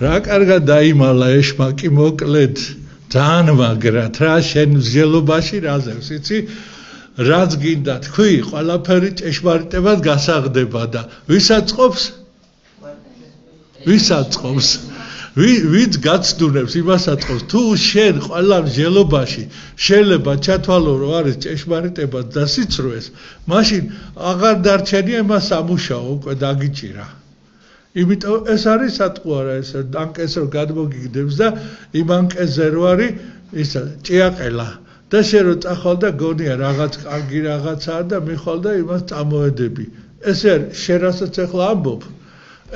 რა კარგად დაიმალა ეშმაკი მოკლედ ძალიან მაგრად რა შენ ზელობაში რაზევს იცი რაც გინდა თქვი ყველაფერი ჭეშმარიტებად გასაღდება და ვისაც ყობს ვისაც ყობს ვინც გაცდუნებს იმას აწყობს თუ შენ ყველა მსjelობაში შეიძლება ჩათვალო რომ არის ჭეშმარიტება და სიცრუეს მაშინ აღარ დარჩენია იმას სამუშაო უკვე დაგიჭირა იმიტომ ეს არის სატყუ არა ეს ანკეს რო გადმოგიგდებს და იმ ანკეზე რო არის ის ჭიაყელა და შე რო წახვალ და გონია რაღაც კარგი რაღაცაა და მიხვალ და იმას წამოედები ესე შენ რასაც ახლა ამბობ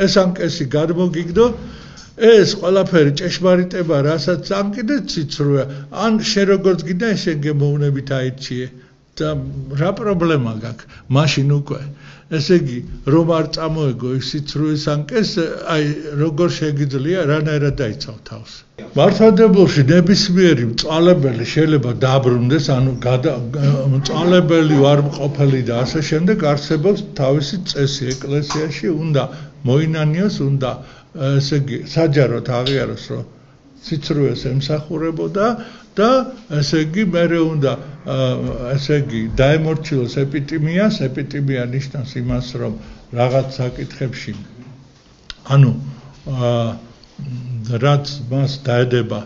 ეს ანკესი გადმოგიგდო ეს ყველაფერი ჭეშმარიტება, რასაც ამკიდეც ციცრუა, ან შე როგორც კიდე ეს გემოვნებით აიჩიე და რა პრობლემა გაქვს? მაშინ უკვე ესე იგი, რომ არ წამოეგო ის ციცრუის ანკეს, აი როგორ შეგიძლია რანაირად დაიცავ თავს? მართავდებულში ნებისმიერი მწალებელი შეიძლება დაბრუნდეს, ანუ მწალებელი არ მყოფელი და ასე შემდეგ არსებობს თავისი წესი ეკლესიაში, უნდა მოინანიოს, უნდა ესე იგი საჯაროდ აღიაროს რომ ციცრუეს ემსახურებოდა და ესე იგი მეორე უნდა ესე იგი დაემორჩილოს ეპიდემიას ეპიდემია ნიშნავს იმას რომ რაღაც საკითხებში ანუ რაც მას დაედება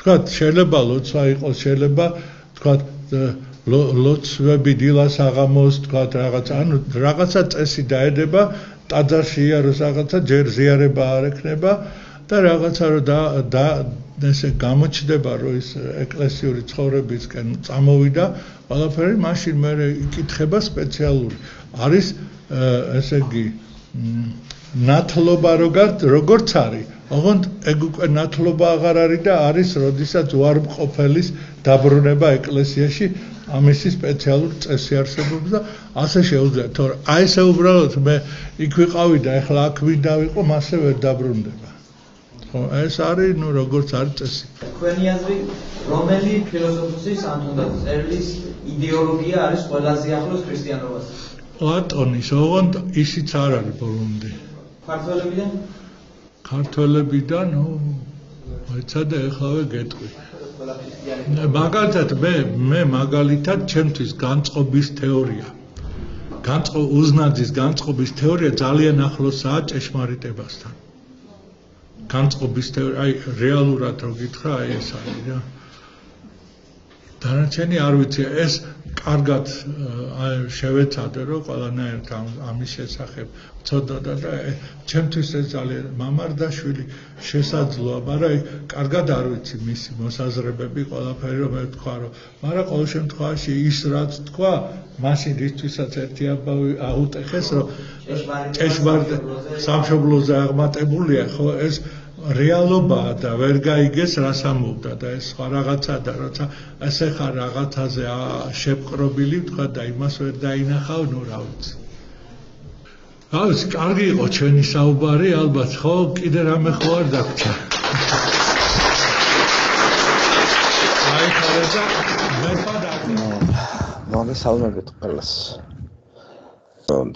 თქვათ შეიძლება ლოცვა იყოს შეიძლება თქვათ ლოცვები დილას აღამოს თქვათ რაღაც ანუ რაღაცა წესი დაედება ტაძარშია რო რაღაცა ჯერ ზიარება არ ექნება და რაღაცა რო და და ესე გამოჩდება რომ ის ეკლესიური ცხოვრებისკენ წამოვიდა, ყველაფერი მაშინ მე ეკითხება სპეციალური. არის ესე იგი ნათლობა როგარც როგორც არის, ოღონდ ეგ უკვე ნათლობა აღარ არის და არის, როდესაც ვარ მყოფელის დაბრუნება ეკლესიაში, ამისი სპეციალურ წესი არსებობს და ასე შეუძლია თორე აი ესე უბრალოდ მე იქ ვიყავი და ახლა აქ ვიდავიყო მასე ვერ დაბრუნდება ხო ეს არის ნუ როგორც არის წესი თქვენი აზრი რომელი ფილოსოფოსის ანთონდა წერლის იდეოლოგია არის ყველაზე ახლოს ქრისტიანობასთან პლატონის ოღონ ისიც არ არის ბოლომდე ქართველებიდან ქართველებიდან ნუ მეცადე ახავე გეტყვი მაგალითად მე მე მაგალითად ჩემთვის განწყობის თეორია განწყო უზნაძის განწყობის თეორია ძალიან ახლოსაა ჭეშმარიტებასთან განწყობის თეორია აი რეალურად რო გითხრა აი ეს არის რა დანარჩენი არ ვიცი ეს კარგად შევეცადე რომ ყველანაირად ამის შესახებ ცოტა და და ჩემთვის ეს ძალიან მამარდაშვილი შესაძლოა მაგრამ კარგად არ ვიცი მისი მოსაზრებები ყველაფერი რომ ერთქვა რომ მაგრამ ყოველ შემთხვევაში ის რაც თქვა მაშინ რითვისაც ერთი აბავი აუტეხეს რომ ეს ბარი ეს ბარი სამშობლოზე აღმატებულია ხო ეს რეალობაა და ვერ გაიგეს რას ამბობდა და ეს სხვა რაღაცა და როცა ესე ხარ რაღაცაზე შეფკრობილი ვთქვა და იმას ვერ დაინახავ ნუ რა ვიცი ალბათ კარგი იყო ჩვენი საუბარი ალბათ ხო კიდე რამე ხო არ დაგჭა აი ხარ ეს მე ფადა მომე საუბარ გეთქალას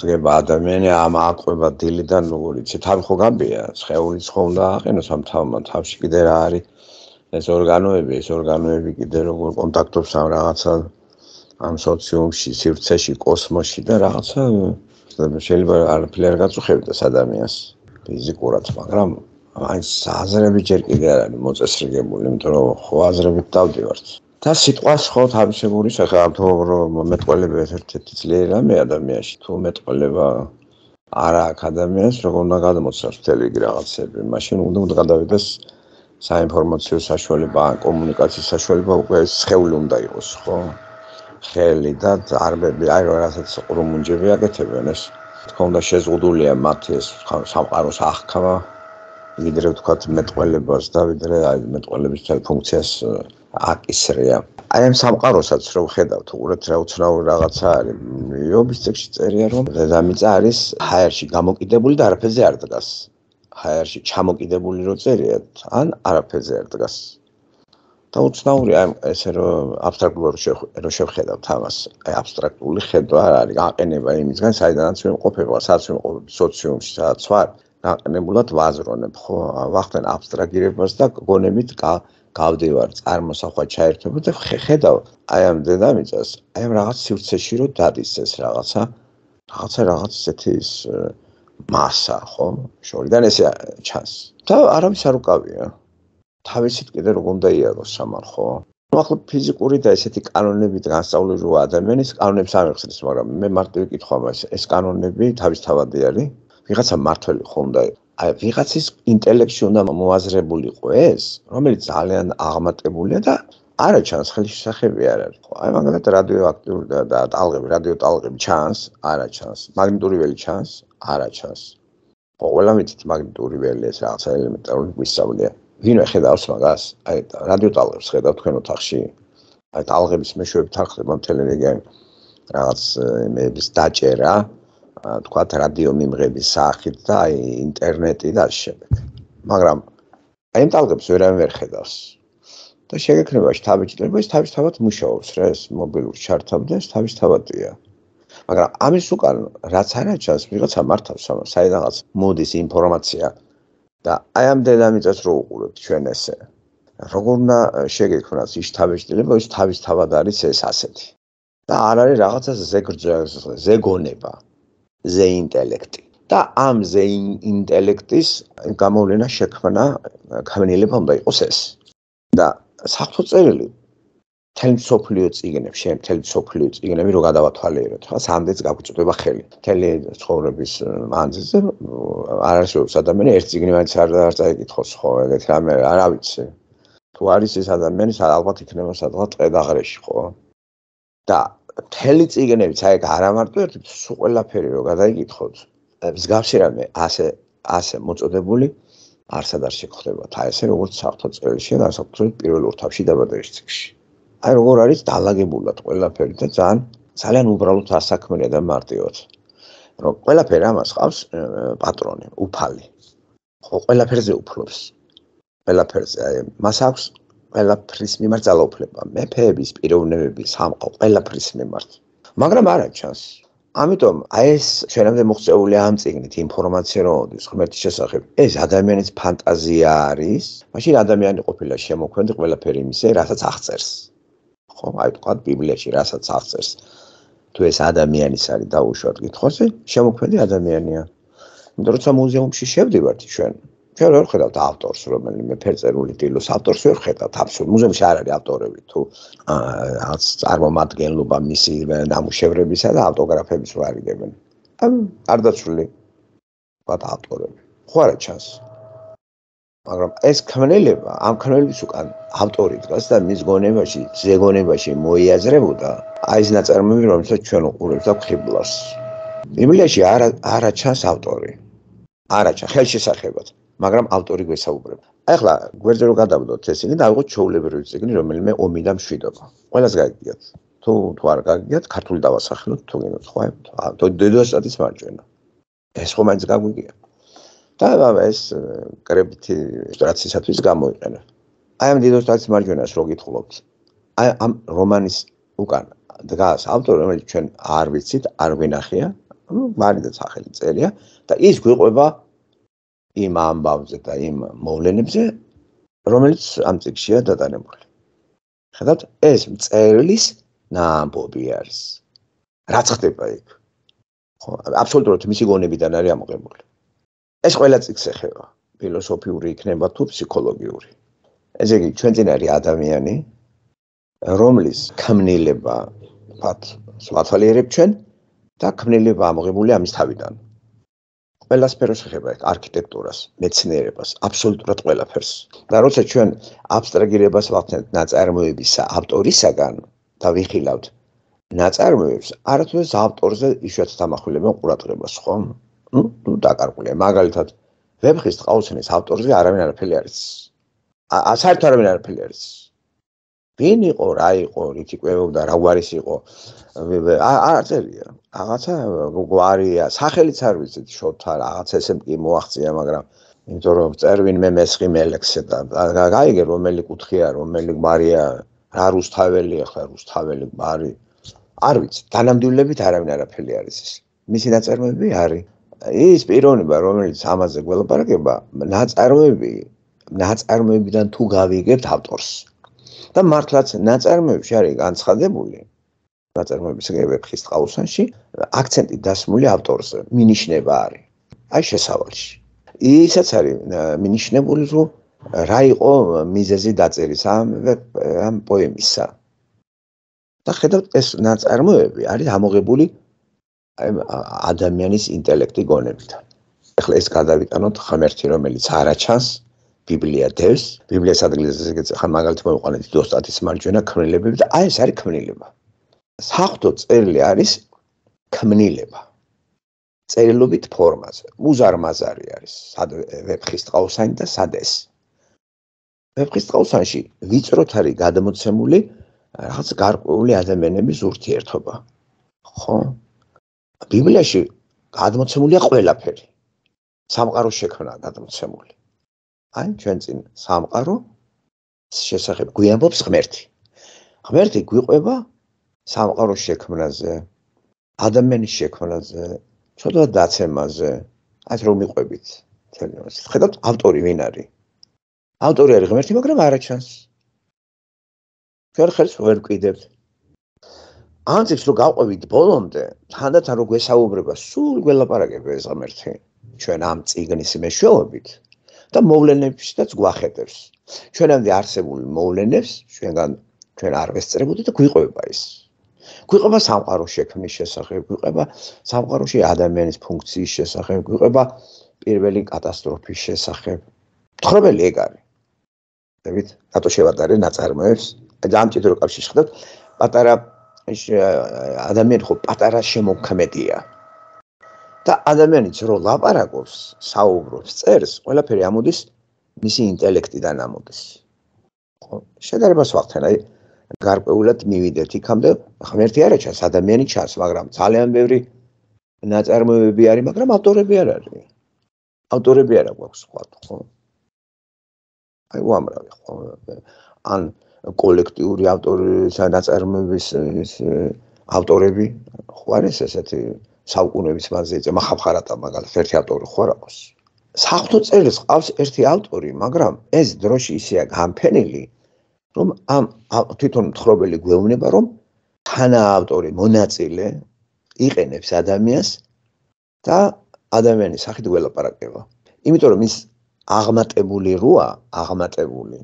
დგება ადამიანი ამ აყვება დილიდან უღურიცი თავი ხო გაბია შეეულის ხო უნდა აყენოს ამ თავმა თავში კიდე რა არის ეს ორგანოები ეს ორგანოები კიდე როგორ კონტაქტობს ამ რაღაცა ამ სოციუმში სივრცეში კოსმოსში და რაღაცა შეიძლება არ ფლიარ გაწუხები და ადამიანს ფიზიკურად მაგრამ აი საზრები ჯერ კიდე არ არის მოწესრიგებული იმიტომ რომ ხო აზრებით დავდივართ და სიტყვა ხო თავისებური სახეობა რომ მეტყოლება ერთ-ერთი ძლიერი რამე ადამიანში თუ მეტყოლება არა აკადემიას როგორ უნდა გადმოცას მთელი რაღაცები მაშინ უნდა გადავიდეს საინფორმაციო საშუალება ან კომუნიკაციის საშუალება უკვე შეული უნდა იყოს ხო ხელი და ძარბები აი რასაც ყრუმუნჯები აკეთებენ ეს თქო უნდა შეზღუდულია მათი ეს სამყაროს აღქმა ვიდრე ვთქვათ მეტყოლებას და ვიდრე აი მეტყოლების თელ ფუნქციას აკისრია. აი ამ სამყაროსაც რომ ხედავთ, უყურეთ რა უცნაური რაღაცა არის. იობის წექსში წერია რომ დედამიწა არის ჰაერში გამოკიდებული და არაფერზე არ დგას. ჰაერში ჩამოკიდებული რო წერია, ან არაფერზე არ დგას. და უცნაური აი ესე რომ აბსტრაქტულად რო შევხედავთ ამას, აი აბსტრაქტული ხედვა არის, გაყენება იმისგან, საიდანაც მიმყოფება, სადაც მიმყოფებ სოციუმში, სადაც ვარ, გაყენებულად ვაზროვნებ, ხო, ვახდენ აბსტრაგირებას და გონებით გაა გავდივარ წარმოსახვა ჩაერთვება და ხედავ აი ამ დედამიწას აი ამ რაღაც სივრცეში რომ დადის ეს რაღაცა რაღაცა რაღაც ესეთი ის მასა ხო შორიდან ესე ჩანს და არავის არ უკავია თავისით კიდე როგორ უნდა იაროს სამარ ხო ну ახლა ფიზიკური და ესეთი კანონები დაასწავლე რო ადამიანის კანონებს არ ეხსნის მაგრამ მე მარტივი კითხვაა ეს კანონები თავის თავადი არის ვიღაცა მართველი ხომ და იყო აი ვიღაცის ინტელექტი უნდა მოაზრებულიყო ეს, რომელიც ძალიან აღმატებულია და არა ჩანს ხელში სახები არ არის ხო? აი მაგალითად რადიოაქტიური და ტალღები, რადიო ტალღები ჩანს, არა ჩანს. მაგნიტური ველი ჩანს, არა ჩანს. ხო, ყველა მეც მაგნიტური ველი ეს რაღაცა ელემენტარული გვისწავლია. ვინ ხედავს მაგას? აი რადიო ტალღებს ხედავთ თქვენ ოთახში? აი ტალღების მეშვეობით ახლება მთელი რეგიონი რაღაც მეების დაჭერა, თქვათ რადიო მიმღების სახით და აი ინტერნეტი და ამ შემდეგ. მაგრამ აი მტალღებს ვერან ვერხედავს. და შეგეკრებაში თავიჭდება ის თავისთავად მუშაობს რა ეს მობილურ ჩარტამდეს თავისთავადია. მაგრამ ამის უკან რაც არა ჩანს ვიღაცა მართავს ამას, საერთოდ მოდის ინფორმაცია და აი ამ დედამიწას რო უყურებთ ჩვენ ესე. როგორ უნდა э, შეგეკრნას ის თავიჭდება ის თავისთავად არის ეს ასეთი. და არ არის რაღაცა ზეგრძელ ზეგონება. ზეინტელექტი და ამ ზეინტელექტის გამოვლენა შექმნა ქანელებმა უნდა იყოს ეს და საფუძველი წერილი თელმსოფლიო ციგნებს შე თელმსოფლიო ციგნები რო გადავათვალიეროთ ხა სამდეც გაგვიწდება ხელი თელი ცხოვრების მანძილზე არ არსებობს ადამიანი ერთ ციგნებს არ დაეკითხოს ხო ეგეთ რამე არა ვიცი თუ არის ეს ადამიანი ალბათ იქნება სადღაც ყედაღრეში ხო და მთელი ციგნები, აი ეგ არამარტოა, სულ ყველაფერი რო გადაიკითხოთ, მსგავსი რამე ასე ასე მოწოდებული არსად არ შეგხვდება. თა ესე როგორც საფთო წელიშია, გასაკუთრებული პირველ ორთავში დაბადების ციკში. აი როგორ არის დაალაგებულად ყველაფერი და ძალიან ძალიან უბრალოდ ასაქმენია და მარტივად. რომ ყველაფერი ამას ყავს პატრონი, უფალი. ხო, ყველაფერზე უფლობს. ყველაფერზე აი მას აქვს ყველაფრის მიმართალო უფლება, მეფეების პიროვნებების სამყო ყველაფრის მიმართ. მაგრამ არა ჩანს. ამიტომ აი ეს ჩვენამდე მოღწეული ამ წიგნით ინფორმაცია როდის ღმერთის შესახებ, ეს ადამიანის ფანტაზია არის, მაშინ ადამიანი ყოფილა შემოქმედი ყველაფერი მისე, რასაც აღწერს. ხო, აი თქვა ბიბლიაში რასაც აღწერს. თუ ეს ადამიანის არის დაუშვათ კითხოსი, შემოქმედი ადამიანია. იმიტომ რომ სა მუზეუმში შევდივართ ჩვენ, ფერ ვერ ხედავთ ავტორს, რომელიმე ფერწერული დილოს ავტორს ვერ ხედავთ. აბსურდ. მუზეუმში არ არის ავტორები თუ აა წარმომადგენლობა მისი ნამუშევრებისა და ავტოგრაფების ვარიგებენ. ამ არდაცული ვათ ავტორები. ხო არა ჩანს. მაგრამ ეს ქმნელება, ამ ქმნელის უკან ავტორი დგას და მის გონებაში, ზეგონებაში მოიაზრებოდა აი ეს ნაწარმოები, რომელსაც ჩვენ უყურებთ და ხიბლას. იმილაში არა არა ჩანს ავტორი. არა ჩა ხელშესახებად. მაგრამ ავტორი გვესაუბრება. ახლა გვერდზე რომ გადავდოთ ეს იგი დავიღოთ ჩაულებრივი ციგნი რომელიმე ომი და მშვიდობა. ყველას გაიგიათ. თუ თუ არ გაგიათ ქართული დავასახელოთ თუ გინდა ხოა დედოსტატის მარჯვენა. ეს ხომ მაინც გაგვიგია. და ეს კრებიტი ისტორიისათვის გამოიყენა. აი ამ დედოსტატის მარჯვენას რო გითხულობთ. აი ამ რომანის უკან დგას ავტორი რომელიც ჩვენ არ ვიცით, არ გვენახია. ნუ მარიდაც ახალი წელია და ის გვიყვება იმ ამბავზე და იმ მოვლენებზე, რომელიც ამ წიგშია დატანებული. ხედავთ, ეს მწერლის ნაამბობი არის. რა ხდება იქ? ხო, აბსოლუტურად მისი გონებიდან არის ამოღებული. ეს ყველა წიგს ეხება, ფილოსოფიური იქნება თუ ფსიქოლოგიური. ესე იგი, ჩვენ წინ არის ადამიანი, რომლის ქმნილება, თქვათ, სვათვალიერებ ჩვენ და ქმნილება ამოღებული ამის თავიდან. ყველასფერს ხება ეს არქიტექტურას, მეცნიერებას, აბსოლუტურად ყველაფერს. და როცა ჩვენ აბსტრაგირებას ვახდენთ ნაწარმოების ავტორისაგან და ვიხილავთ ნაწარმოებს, არათუ ეს ავტორზე იშვიათ დამახვილებენ ყურადღებას, ხო? ნუ დაკარგულია. მაგალითად, ვებხის ყაოცნის ავტორზე არავინ არაფერი არის. აა საერთოდ არავინ არაფერი არის. ვინ იყო, რა იყო, რით იყვებოდა, რა გვარის იყო. აწერია. რაღაცა გვარია, სახელიც არ ვიცით, შოთა რაღაც ესე კი მოაღწია, მაგრამ იმიტომ რომ წერვინ მე მესხი მელექსე და გაიგე რომელი კუთხეა, რომელი გვარია, რა რუსთაველი ახლა რუსთაველი მარი. არ ვიცი, დანამდვილებით არავინ არაფერი არის ის. მისი ნაწარმოები არის. ის პიროვნება, რომელიც ამაზე გველაპარაკება, ნაწარმოები ნაწარმოებიდან თუ გავიგებთ ავტორს, და მართლაც ნაწარმოებში არის განცხადებული ნაწარმოების გეებხის ყაუსანში აქცენტი დასმული ავტორზე მინიშნება არის აი შესავალში ისაც არის მინიშნებული რომ რა იყო მიზეზი დაწერის ამ ამ პოემისა და ხედავთ ეს ნაწარმოები არის ამოღებული აი ადამიანის ინტელექტი გონებით ახლა ეს გადავიტანოთ ხმერთი რომელიც არაჩანს ბიბლია დევს, ბიბლიას ადგილზე ეს ხა მაგალითად მოიყვანეთ დოსტატის მარჯვენა ქმნილებები და აი ეს არის ქმნილება. საფხთო წერილი არის ქმნილება. წერილობით ფორმაზე. უზარმაზარი არის. სად ვებხის ტყავსანი და სად ეს? ვებხის ტყავსანში ვიწროთ არის გადმოცემული რაღაც გარკვეული ადამიანების ურთიერთობა. ხო? ბიბლიაში გადმოცემულია ყველაფერი. სამყაროს შექმნა გადმოცემული. ან ჩვენ წინ სამყარო შესახებ გვიანბობს ღმერთი. ღმერთი გვიყვება სამყაროს შექმნაზე, ადამიანის შექმნაზე, ცოდვა დაცემაზე, ასე რომ იყვებით. ხედავთ ავტორი ვინ არის? ავტორი არის ღმერთი, მაგრამ არაჩანს. ჩვენ ხელს ვერ ვკიდებთ. ანცებს რომ გავყვებით ბოლომდე, თანდათან რომ გვესაუბრება, სულ გველაპარაკებს ღმერთი ჩვენ ამ წიგნის მეშვეობით. და მოვლენებსაც გვახედებს. ჩვენამდე არსებული მოვლენებს ჩვენგან ჩვენ არ ვესწრებოდი და გვიყვება ეს. გვიყვება სამყაროს შექმნის შესახებ, გვიყვება სამყაროში ადამიანის ფუნქციის შესახებ, გვიყვება პირველი კატასტროფის შესახებ. თხრობელი ეგ არის. დავით, რატო შევატარე ნაწარმოებს? ძალიან ჭირო კავშირი შეხედოთ. პატარა ადამიანი ხო პატარა შემოქმედია. და ადამიანიც რო ლაპარაკობს, საუბრობს, წერს, ყველაფერი ამოდის მისი ინტელექტიდან ამოდის. ხო, შედარებას ვახთენ, აი გარკვეულად მივიდეთ იქამდე, ხომ ერთი არა ჩანს ადამიანი ჩანს, მაგრამ ძალიან ბევრი ნაწარმოებები არის, მაგრამ ავტორები არ არის. ავტორები არა გვაქვს ხო, ხო? აი უამრავი ხო, ან კოლექტიური ავტორების ნაწარმოების ავტორები ხო არის ესეთი საუკუნეების მასზე ეძა ხაფხარატა მაგალითად ერთი ავტორი ხო არა ყოს საფთო წელს ყავს ერთი ავტორი მაგრამ ეს დროში ისეა გამფენილი რომ ამ თვითონ მთხრობელი გვეუბნება რომ თანა ავტორი მონაწილე იყენებს ადამიანს და ადამიანის სახით ველაპარაკება იმიტომ რომ ის აღმატებული როა აღმატებული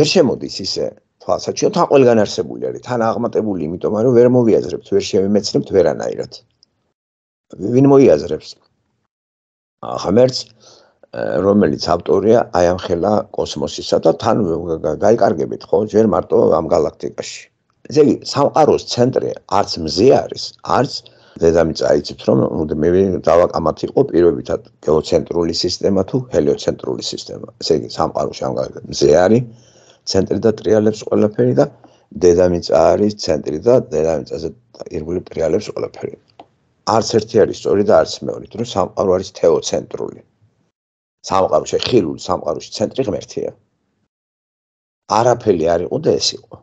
ვერ შემოდის ისე თვალსაჩინო თან ყველგან არსებული არის თან აღმატებული იმიტომ რომ ვერ მოვიაზრებთ ვერ შევიმეცნებთ ვერანაირად ვინ მოიაზრებს ხმერც რომელიც ავტორია აი ამ ხელა კოსმოსისა და თან გაიკარგებით ხო ჯერ მარტო ამ galaktikaში ესე იგი სამყაროს ცენტრი არც მზე არის არც დედამიწა იცით რომ მე დავაკამათ იყო პირობითად გეოცენტრული სისტემა თუ ჰელიოცენტრული სისტემა ესე იგი სამყაროში ამ მზე არის ცენტრი და ტრიალებს ყველაფერი და დედამიწა არის ცენტრი და დედამიწაზე ირგული ტრიალებს ყველაფერი არც ერთი არის სწორი და არც მეორე, თუ სამყარო არის თეოცენტრული. სამყაროში ხილული სამყაროში ცენტრი ღმერთია. არაფერი არ იყო და ეს იყო.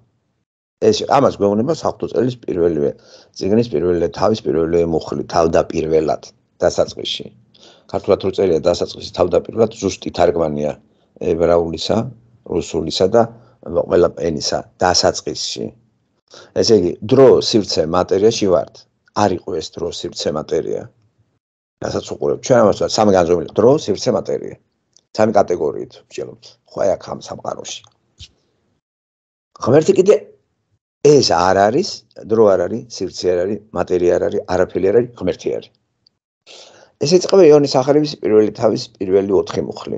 ეს ამას გვეუბნება საფთოწელის პირველივე ციგნის პირველივე თავის პირველივე მუხლი თავდაპირველად დასაწყისში. ქართულად რო წერია დასაწყისში თავდაპირველად ზუსტი თარგმანია ებრაულისა, რუსულისა და ყველა ენისა დასაწყისში. ესე იგი დრო სივრცე მატერიაში ვართ. არ იყო ეს დრო სივრცე მატერია. რასაც უყურებ ჩვენ ამას ვთქვა სამი განზომილი დრო სივრცე მატერია. სამი კატეგორიით ვჭელობთ. ხო აი აქ ამ სამყაროში. ღმერთი კიდე ეს არ არის დრო არ არის, სივრცე არ არის, მატერია არ არის, არაფერი არ არის, ღმერთი არის. ეს იწყება იონის ახალების პირველი თავის პირველი 4 მუხლი.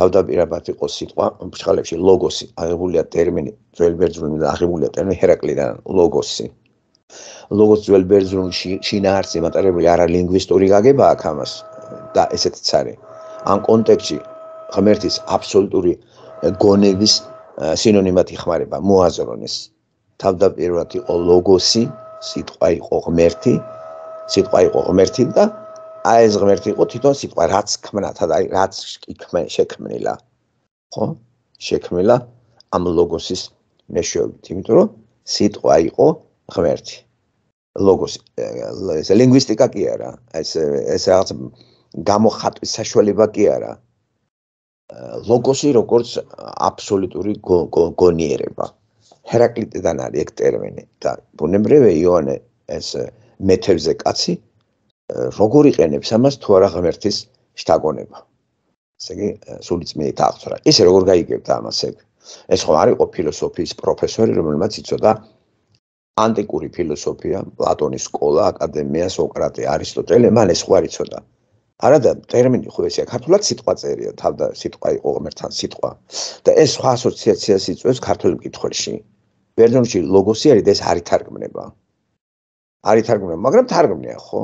თავდაპირაბად იყო სიტყვა ფშხალებში ლოგოსი, აღებულია ტერმინი ძველბერძნულიდან აღებულია ტერმინი ჰერაკლიდან ლოგოსი. ლოგოს ძველ ბერძნულში შინაარსი მატარებელი არა ლინგვისტური გაგება აქვს ამას და ესეთიც არის ამ კონტექსტში ღმერთის აბსოლუტური გონების სინონიმად იხმარება მოაზრონეს თავდაპირველად იყო ლოგოსი სიტყვა იყო ღმერთი სიტყვა იყო ღმერთი და აი ეს ღმერთი იყო თვითონ სიტყვა რაც ქმნა თად აი რაც იქმე შექმნილა ხო შექმნილა ამ ლოგოსის მეშვეობით იმიტომ რომ სიტყვა იყო ღმერთი ლოგოს ეს ლინგვისტიკა კი არა ეს ეს რაღაც გამოხატვის საშუალება კი არა ლოგოსი როგორც აბსოლუტური გონიერება ჰერაკლიტიდან არის ეგ ტერმინი და ბუნებრივია იოანე ეს მეთევზე კაცი როგორ იყენებს ამას თუ არა ღმერთის შთაგონება ესე იგი სული წმინდით აღწერა ესე როგორ გაიგებდა ამას ეგ ეს ხომ არის ფილოსოფიის პროფესორი რომელმაც იცოდა ანტიკური ფილოსოფია, პლატონის სკოლა, აკადემია, სოკრატე, არისტოტელე, მან ეს ყარი ცოდა. არადა ტერმინი ხო ესეა ქართულად სიტყვა წერია, თავდა სიტყვა იყო ღმერთთან სიტყვა. და ეს სხვა ასოციაციას იწვევს ქართულ მკითხველში. ბერძნულში ლოგოსი არის და ეს არის თარგმნება. არის თარგმნება, მაგრამ თარგმნია ხო?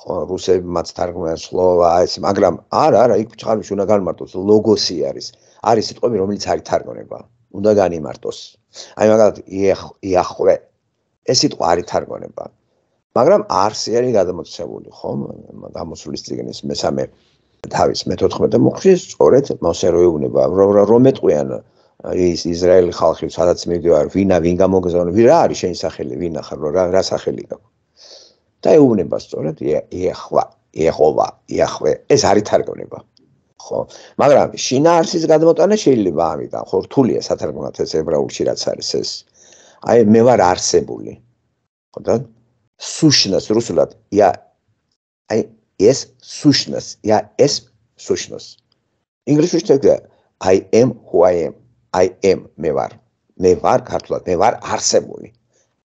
ხო, რუსებმაც თარგმნა სლოვა, ეს, მაგრამ არა, არა, იქ ჩხარმში უნდა განმარტოს ლოგოსი არის. არის სიტყვები, რომელიც არის თარგმნება. უნდა განიმარტოს. აი მაგალითად იახვე ეს სიტყვა არ ითარგმნება მაგრამ არსიანი გადამოცემული ხო გამოსulis ციგნის მესამე თავის მე-14 მუხში სწორედ მოსეროეუნება რომ ეტყვიან ის ისრაელი ხალხი სადაც მიდიوار ვინა ვინ გამოგზავნა ვირა არის შენი სახელი ვინა ხარ რა რა სახელი გაქვს და ეუბნება სწორედ იახვა იახოვა იახვე ეს არ ითარგმნება ხო მაგრამ შინაარსის გადმოტანა შეიძლება ამიტომ ხო რთულია სათარგმნოთ ეს ებრაულში რაც არის ეს აი მე ვარ არსებული ხო და სუშნას რუსულად ია აი ეს სუშნას ია ეს სუშნას ინგლისურში თქვა აი ამ ხუ აი ამ აი ამ მე ვარ მე ვარ ქართულად მე ვარ არსებული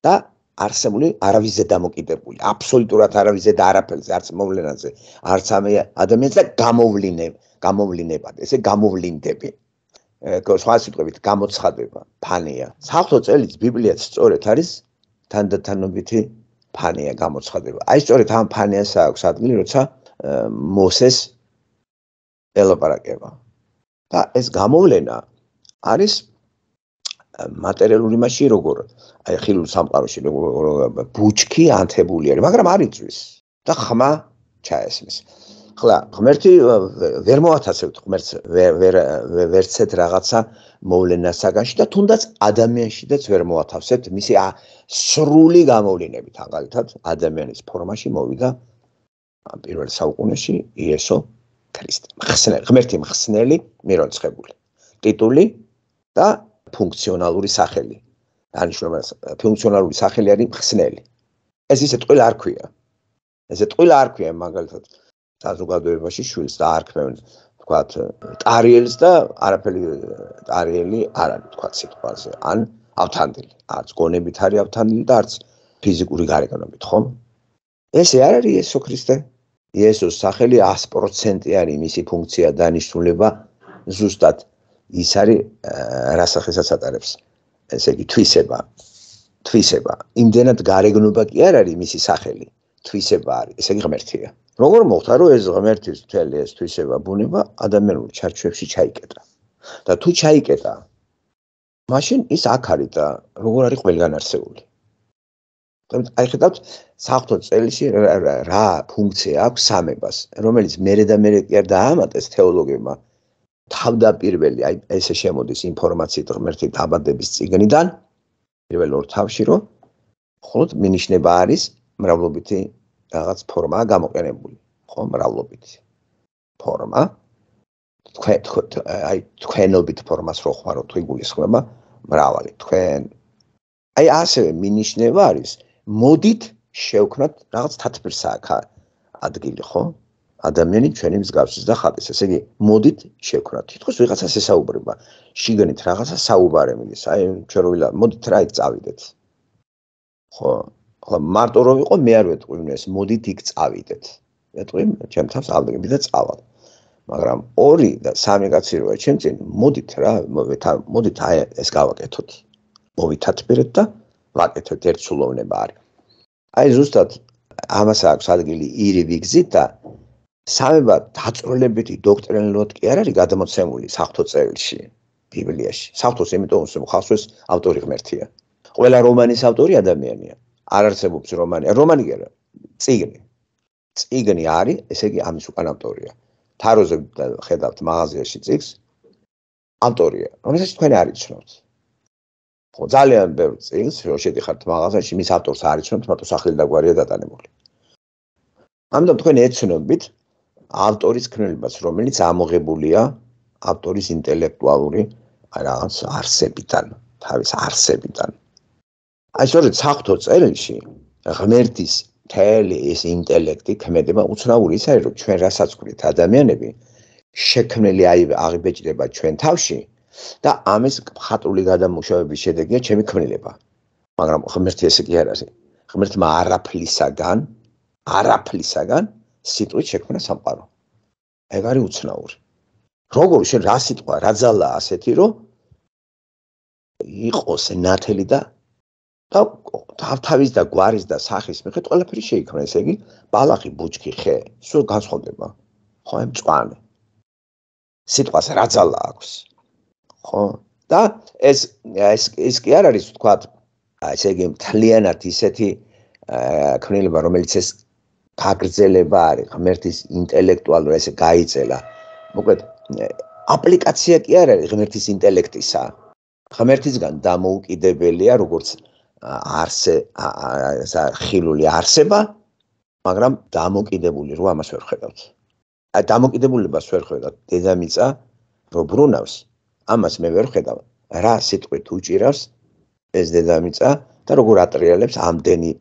და არსებული არავიზე დამოკიდებული აბსოლუტურად არავიზე და არაფერზე არც მოვლენაზე არც ამ ადამიანზე და გამოვლინე გამოვლინებად ესე გამოვლინდები სხვა სიტყვებით გამოცხადება ფანია საერთო წელიც ბიბლიაც სწორედ არის თანდათანობითი ფანია გამოცხადება აი სწორედ ამ ფანიას აქვს ადგილი როცა მოსეს ელაპარაკება და ეს გამოვლენა არის მატერიალური მასში როგორ აი ხილულ სამყაროში როგორ ბუჩქი ანთებული არის მაგრამ არ იწვის და ხმა ჩაესმის ხლა ღმერთი ვერ მოათავსებთ ღმერთს ვერ ვერ ვერცეთ რაღაცა მოვლენასაგანში და თუნდაც ადამიანშიდაც ვერ მოათავსებთ მისი სრული გამოვლენებით აგალითად ადამიანის ფორმაში მოვიდა პირველ საუკუნეში იესო ქრისტე მხსნელი ღმერთი მხსნელი მიროცხებული ტიტული და ფუნქციონალური სახელი. დანიშნულება ფუნქციონალური სახელი არის მხსნელი. ეს ისეთ ყველა არ ქვია. ესეთ ყველა არ ქვია მაგალითად საზოგადოებაში შვილს და არ ქმევენ თქვათ ტარიელს და არაფერი ტარიელი არ არის თქვათ სიტყვაზე. ან ავთანდილი, არც გონებით არის ავთანდილი და არც ფიზიკური გარეგნობით, ხომ? ესე არ არის იესო ქრისტე. იესოს სახელი 100% არის მისი ფუნქცია დანიშნულება ზუსტად 100% ის არის რა სახესაც ატარებს. ესე იგი თვისება. თვისება. იმდენად გარეგნობა კი არ არის მისი სახელი. თვისება არის. ესე იგი ღმერთია. როგორ მოხდა რომ ეს ღმერთის თელი ეს თვისება ბუნება ადამიანურ ჩარჩოებში ჩაიკეტა? და თუ ჩაიკეტა, მაშინ ის აქ არის და როგორ არის ყველგან არსებული? აი ხედავთ საფთო წელში რა ფუნქცია აქვს სამებას რომელიც მეરે და მეરે კი არ დაამატეს თეოლოგებმა თავდაპირველი აი ესე შემოდის ინფორმაციით ღმერთი დაბადების წიგნიდან პირველ ორ თავში რომ ხოლოდ მინიშნება არის მრავლობითი რაღაც ფორმა გამოყენებული ხო მრავლობითი ფორმა თქვენ აი თქვენობით ფორმას რო ხვარო თუ გულისხმება მრავალი თქვენ აი ასევე მინიშნება არის მოდით შევქნათ რაღაც თათბირსა აქ ადგილი ხო ადამიანი ჩვენი მსგავსის და ხალხის. ესე იგი, მოდით შევკრათ. თითქოს ვიღაცას ესაუბრება. შიგნით რაღაცა საუბარი მიდის. აი, ჩვენ როილა, მოდით რა იქ წავიდეთ. ხო, ხო, მარტო რო ვიყო, მე არ ვეტყვიმნეს, მოდით იქ წავიდეთ. ეტყვიმ, ჩემ თავს ავდგები და წავალ. მაგრამ ორი და სამი კაცი როა ჩემ წინ, მოდით რა, მოდით აი ეს გავაკეთოთ. მოვითათპირეთ და ვაკეთოთ ერთ სულოვნება არის. აი ზუსტად ამას აქვს ადგილი ირივიგზით და სამება დაწროლებითი დოქტრინალურად კი არ არის გადმოცემული საფთო წერილში ბიბლიაში საფთოს იმიტომ რომ ხალხს ავტორი ღმერთია ყველა რომანის ავტორი ადამიანია არ არსებობს რომანი რომანი კი არა წიგნი წიგნი არის ესე იგი ამის უკან ავტორია თაროზე ხედავთ მაღაზიაში წიგს ავტორია რომელსაც თქვენ არ იცნობთ ხო ძალიან ბევრ წიგს რო შედიხართ მაღაზიაში მის ავტორს არ იცნობთ მარტო სახელი და გვარია დატანებული ამიტომ თქვენ ეცნობით ავტორის ქნელებას, რომელიც ამოღებულია ავტორის ინტელექტუალური რაღაც არსებიდან, თავის არსებიდან. აი სწორედ საფთო წერილში ღმერთის თელი ეს ინტელექტი ქმედება უცნაური ისე რომ ჩვენ რასაც გვქვით ადამიანები შექმნელი აი აღიბეჭდება ჩვენ თავში და ამის ხატული გადამუშავების შედეგია ჩემი ქმნილება მაგრამ ღმერთი ესე კი არ არის ღმერთმა არაფლისაგან არაფლისაგან სიტყვით შექმნა სამყარო. ეგ არის უცნაური. როგორ შე რა სიტყვა, რა ძალა ასეთი, რომ იყოს ნათელი და და თავის და გვარის და სახის მიხედვით ყველაფერი შეიქმნა, ესე იგი, ბალახი, ბუჩქი, ხე, სულ განსხვავდება. ხო, ამ წვანე. სიტყვას რა ძალა აქვს? ხო? და ეს ეს ის კი არ არის, ვთქვათ, ესე იგი, მთლიანად ისეთი აა, ქნილება, რომელიც ეს გაგრძელება არის ღმერთის ინტელექტუალური ესე გაიწელა. მოკლედ აპლიკაცია კი არ არის ღმერთის ინტელექტისა. ღმერთისგან დამოუკიდებელია როგორც არსე ესა ხილული არსება, მაგრამ დამოკიდებული რო ამას ვერ ხედავთ. აი დამოკიდებულებას ვერ ხედავთ დედამიწა რო ბრუნავს, ამას მე ვერ ხედავ. რა სიტყვით უჭირავს ეს დედამიწა და როგორ ატრიალებს ამდენი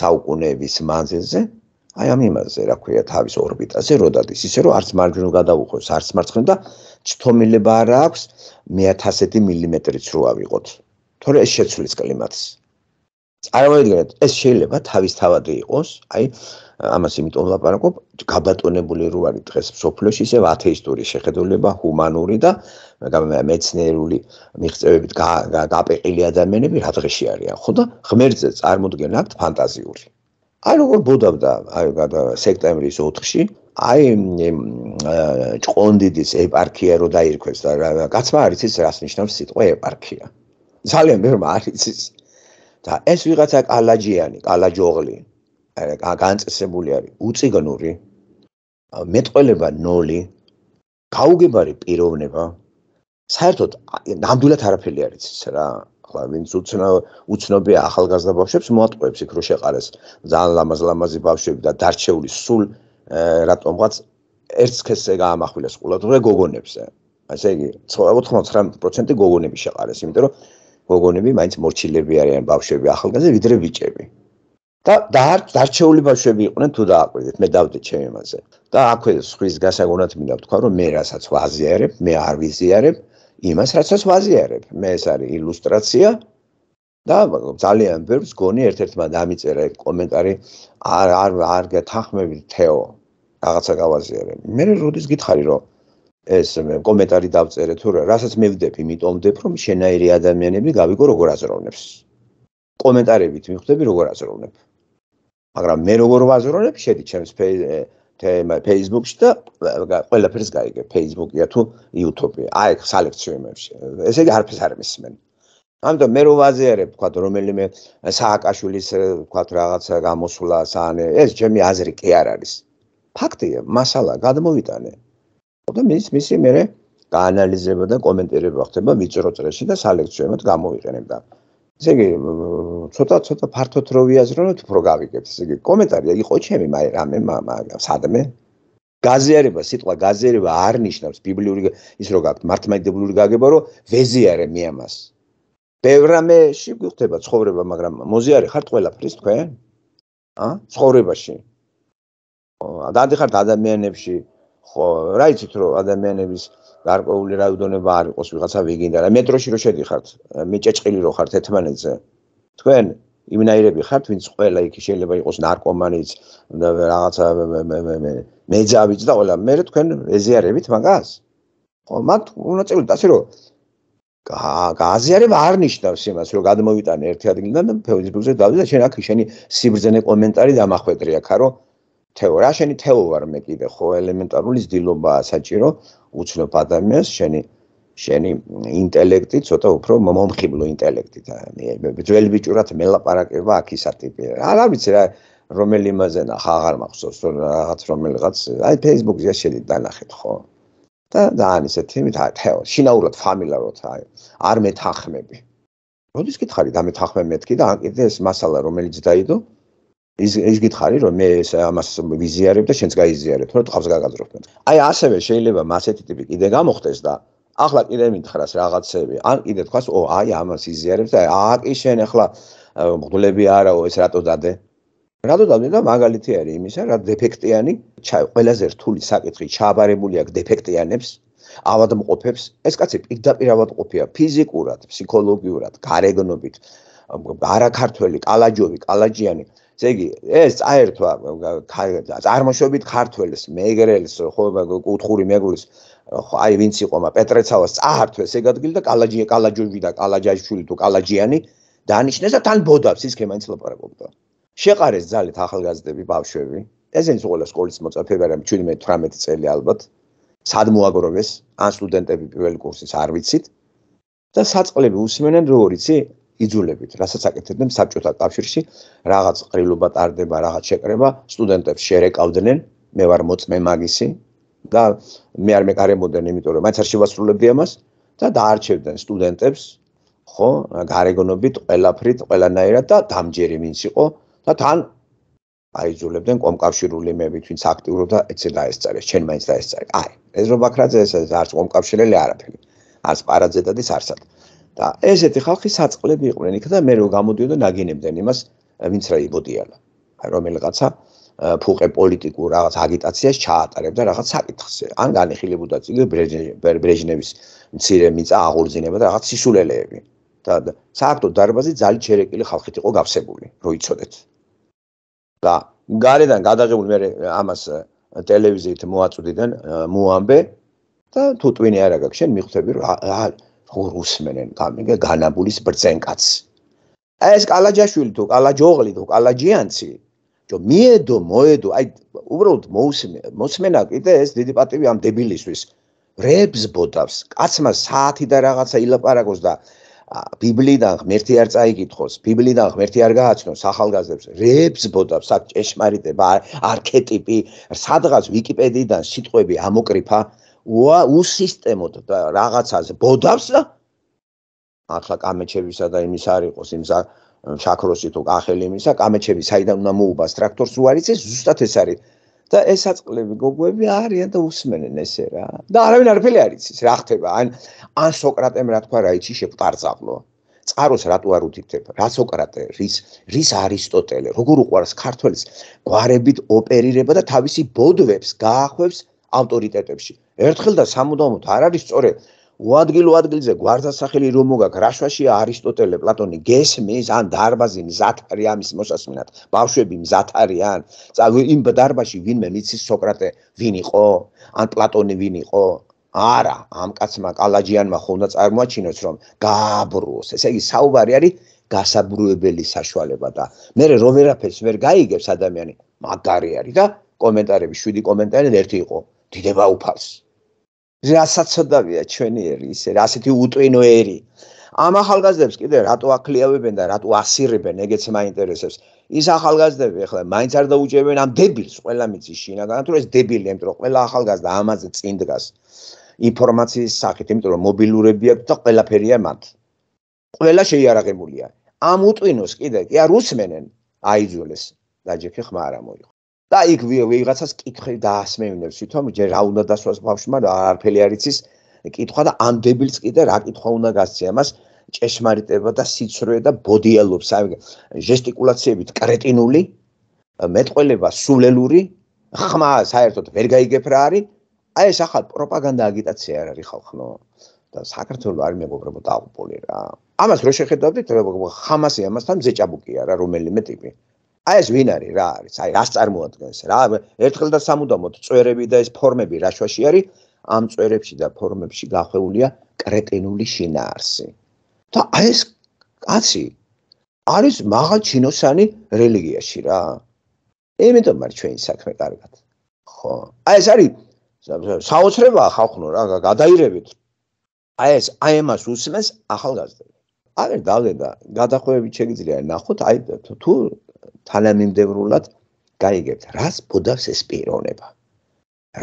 საუკუნეების მანძილზე აი ამ იმაზე, რა ქვია, თავის ორბიტაზე როდადის, ისე რომ არც მარჯვნივ გადაუხვევს, არც მარცხნივ და ჩთომილება რა აქვს 1000 მმ-ით რო ავიღოთ. თორე ეს შეცვლის კლიმატს. წარმოიდგინეთ, ეს შეიძლება თავისთავად იყოს, აი ამას იმიტომ ვაპარაკობ, გაბატონებული რო არის დღეს სოფლოში, ისე ათეისტური შეხედულება, ჰუმანური და მეცნიერული მიღწევებით გაპეყილი ადამიანები რა დღეში არიან, ხო და ღმერთზე წარმოდგენა აქვს ფანტაზიური. აი როგორ ბოდავდა აი სექტემბრის 4-ში აი ჭყონდიდის ეპარქია რო დაირქვეს და კაცმა არ იცის რას ნიშნავს სიტყვა ეპარქია ძალიან ბევრი არ იცის და ეს ვიღაცა კალაჯიანი კალაჯოღლი აი განწესებული არის უციგნური მეტყოლება 0 გაუგებარი პიროვნება საერთოდ ნამდვილად არაფერი არ იცის რა თქვა, ვინც უცნა უცნობი ახალგაზრდა ბავშვებს მოატყუებს იქ რო შეყარეს ძალიან ლამაზ-ლამაზი ბავშვები და დარჩეული სულ რატომღაც ერთს ქესე გაამახვილეს ყულადღე გოგონებსე. ასე იგი 99% გოგონები შეყარეს, იმიტომ რომ გოგონები მაინც მორჩილები არიან ბავშვები ახალგაზრდა ვიდრე ბიჭები. და დარჩეული ბავშვები იყვნენ თუ დააყვირდით, მე დავდე ჩემი მასე. და აქვე სხვის გასაგონად მინდა ვთქვა, რომ მე რასაც ვაზიარებ, მე არ ვიზიარებ, იმას რაცაც ვაზიარებ. მე ეს არის ილუსტრაცია და ძალიან ბევრს გონი ერთ-ერთმა დამიწერა ეს კომენტარი არ არ არ გათახმები თეო რაღაცა გავაზიარე. მე როდის გითხარი რომ ეს კომენტარი დავწერე თუ რა, რასაც მე ვდებ, იმიტომ ვდებ რომ შენაირი ადამიანები გავიგო როგორ აზროვნებს. კომენტარებით მიხვდები როგორ აზროვნებ. მაგრამ მე როგორ ვაზროვნებ, შედი ჩემს თემა Facebook-ში და ყველაფერს გაიგე Facebook-ია თუ YouTube-ია. აი, სალექციო იმებში. ესე იგი არაფერს არ მისმენ. ანუ მე რო ვაზიარებ, თქვა, რომელიმე სააკაშვილის, თქვა, რაღაცა გამოსულა საანე, ეს ჩემი აზრი კი არ არის. ფაქტია, მასალა გადმოვიტანე. და მის მისი მე რა ანალიზება და კომენტირება ხდება ვიწრო წრეში და სალექციო იმედ გამოვიყენებ და ესე იგი ცოტა ცოტა ფართოთ რო ვიაზროთ, უფრო გავიგებთ. ესე იგი კომენტარია, იყო ჩემი, მაგრამ რამე მაგრამ სადმე გაზიარება, სიტყვა გაზიარება არნიშნავს ბიბლიური ის რო გაქვთ მართლმადებლური გაგება, რომ ვეზიარე მე ამას. ბევრამეში გვხვდება ცხოვრება, მაგრამ მოზიარე ხართ ყველაფრის თქვენ? ა? ცხოვრებაში. აა, დადიხართ ადამიანებში. ხო, რა იცით რომ ადამიანების გარკვეული რაოდენობა არ იყოს ვიღაცა ვიგინდა რა მეტროში რო შედიხართ მიჭეჭყილი რო ხართ ერთმანეთზე თქვენ იმნაირები ხართ ვინც ყველა იქ შეიძლება იყოს ნარკომანიც და რაღაცა მეძავიც და ყველა მე რა თქვენ ეზიარებით მაგას ხო მათ უნდა წელი და ასე რომ გააზიარებ არ ნიშნავს იმას რომ გადმოვიტანე ერთი ადგილიდან და ფეისბუქზე დავიდე და შენ აქ შენი სიბრძენე კომენტარი დამახვედრია ხარო თეო, რა შენი თეო ვარ მე კიდე ხო ელემენტარული ძილობაა საჭირო უცნობ ადამიანს შენი შენი ინტელექტი ცოტა უფრო მომხიბლო ინტელექტი და ძველი ბიჭურად მელაპარაკება აქ ისა ტიპი რა არ ვიცი რა რომელი იმაზენა აღარ მახსოვს რაღაც რომელიღაც აი ფეისბუქზე შედი დაнахეთ ხო და დაან ისეთი მით თეო შინაურად ფამილიაროთ აი არ მეთანხმები როდის გითხარი და მეთანხმე მეთქი და ან კიდე ეს მასალა რომელიც დაიდო ის ის გითხარი რომ მე ეს ამას ვიზიარებ და შენც გაიზიარებ რომ ტყავს გაგაძროხ მე. აი ასევე შეიძლება მასეთი ტიპი კიდე გამოხდეს და ახლა კიდე მითხრას რაღაცები ან კიდე თქვას ო აი ამას იზიარებ და აკი შენ ახლა მგვლები არაო ეს რატო დადე? რატო დადე და მაგალითი არის იმისა რა დეფექტიანი ჩაი ყველაზე რთული საკითხი ჩააბარებული აქვს დეფექტიანებს ავადმყოფებს ეს კაცი პირდაპირ ავადმყოფია ფიზიკურად ფსიქოლოგიურად გარეგნობით არაქართველი კალაჯოვი კალაჯიანი ესე იგი ეს წაერთვა წარმოშობით ქართველის მეგრელის ხო კუთხური მეგრელის ხო აი ვინც იყო მაგ პეტრეცავას წაართვა ეს ეგადგილი და კალაჯი კალაჯოვი და კალაჯაშვილი თუ კალაჯიანი დანიშნეს და თან ბოდავს ის ქემანის ლაპარაკობდა შეყარეს ძალით ახალგაზრდები ბავშვები ესენც ყველა სკოლის მოწაფე ვერა 17-18 წელი ალბათ სად მოაგროვეს ან სტუდენტები პირველი კურსის არ ვიცით და საწყლები უსმენენ როგორიცი იძულებით, რასაც აკეთებდნენ საბჭოთა კავშირში, რაღაც ყრილობა ტარდება, რაღაც შეკრება, სტუდენტებს შერეკავდნენ, მე ვარ მოწმე მაგისი და მე არ მეკარემოდნენ, იმიტომ რომ მაინც არ შევასრულებდი ამას და დაარჩევდნენ სტუდენტებს, ხო, გარეგონობით, ყველაფრით, ყველანაირად და დამჯერი ვინც იყო და თან აიძულებდნენ კომკავშირული მეებით, ვინც აქტიურობდა, ეცე დაესწარეს, ჩვენ მაინც დაესწარეს. აი, ეზრო ბაქრაძე ესე არც კომკავშირელი არაფერი. ასპარაძე და ის არსად. და ესეთი ხალხი საწყლები იყვნენ იქ და მე რო გამოდიოდა ნაგინებდნენ იმას ვინც რა იბოდიალა რომელიღაცა ფუყე პოლიტიკურ რაღაც აგიტაციას ჩაატარებდა რაღაც საკითხზე ან განიხილებოდა წილი ბრეჟნევის მცირე მიწა აღორძინება და რაღაც სისულელეები და საერთოდ დარბაზი ძალი ჩერეკილი ხალხით იყო გავსებული როიცოდეთ და გარედან გადაღებული მე ამას ტელევიზიით მოაწვდიდან მოამბე და თუ ტვინი არა გაქვს შენ მიხვდები რა ხურუსმენენ გამიგე განაბულის ბრძენკაც ეს კალაჯაშვილი თუ კალაჯოღლი თუ კალაჯიანცი ჯო მიედო მოედო აი უბრალოდ მოსმენა კიდე ეს დიდი პატივი ამ დებილისთვის რებს ბოდავს კაცმა საათი და რაღაცა ილაპარაკოს და ბიბლიდან ღმერთი არ წაიკითხოს ბიბლიდან ღმერთი არ გააჩნოს ახალგაზრდებს რებს ბოდავს აქ ჭეშმარიტება არქეტიპი სადღაც ვიკიპედიიდან სიტყვები ამოკრიფა უსისტემოდ რაღაცაზე ბოდავს და ახლა კამეჩებისა და იმის არ იყოს იმ შაქროსი თუ კახელი იმისა კამეჩები საიდან უნდა მოუბას ტრაქტორს უარიცეს ზუსტად ეს არის და ეს აწყლები გოგოები არიან და უსმენენ ესე რა და არავინ არაფერი არ იცის რა ხდება ან ან სოკრატემ რა თქვა რა იცი შეფტარწავლო წაროს რატო არ უთითებ რა სოკრატე რის რის არისტოტელე როგორ უყურს ქართველს გვარებით ოპერირება და თავისი ბოდვებს გაახვევს ავტორიტეტებში. ერთხელ და სამუდამოდ არ არის სწორე უადგილო ადგილზე გვარდასახელი რომ მოგაქ რაშვაშია არისტოტელე პლატონი გესმის ან დარბაზი მზათარი ამის მოსასმინად ბავშვები მზათარიან წავი იმ დარბაში ვინმე მიცის სოკრატე ვინ იყო ან პლატონი ვინ იყო არა ამ კაცმა კალაჯიანმა ხო უნდა წარმოაჩინოს რომ გააბრუოს ესე იგი საუბარი არის გასაბრუებელი საშუალება და მე რომ ვერაფერს ვერ გაიგებს ადამიანი მაგარი არის და კომენტარები შვიდი კომენტარი ერთი იყო დიდება უფალს. რასაც ოდავია ჩვენიერი ისე, ასეთი უტვინოერი. ამ ახალგაზრდებს კიდე რატო აკლიავებენ და რატო ასირებენ, ეგეც მაინტერესებს. ის ახალგაზრდები ახლა მაინც არ დაუჯერებენ ამ დებილს, ყველა მიცი შინაგან, თუ ეს დებილი, იმიტომ რომ ყველა ახალგაზრდა ამაზე წინ დგას. ინფორმაციის სახით, იმიტომ რომ მობილურები აქვს და ყველაფერია მათ. ყველა შეიარაღებულია. ამ უტვინოს კიდე კი არ უსმენენ, აიძულეს და ჯექი ხმა არ მოიყო. და იქ ვიღაცას კითხვი დაასმევინებს თვითონ ჯერ რა უნდა დასვას ბავშვი მაგრამ არაფერი არ იცის კითხვა და ამ დებილს კიდე რა კითხვა უნდა გასცე ამას ჭეშმარიტება და სიცრუე და ბოდიალობს აი ჟესტიკულაციებით კრეტინული მეტყველება სულელური ხმა საერთოდ ვერ გაიგებ რა არის აი ეს ახალ პროპაგანდა აგიტაცია არ არის ხალხო და საქართველოს არ მეგობრებო დაუპოლი რა ამას რო შეხედავდით რა ხამასი ამასთან ზეჭაბუკია რა რომელიმე ტიპი აი ეს ვინ არის რა არის? აი რას წარმოადგენს რა? ერთხელ და სამუდამოდ წვერები და ეს ფორმები რაშვაში არის? ამ წვერებში და ფორმებში გახვეულია კრეტინული შინაარსი. და აი ეს კაცი არის მაღალ ჩინოსანი რელიგიაში რა. იმიტომ არ ჩვენი საქმე კარგად. ხო. აი ეს არის საოცრება ხალხო რა, გადაირევით. აი ეს აი ამას უსმენს ახალგაზრდა. აი და და გადახვევებით შეგიძლია ნახოთ აი თუ თალამიმდევრულად გაიგებთ რას ბოდავს ეს პიროვნება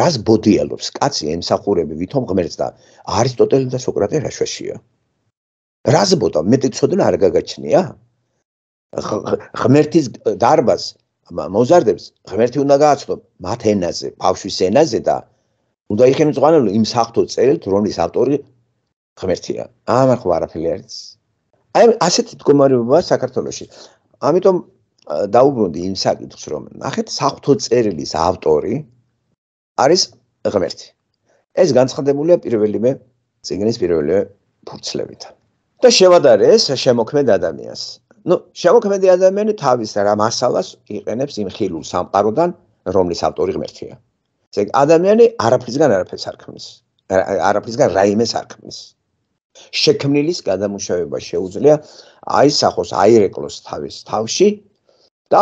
რას ბოდიალობს კაცი ემსახურები ვითომ ღმერთს და არისტოტელე და სოკრატე რა შეშია რას ბოდა მეტი ცოდნა არ გაგაჩნია ღმერთის დარბას მოზარდებს ღმერთი უნდა გააცნო მათ ენაზე ბავშვის ენაზე და უნდა იქნება ზღვანელო იმ საფთო წერილთ რომლის ავტორი ღმერთია ამ ახლა არაფერი არის აი ასეთი მდგომარეობაა საქართველოში ამიტომ დაუბრუნდი იმ საკითხს, რომ ნახეთ, საფთო წერილის ავტორი არის ღმერთი. ეს განცხადებულია პირველი მე ციგნის პირველი ფურცლებით. და შევადარე ეს შემოქმედ ადამიანს. ნუ შემოქმედი ადამიანი თავის რა მასალას იყენებს იმ ხილულ სამყაროდან, რომლის ავტორი ღმერთია. ესე იგი ადამიანი არაფრისგან არაფერს არქმნის. არაფრისგან რაიმეს არქმნის. შექმნილის გადამუშავება შეუძლია აისახოს, აირეკლოს თავის თავში და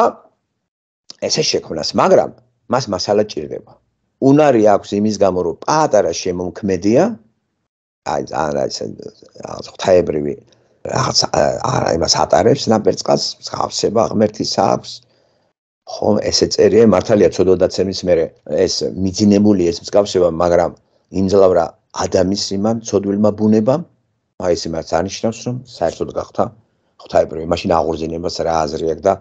ესე შექმნას, მაგრამ მას მასალა ჭირდება. უნარი აქვს იმის გამო, რომ პატარა შემომქმედია, აი ან რა ისე ღთაებრივი რაღაც არა იმას ატარებს ნაპერწკას, ხავსება ღმერთის აქვს. ხო, ესე წერია, მართალია ცოდვადაცემის მე ეს მიძინებული ეს მსგავსება, მაგრამ იმძლავრა ადამიანის იმან ცოდვილმა ბუნებამ, აი ესე მართ არნიშნავს რომ საერთოდ გახთა ღთაებრივი, მაშინ აღორძინებას რა აზრი აქვს და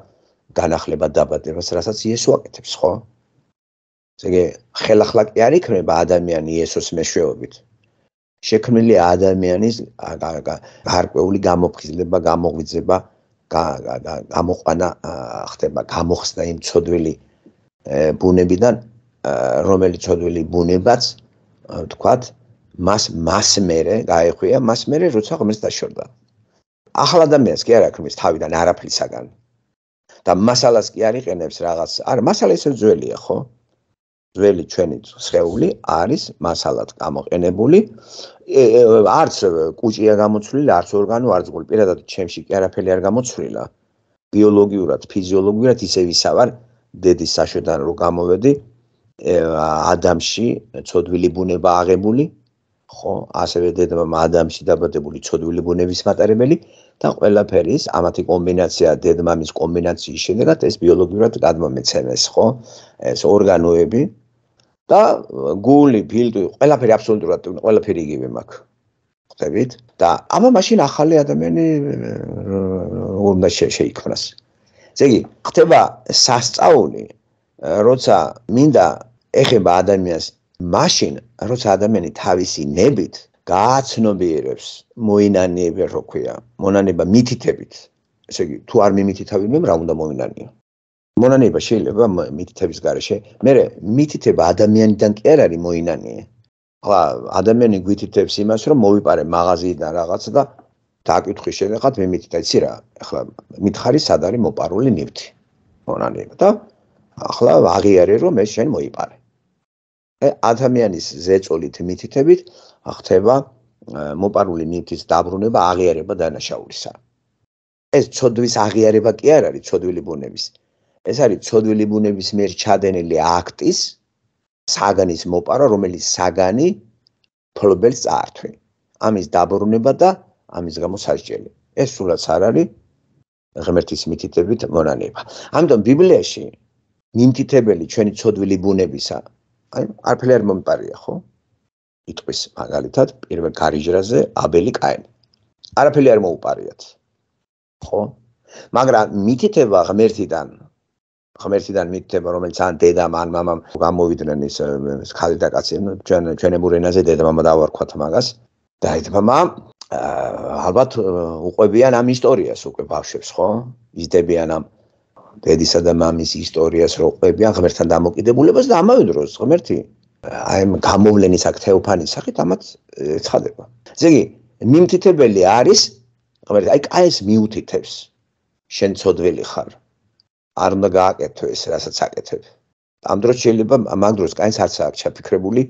განახლება დაბადებას, რასაც იესო აკეთებს, ხო? ესე იგი, ხელახლა კი არ იქნება ადამიანი იესოს მეშვეობით. შექმნილი ადამიანის გარკვეული გამოფხიზლება, გამოღვიძება, გამოყანა ხდება, გამოხსნა იმ ცოდვილი ბუნებიდან, რომელიც ცოდვილი ბუნებაც, თქვათ, მას მას მერე გაეხვია, მას მერე როცა ღმერთს დაშორდა. ახალ ადამიანს კი არ აქვს თავიდან არაფრისაგან და მასალას კი არიყენებს რაღაც. არა, მასალა ისე ძველია, ხო? ძველი ჩვენი სხეული არის მასალად გამოყენებული. არც კუჭია გამოცვლილი, არც ორგანო, არც გული. პირადად ჩემში კი არაფერი არ გამოცვლილა. ბიოლოგიურად, ფიზიოლოგიურად ისე ვისავარ დედის საშოდან რო გამოვედი. ადამიანში ცოდვილი ბუნება აღებული, ხო? ასევე დედამ ადამიანში დაბადებული ცოდვილი ბუნების მატარებელი. და ყველაფერის ამათი კომბინაცია დედმამის კომბინაციის შედეგად ეს ბიოლოგიურად გადმომეცემეს, ხო? ეს ორგანოები და გული, ფილტვი, ყველაფერი აბსოლუტურად ყველაფერი იგივე მაქვს. ხდებით? და ამა მაშინ ახალი ადამიანი უნდა შეიქმნას. ესე იგი, ხდება სასწაული, როცა მინდა ეხება ადამიანს მაშინ, როცა ადამიანი თავისი ნებით გააცნობიერებს მოინანიები რო ქვია მონანება მითითებით ესე იგი თუ არ მიმითითავინმე რა უნდა მოინანიო მონანება შეიძლება მითითების გარეშე მე მითითება ადამიანიდან კი არ არის მოინანიე ხლა ადამიანი გვითითებს იმას რომ მოვიპარე მაღაზიიდან რაღაც და დაკითხვი შეიძლება მე მითითა იცი რა ხლა მითხარი სად არის მოპარული ნივთი მონანება და ახლა აღიარე რომ ეს შენ მოიპარე ე ადამიანის ზეწოლით მითითებით ხდება მოპარული ნიტის დაბრუნება აღიარება დანაშაულისა. ეს ცოდვის აღიარება კი არ არის ცოდვილი ბუნების. ეს არის ცოდვილი ბუნების მიერ ჩადენილი აქტის საგანის მოპარა, რომელიც საგანი ფლობელს წაართვი. ამის დაბრუნება და ამის გამო სასჯელი. ეს სულაც არ არის ღმერთის მითითებით მონანება. ამიტომ ბიბლიაში მითითებელი ჩვენი ცოდვილი ბუნებისა, აი არფელი არ მომპარია ხო? იტყვის მაგალითად პირველ გარიჟრაზე აბელი კაენი. არაფერი არ მოუპარიათ. ხო? მაგრამ მითითება ღმერთიდან ღმერთიდან მითითება რომელიც ან დედამ ან მამამ გამოვიდნენ ის ხალი და კაცი ჩვენ ჩვენებურ ენაზე დედამამა დავარქვათ მაგას და ეთმამა ალბათ უყვებიან ამ ისტორიას უკვე ბავშვებს ხო? იძებიან ამ დედისა და მამის ისტორიას რო უყვებიან ღმერთთან დამოკიდებულებას და ამავე დროს ღმერთი აი ამ გამოვლენის აქ თეოფანის სახით ამათ ეცხადება. ესე იგი, მიმთითებელი არის, ყველა აი კაეს მიუთითებს. შენ ცოდველი ხარ. არ უნდა გააკეთო ეს, რასაც აკეთებ. ამ დროს შეიძლება მაგ დროს კაინს არც არ ჩაფიქრებული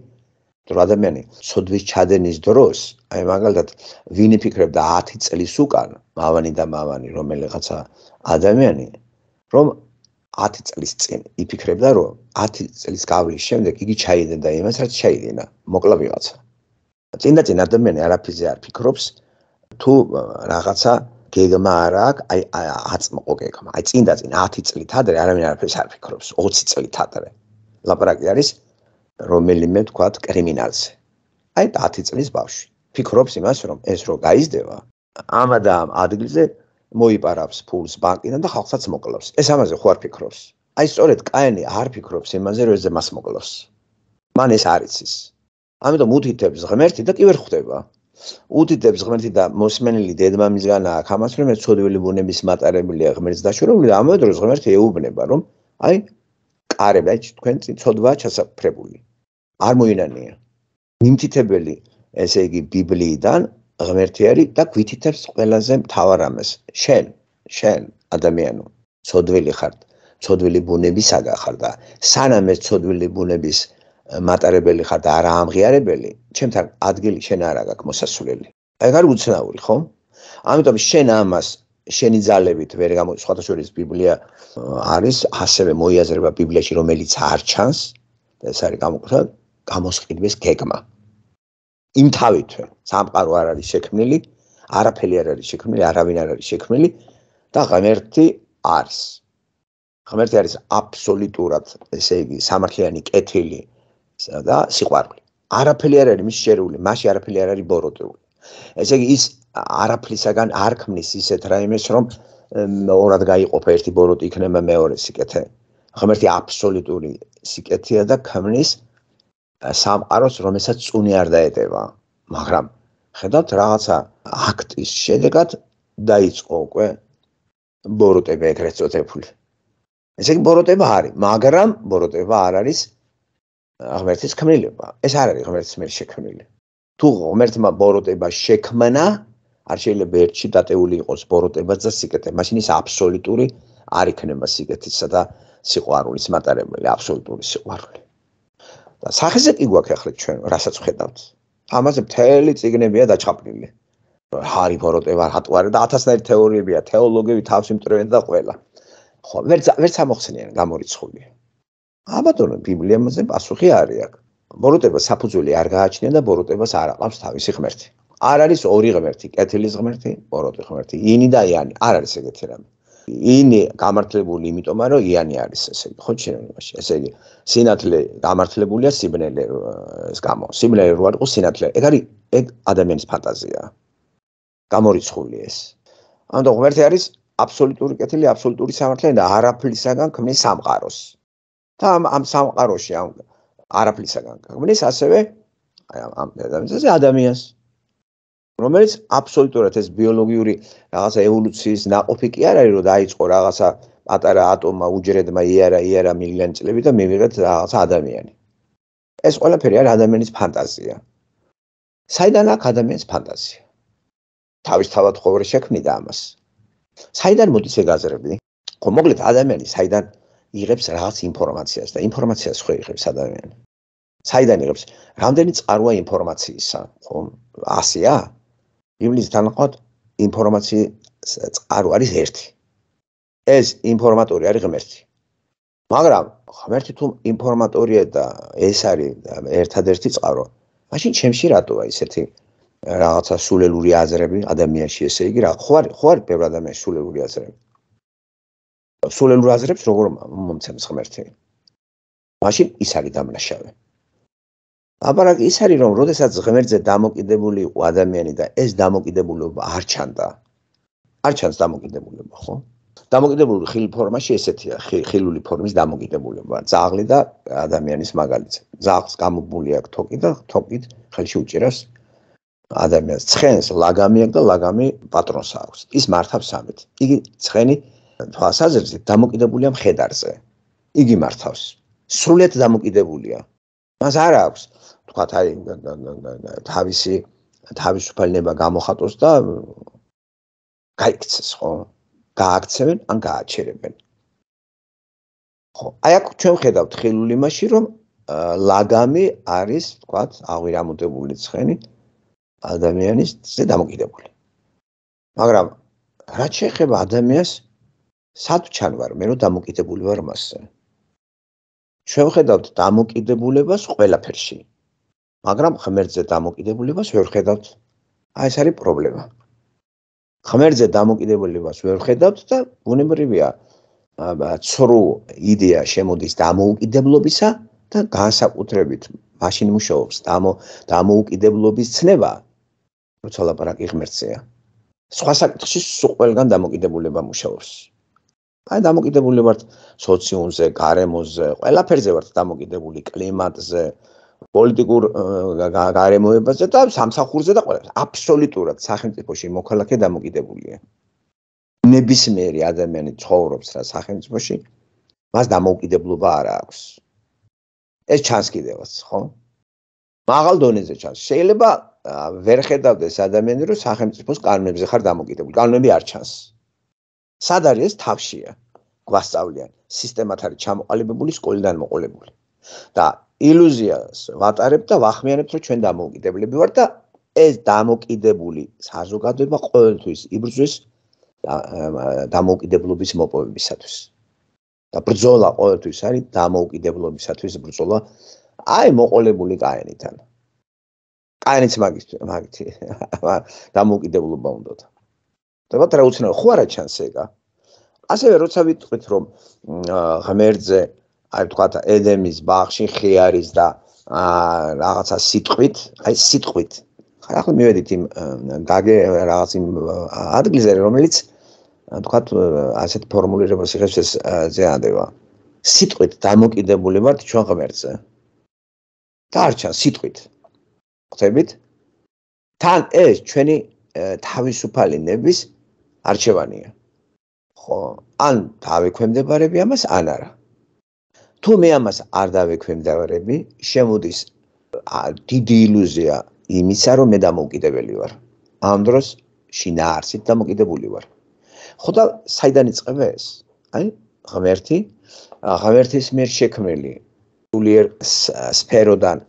რომ ადამიანი ცოდვის ჩადენის დროს, აი მაგალითად, ვინი ფიქრებდა 10 წლის უკან, მავანი და მავანი რომელიღაცა ადამიანი, რომ 10 წლის წინ იფიქრებდა, რომ 10 წლის გავლის შემდეგ იგი ჩაიდენდა იმას, რაც ჩაიდენა, მოკლა ვიღაცა. წინა წინ ადამიანი არაფერზე არ ფიქრობს, თუ რაღაცა გეგმა არ აქვს, აი აწმყო გეგმა. აი წინა წინ 10 წლით ადრე არავინ არაფერს არ ფიქრობს, 20 წლით ადრე. ლაპარაკი არის რომელიმე თქვა კრიმინალზე. აი 10 წლის ბავშვი ფიქრობს იმას, რომ ეს რო გაიზდება, ამ და ამ ადგილზე მოიპარავს ფულს ბანკიდან და ხალხსაც მოკლავს. ეს ამაზე ხო არ ფიქრობს? აი სწორედ კაენი არ ფიქრობს იმაზე, რომ ეზე მას მოკლავს. მან ეს არ იცის. ამიტომ უთითებს ღმერთი და კიდევ ხვდება. უთითებს ღმერთი და მოსმენელი დედმამისგან აქვს ამას, რომ ეს ცოდვილი ბუნების მატარებელია ღმერთს დაშორებული და ამავდროულად ღმერთი ეუბნება, რომ აი კარები, აი თქვენ წინ ცოდვა ჩასაფრებული. არ მოინანია. ნიმთითებელი ესე იგი ბიბლიიდან ღმერთი არის და გვითითებს ყველაზე მთავარ ამას. შენ, შენ ადამიანო, ცოდვილი ხარ, ცოდვილი ბუნებისაგან ხარ და სანამ ეს ცოდვილი ბუნების მატარებელი ხარ და არა ამღიარებელი, ჩემთან ადგილი შენ არ აქვს მოსასულელი. ეგ არის უცნაური, ხო? ამიტომ შენ ამას შენი ძალებით ვერ გამო სხვათაშორის ბიბლია არის, ასევე მოიაზრება ბიბლიაში რომელიც არ ჩანს და ეს არის გამოკვლა გამოსყიდვის გეგმა. იმ თავითვე სამყარო არ არის შექმნილი, არაფერი არ არის შექმნილი, არავინ არ არის შექმნილი და ღმერთი არის. ღმერთი არის აბსოლუტურად, ესე იგი, სამართლიანი კეთილი და სიყვარული. არაფერი არ არის მის შერული, მასი არაფერი არ არის ბოროტული. ესე იგი, ის არაფლისაგან არ ქმნის ისეთ რაიმეს, რომ ორად გაიყოფა ერთი ბოროტი იქნება მეორე სიკეთე. ღმერთი აბსოლუტური სიკეთეა და ქმნის სამყაროს, რომელსაც წუნი არ დაედება, მაგრამ ხედავთ რაღაცა აქტის შედეგად დაიწყო უკვე ბოროტება ეგრეთ წოდებული. ესე იგი ბოროტება არის, მაგრამ ბოროტება არ არის ღმერთის ქმნილება. ეს არ არის ღმერთის მიერ შექმნილი. თუ ღმერთმა ბოროტება შექმნა, არ შეიძლება ერთში დატეული იყოს ბოროტება და სიკეთე. მაშინ ის აბსოლუტური არ იქნება სიკეთისა და სიყვარულის მატარებელი, აბსოლუტური სიყვარული. და სახეზე კი გვაქვს ახლა ჩვენ რასაც ხედავთ. ამაზე მთელი ციგნებია დაჭაპნილი. ჰარი ბოროტე ვარ ატვარე და ათასნაირი თეორიებია, თეოლოგები თავს იმტრევენ და ყველა. ხო, ვერც ვერც ამოხსენიან გამორიცხული. ამატონო ბიბლიამაზე პასუხი არი აქ. ბოროტება საფუძველი არ გააჩნია და ბოროტებას არ აყავს თავისი ღმერთი. არ არის ორი ღმერთი, კეთილის ღმერთი, ბოროტი ღმერთი. ინი და იანი არ არის ეგეთი რამე. ინი გამართლებული იმიტომ არა იანი არის ესე იგი ხო ჩემში ესე იგი სინათლე გამართლებულია სიბნელე ეს გამო სიბნელე რო არის ყო სინათლე ეგ არის ეგ ადამიანის ფანტაზია გამორიცხული ეს ანუ ღმერთი არის აბსოლუტური კეთილი აბსოლუტური სამართლე და არაფლისაგან ქმნის სამყაროს და ამ ამ სამყაროში ამ არაფლისაგან ქმნის ასევე აი ამ ადამიანს ეს ადამიანს რომელიც აბსოლუტურად ეს ბიოლოგიური რაღაცა ევოლუციის ناقოფი კი არ არის, რომ დაიწყო რაღაცა პატარა ატომა უჯრედმა იარა იარა მილიონ წლები და მივიღეთ რაღაცა ადამიანი. ეს ყველაფერი არ ადამიანის ფანტაზია. საიდან აქ ადამიანის ფანტაზია? თავის თავად ხოვრე შექმნიდა ამას. საიდან მოდის ეს გაზრები? ხო მოკლედ ადამიანი საიდან იღებს რაღაც ინფორმაციას და ინფორმაციას ხო იღებს ადამიანი? საიდან იღებს? რამდენი წყაროა ინფორმაციისა? ხო 100-ა? ბიბლიის თანახმად ინფორმაცია წყარო არის ერთი. ეს ინფორმატორი არის ღმერთი. მაგრამ ღმერთი თუ ინფორმატორია და ეს არის ერთადერთი წყარო, მაშინ ჩემში რატოა ისეთი э, რაღაცა სულელური აზრები ადამიანში ესე იგი რა ხوار ხوار ბევრი ადამიანი სულელური აზრები სულელურ აზრებს როგორ მომცემს ღმერთი მაშინ ის არის დამნაშავე აბარაკი ის არის რომ როდესაც ღმერთზე დამოკიდებული იყო ადამიანი და ეს დამოკიდებულება არ ჩანდა არ ჩანს დამოკიდებულება ხო დამოკიდებული ხილი ფორმაში ესეთია ხილული ფორმის დამოკიდებულება ზაღლი და ადამიანის მაგალითზე ზაღს გამობული აქვს თოკი და თოკით ხელში უჭერას ადამიანს ცხენს ლაგამი აქვს და ლაგამი პატრონს აქვს ის მართავს სამეთ იგი ცხენი თვალსაზრისით დამოკიდებულია მხედარზე იგი მართავს სრულად დამოკიდებულია მას არა აქვს ვთქვათ, აი თავისი თავისუფლება გამოხატოს და გაიქცეს, ხო? გააქცევენ ან გააჩერებენ. ხო, აი აქ ჩვენ ხედავთ ხელული მასში, რომ ლაგამი არის, ვთქვათ, აღირამოდებული ცხენი ადამიანის ზედამოკიდებული. მაგრამ რა შეიძლება ადამიანს სათჩან ვარ, მე რო დამოკიდებული ვარ მასზე. ჩვენ ხედავთ დამოკიდებულებას ყველაფერში. მაგრამ ღმერთზე დამოკიდებულებას ვერ ხედავთ. აი ეს არის პრობლემა. ღმერთზე დამოკიდებულებას ვერ ხედავთ და უნებრივია ცრუ იდეა შემოდის დამოუკიდებლობისა და განსაკუთრებით მაშინ მუშაობს დამო დამოუკიდებლობის ცნება როცა ლაპარაკი ღმერთზეა. სხვა საკითხში სულყველგან დამოკიდებულება მუშაობს. აი დამოკიდებული ვართ სოციუმზე, გარემოზე, ყველაფერზე ვართ დამოკიდებული კლიმატზე, პოლიტიკურ გარემოებაზე და სამსახურზე და ყველაზე აბსოლუტურად სახელმწიფოში მოქალაქე დამოკიდებულია. ნებისმიერი ადამიანი ცხოვრობს რა სახელმწიფოში, მას დამოუკიდებლობა არ აქვს. ეს ჩანს კიდევაც, ხო? მაღალ დონეზე ჩანს. შეიძლება ვერ ხედავდეს ადამიანს, რომ სახელმწიფოს კანონებზე ხარ დამოკიდებული. კანონები არ ჩანს. სად არის ეს თავშია? გვასწავლიან სისტემათარი ჩამოყალიბებული სკოლიდან მოყოლებული. და ილუზიას ვატარებ და ვახმიანებ, რომ ჩვენ დამოუკიდებლები ვართ და ეს დამოკიდებული საზოგადოება ყოველთვის იბრძვის დამოუკიდებლობის მოპოვებისათვის. და ბრძოლა ყოველთვის არის დამოუკიდებლობისათვის ბრძოლა აი მოყოლებული კაენიდან. კაენიც მაგის მაგთი დამოუკიდებლობა უნდათ. და ვატრა უცნაური ხო არა ჩანს ეგა? ასევე როცა ვიტყვით რომ ღმერთზე აი ვთქვათ ედემის ბაღში ხიარის და აა რაღაცა სიტყვით, აი სიტყვით. ახლა მივედით იმ დაგე რაღაც იმ ადგილზე, რომელიც ვთქვათ ასეთ ფორმულირებას იღებს ეს ზეანდება. სიტყვით დამოკიდებული ვართ ჩვენ ღმერთზე. დარჩა სიტყვით. ხვდებით? თან ეს ჩვენი თავისუფალი ნების არჩევანია. ხო, ან დავიქვემდებარები ამას, ან არა. თუ მე ამას არ დავეკვემდავრები, შემოდის დიდი ილუზია იმისა, რომ მე დამოუკიდებელი ვარ. ამ დროს შინაარსით დამოკიდებული ვარ. ხო და საიდან იწყება ეს? აი, ღმერთი, ღმერთის მიერ შექმნილი სულიერ სფეროდან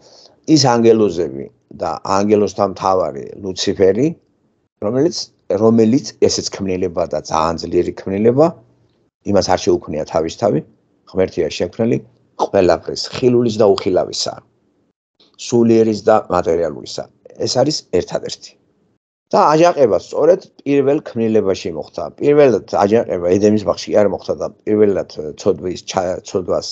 ის ანგელოზები და ანგელოსთან თავარი ლუციფერი, რომელიც რომელიც ესეც ქმნილება და ძალიან ძლიერი ქმნილება, იმას არ შეუქმნია თავის თავი, ღმერთია შექმნელი, ყველა ფრის ხილულის და უხილავისა. სულიერის და მატერიალურისა. ეს არის ერთადერთი. და აჯანყება სწორედ პირველ ქმნილებაში მოხდა. პირველად აჯანყება ედემის ბაღში არ მოხდა და პირველად ცოდვის ცოდვას,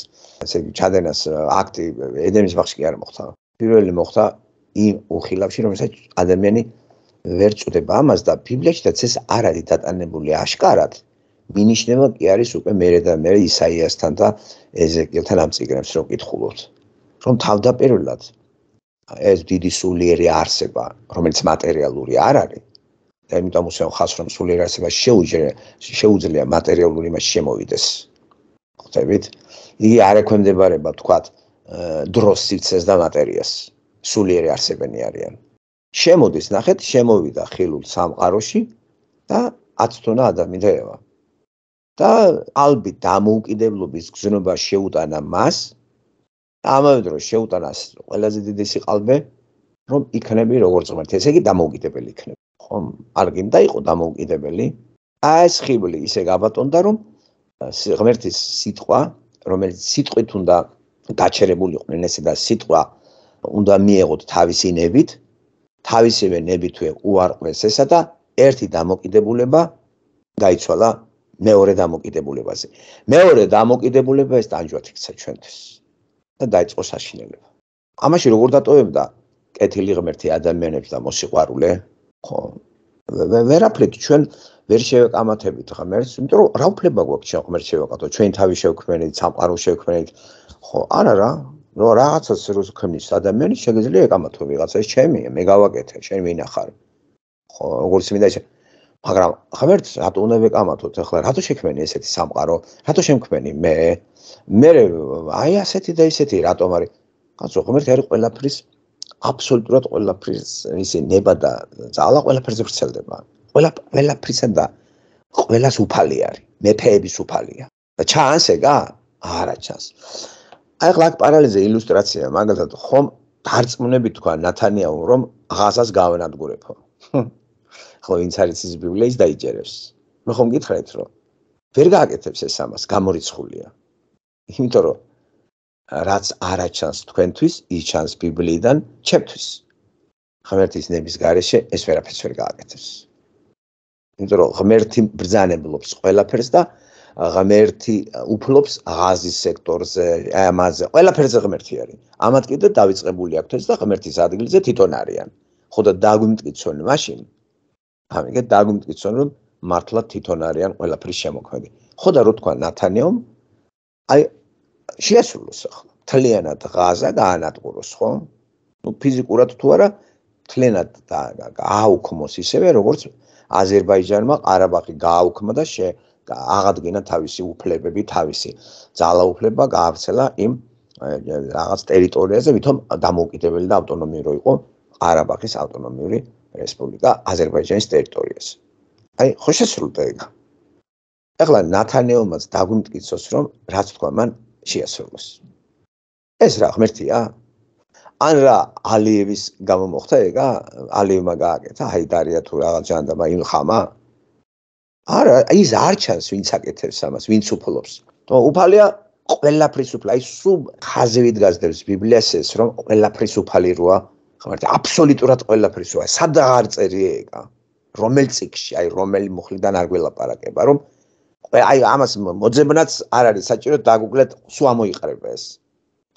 ესე იგი ჩადენას აქტი ედემის ბაღში არ მოხდა. პირველი მოხდა იმ უხილავში, რომელსაც ადამიანი ვერ წუდება ამას და ბიბლიაშიც ეს არ არის დატანებული აშკარად, მინიშნება კი არის უკვე მერე და მერე ისაიასთან და ეზეკიელთან ამ ციგნებს რო კითხულობთ რომ თავდაპირველად ეს დიდი სულიერი არსება რომელიც მატერიალური არ არის და იმიტომ უსე ხას რომ სულიერი არსება შეუძლია შეუძლია მატერიალური მას შემოვიდეს ხვდებით იგი არ ექვემდებარება თქვათ დროს სივცეს და მატერიას სულიერი არსებენი არიან შემოდის ნახეთ შემოვიდა ხილულ სამყაროში და აცტონა ადამიანი და ევა და ალბი დამოუკიდებლობის გზნობა შეუტანა მას ამავე დროს შეუტანა ყველაზე დიდი სიყალბე რომ იქნები როგორც მართ ესე იგი დამოუკიდებელი იქნები ხო არგენდა იყო დამოუკიდებელი ეს ხიბლი ისე გაბატონდა რომ ღმერთის სიტყვა რომელიც სიტყვით უნდა გაჩერებულიყვნენ ესე და სიტყვა უნდა მიეღოთ თავისი ნებით თავისივე ნებით უარყვეს ესა და ერთი დამოკიდებულება გაიცვალა მეორე დამოკიდებულებაზე. მეორე დამოკიდებულება ეს დანჯვათ იქცა ჩვენთვის და დაიწყო საშინელება. ამაში როგორ დატოვებდა კეთილი ღმერთი ადამიანებს და მოსიყვარულე? ხო. ვერაფრით ჩვენ ვერ შევეკამათებით ღმერთს, იმიტომ რომ რა უფლება გვაქვს ჩვენ ღმერთს შევეკატო? ჩვენ თავი შევქმენით, სამყარო შევქმენით. ხო, არა რა. რო რაღაცას როს ქმნის ადამიანის შეგეძლია ეკამათო ვიღაცა ეს ჩემია მე გავაკეთე შენ ვინახარ ხო როგორც მინდა შენ მაგრამ ღმერთს რატო უნდა ვეკამათოთ ახლა რატო შექმენი ესეთი სამყარო რატო შემქმენი მე მე აი ასეთი და ისეთი რატომ არის კაცო ღმერთი არის ყველაფრის აბსოლუტურად ყველაფრის ისე ნება და ძალა ყველაფერზე ვრცელდება ყველა ყველაფრისა და ყველას უფალი არის მეფეების უფალია და ჩანს ეგა არა ჩანს აი ახლა აქ პარალელზე ილუსტრაცია მაგალითად ხომ დარწმუნებით თქვა ნათანიაუ რომ ღაზას გავენადგურებო ხო ვინც არის ის ბიბლიის დაიჯერებს. მე ხომ გითხრათ რომ ვერ გააკეთებს ეს ამას, გამორიცხულია. იმიტომ რომ რაც არა ჩანს თქვენთვის, ის ჩანს ბიბლიიდან ჩემთვის. ღმერთის ნების გარეშე ეს ვერაფერს ვერ გააკეთებს. იმიტომ რომ ღმერთი ბრძანებლობს ყველაფერს და ღმერთი უფლობს ღაზის სექტორზე, ამაზე, ყველაფერზე ღმერთი არის. ამათ კიდე დაიწყებული აქვს და ღმერთის ადგილზე თვითონ არიან. ხოდა დაგვიმტკიცონ მაშინ, ამიტომ დაგმტკიცონ რომ მართლა თვითონ არიან ყველაფრის შემოქმედი. ხო და რო თქვა ნათანიომ აი შეასრულოს ახლა თლიანად ღაზა გაანადგუროს ხო? ნუ ფიზიკურად თუ არა თლიანად აუქმოს ისევე როგორც აზერბაიჯანმა ყარაბაღი გააუქმა და შე აღადგენა თავისი უფლებები, თავისი ძალაუფლება გააცელა იმ რაღაც ტერიტორიაზე, თვითონ დამოუკიდებელი და ავტონომიური იყო ყარაბაღის ავტონომიური რესპუბლიკა აზერბაიჯანის ტერიტორიაზე. აი, ხო შესრულდა ეგ? ახლა ნათანიელმაც დაგვიმტკიცოს, რომ რაც თქვა მან შეასრულოს. ეს რა ღმერთია? ან რა ალიევის გამო მოხდა ეგა? ალიევმა გააკეთა ჰაიდარია თუ რაღაც ჯანდაბა იმ ხამა? არა, ის არ ჩანს, ვინც აკეთებს ამას, ვინც უფლობს. თუმცა უფალია ყველაფრის უფალი, აი სუ ხაზივით გაზდებს ბიბლიას ეს, რომ ყველაფრის უფალი როა ხო მარტო აბსოლუტურად ყველაფერს ვაი სადა არ წერი ეგა რომელ ციკში აი რომელ მუხლიდან არ გველაპარაკება რომ აი ამას მოძებნაც არ არის საჭირო დაგუგლეთ სუ ამოიყრება ეს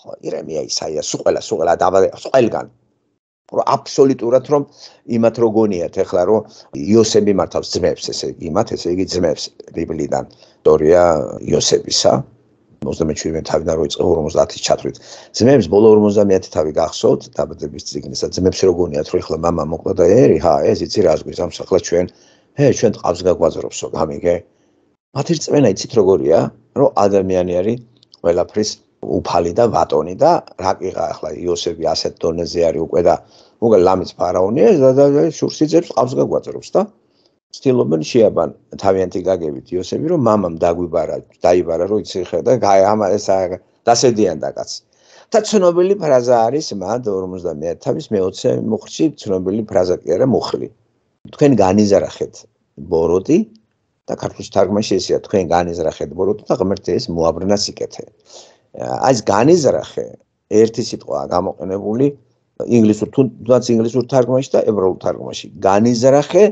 ხო ირემია ისაია სუ ყველა სუ ყველა დავა ყველგან რომ აბსოლუტურად რომ იმათ როგონიათ ეხლა რომ იოსები მართავს ძმებს ესე იგი იმათ ესე იგი ძმებს ბიბლიდან დორია იოსებისა 57-ე თავიდან როიწყებო 50-ის ჩათვლით. ძმებს ბოლო 50-ე თავი გახსოვთ დაბადების წიგნისა. ძმებს რო გონიათ რომ ეხლა мама მოკლა და ერი, ჰა, ეს იცი რა ზგვის ამ სახლა ჩვენ. ჰე, ჩვენ ყავს გაგვაზრობსო, გამიგე. მათი წმენა იცით როგორია, რომ ადამიანი არის ყველაფრის უფალი და ვატონი და რაკიღა ახლა იოსები ასეთ დონეზე არის უკვე და უკვე ლამის ფარაონია და შურსიძებს ყავს გაგვაზრობს და ცდილობენ შეაბან თავიანთი გაგებით იოსები რომ მამამ დაგვიბარა დაიბარა რომ იცი ხარ და ამ ეს დასედიან და კაც და ცნობილი ფრაზა არის მად 51 თავის მეოცე მუხში ცნობილი ფრაზა კი არა მუხლი თქვენ განიზრახეთ ბოროტი და ქართულ თარგმანში ესეა თქვენ განიზრახეთ ბოროტი და ღმერთი ეს მოაბრნას იკეთე აი ეს განიზრახე ერთი სიტყვაა გამოყენებული ინგლისურ თუნდაც ინგლისურ თარგმანში და ებრაულ თარგმანში განიზრახე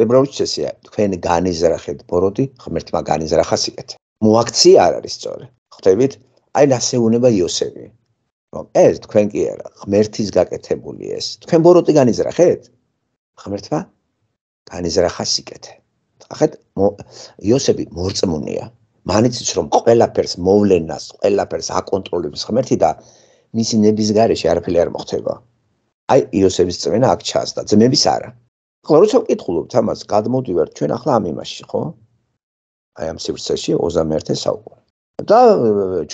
ებრაულში წესია თქვენ განიზრახეთ ბოროტი ღმერთმა განიზრახა სიკეთ მოაქცია არ არის სწორი ხვდებით აი ნასეუნება იოსები რომ ეს თქვენ კი არა ღმერთის გაკეთებული ეს თქვენ ბოროტი განიზრახეთ ღმერთმა განიზრახა სიკეთ ახეთ იოსები მორწმუნია მანიცის რომ ყველაფერს მოვლენას ყველაფერს აკონტროლებს ღმერთი და მისი ნების გარეშე არაფერი არ მოხდება აი იოსების წმენა აქ ჩასდა ძმების არა ხო როცა ვკითხულობთ ამას, გადმოდივარ ჩვენ ახლა ამ იმაში, ხო? აი ამ სივრცეში 21-ე საუკუნე. და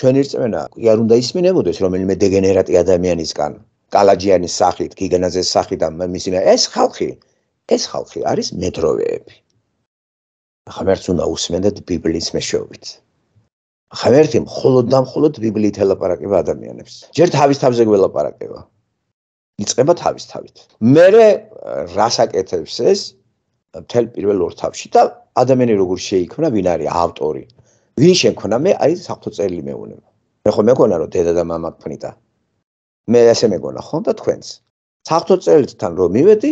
ჩვენი რწმენა კი არ უნდა ისმინებოდეს რომელიმე დეგენერატი ადამიანისგან, კალაჯიანის სახით, გიგანაზეს სახით და მისინა ეს ხალხი, ეს ხალხი არის მეტროვეები. ხმერც უნდა უსმენდეთ ბიბლიის მეშვეობით. ხმერთი მხოლოდ და მხოლოდ ბიბლიით ელაპარაკება ადამიანებს. ჯერ თავის თავზე გველაპარაკება. იწება თავის თავით. მე რასაკეთებს ეს მთელ პირველ ორ თავში და ადამიანი როგორ შეიქმნა, ვინ არის ავტორი? ვინ შექმნა მე აი საფთო წერილი მეუნება. მე ხო მეკონა რომ დედა და мама გქნიდა. მე ასე მეკონა ხო და თქვენს. საფთო წერილთან რომ მივედი,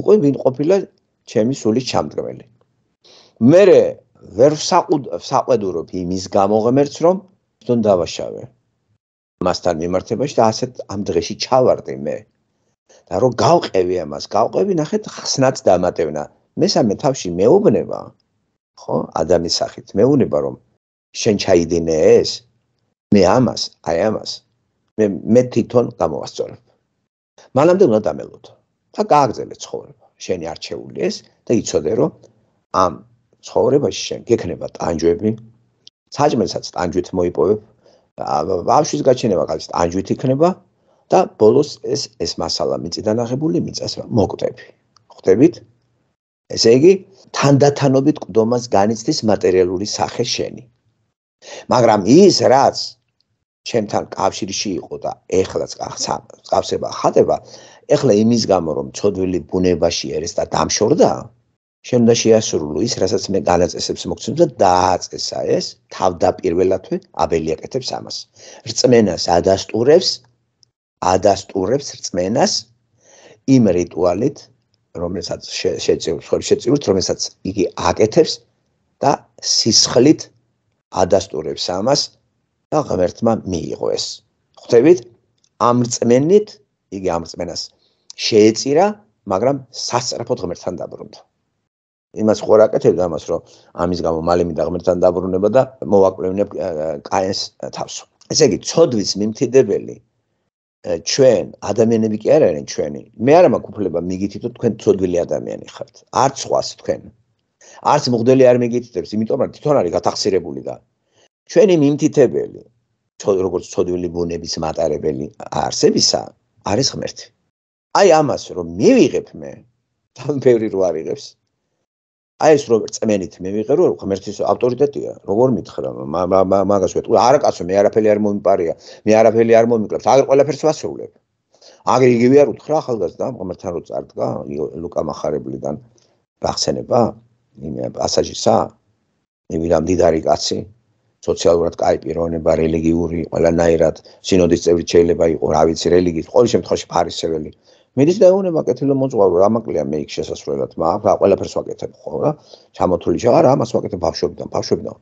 უკვე ვინ ყოფილა ჩემი სულის ჩამდგმელი. მე ვერ საყუდ საყედურობ იმის გამოღმერთს რომ თვითონ დავაშავე. მასთან მიმართებაში და ასეთ ამ დღეში ჩავარდი მე. და რომ გავყევი ამას, გავყევი ნახეთ ხსნაც დამატევნა. მესამე თავში მეუბნება, ხო, ადამიანის სახით მეუბნება რომ შენ ჩაიდინე ეს მე ამას, აი ამას. მე მე თვითონ გამოვასწორებ. მანამდე უნდა დამელოთ. და გააგზელე ცხოვრება. შენი არჩეული ეს და იცოდე რომ ამ ცხოვრებაში შენ გექნება ტანჯვები. საჭმელსაც ტანჯვით მოიპოვებ. ბავშვის გაჩენება ყავს ანჯვით იქნება და ბოლოს ეს ეს მასალა მიწიდან აღებული მიწას რა მოკვდები ხვდებით ესე იგი თანდათანობით კვდომას განიცდის მატერიალური სახე შენი მაგრამ ის რაც ჩემთან კავშირში იყო და ეხლაც გახსნა გავსება ხადება ეხლა იმის გამო რომ ჩოდვილი ბუნებაში ერეს და დამშორდა შენ უნდა შეასრულო ის, რასაც მე განაწესებს მოგცემ და დააწესა ეს თავდაპირველადვე აბელი აკეთებს ამას. რწმენას ადასტურებს ადასტურებს რწმენას იმ რიტუალით, რომელსაც შეწირვს, ხოლმე შეწირვს, რომელსაც იგი აკეთებს და სისხლით ადასტურებს ამას და ღმერთმა მიიღო ეს. ხვდებით? ამ რწმენით იგი ამ რწმენას შეეწირა, მაგრამ სასწრაფოდ ღმერთთან დაბრუნდა. იმას ყურაკეთებ ამას რომ ამის გამო მალე მინდა ღმერთთან დაბრუნება და მოვაკვლევინებ კაენს თავსო ესე იგი ცოდვის მიმთიდებელი ჩვენ ადამიანები კი არ არიან ჩვენი მე არ მაქვს უფლება მიგითითო თქვენ ცოდვილი ადამიანი ხართ არც ხვას თქვენ არც მღვდელი არ მიგითითებს იმიტომ რომ თვითონ არის გათახსირებული და ჩვენი მიმთიტებელი როგორც ცოდვილი ბუნების მატარებელი არსებისა არის ღმერთი აი ამას რომ მივიღებ მე თან ბევრი რო არიღებს აი ეს როგორ წმენით მე ვიღე რომ ღმერთის ავტორიტეტია როგორ მითხრა მაგას ვეთქვი არა კაცო მე არაფერი არ მომიპარია მე არაფერი არ მომიკლებს აგერ ყველაფერს ვასრულებ აგერ იგივე არ უთხრა ახალგაზრდა ღმერთთან რო წარდგა ლუკა מחარებლიდან გახსენება იმ პასაჟისა იმიდან დიდარი კაცი სოციალურად კაი პიროვნება რელიგიური ყველანაირად სინოდის წევრი შეიძლება იყოს რა ვიცი რელიგიის ყოველ შემთხვევაში ფარისეველი მედის დაეუნება კეთილი მოძღვარო რამაკლია მე იქ შესასვლელად მაგ რა ყველაფერს ვაკეთებ ხო რა ჩამოთვლი შე არა მას ვაკეთებ ბავშვებიდან ბავშვებიდან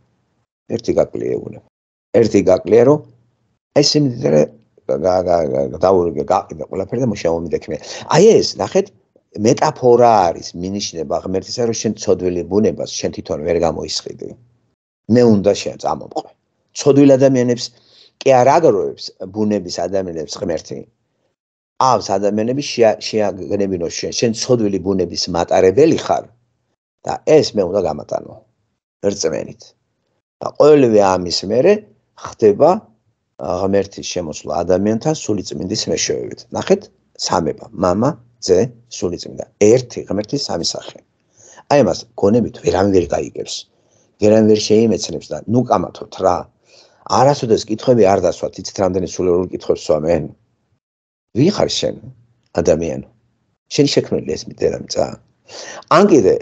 ერთი გაკლია ეუნე ერთი გაკლია რომ ეს იმდენ და და და დაურიგე გაკიდა ყველაფერი და მშაომიდა ქმე აი ეს ნახეთ მეტაფორა არის მინიშნება ღმერთისა რომ შენ ცოდვილი ბუნებას შენ თვითონ ვერ გამოისყიდი მე უნდა შენ წამოყვე ცოდვილ ადამიანებს კი არ აგროვებს ბუნების ადამიანებს ღმერთი ავს ადამიანები შეაგნებინო შენ შენ ცოდვილი ბუნების მატარებელი ხარ და ეს მე უნდა გამატანო ერთმენით და ყოველივე ამის მერე ხდება ღმერთის შემოსვლა ადამიანთან სულიწმინდის მეშვეობით ნახეთ სამება мама ძე სულიწმინდა ერთი ღმერთის სამი სახე აი მას გონებით ვერანვერ გაიგებს ვერანვერ შეიმეცნებს და ნუ გამათოთ რა არასოდეს კითხები არ დასვათ თითქმის რამდენი სულიერული კითხვებსო ამენ ვი ხარ შენ ადამიანო შენ შექმნილი ეს მდერამცა ანგერე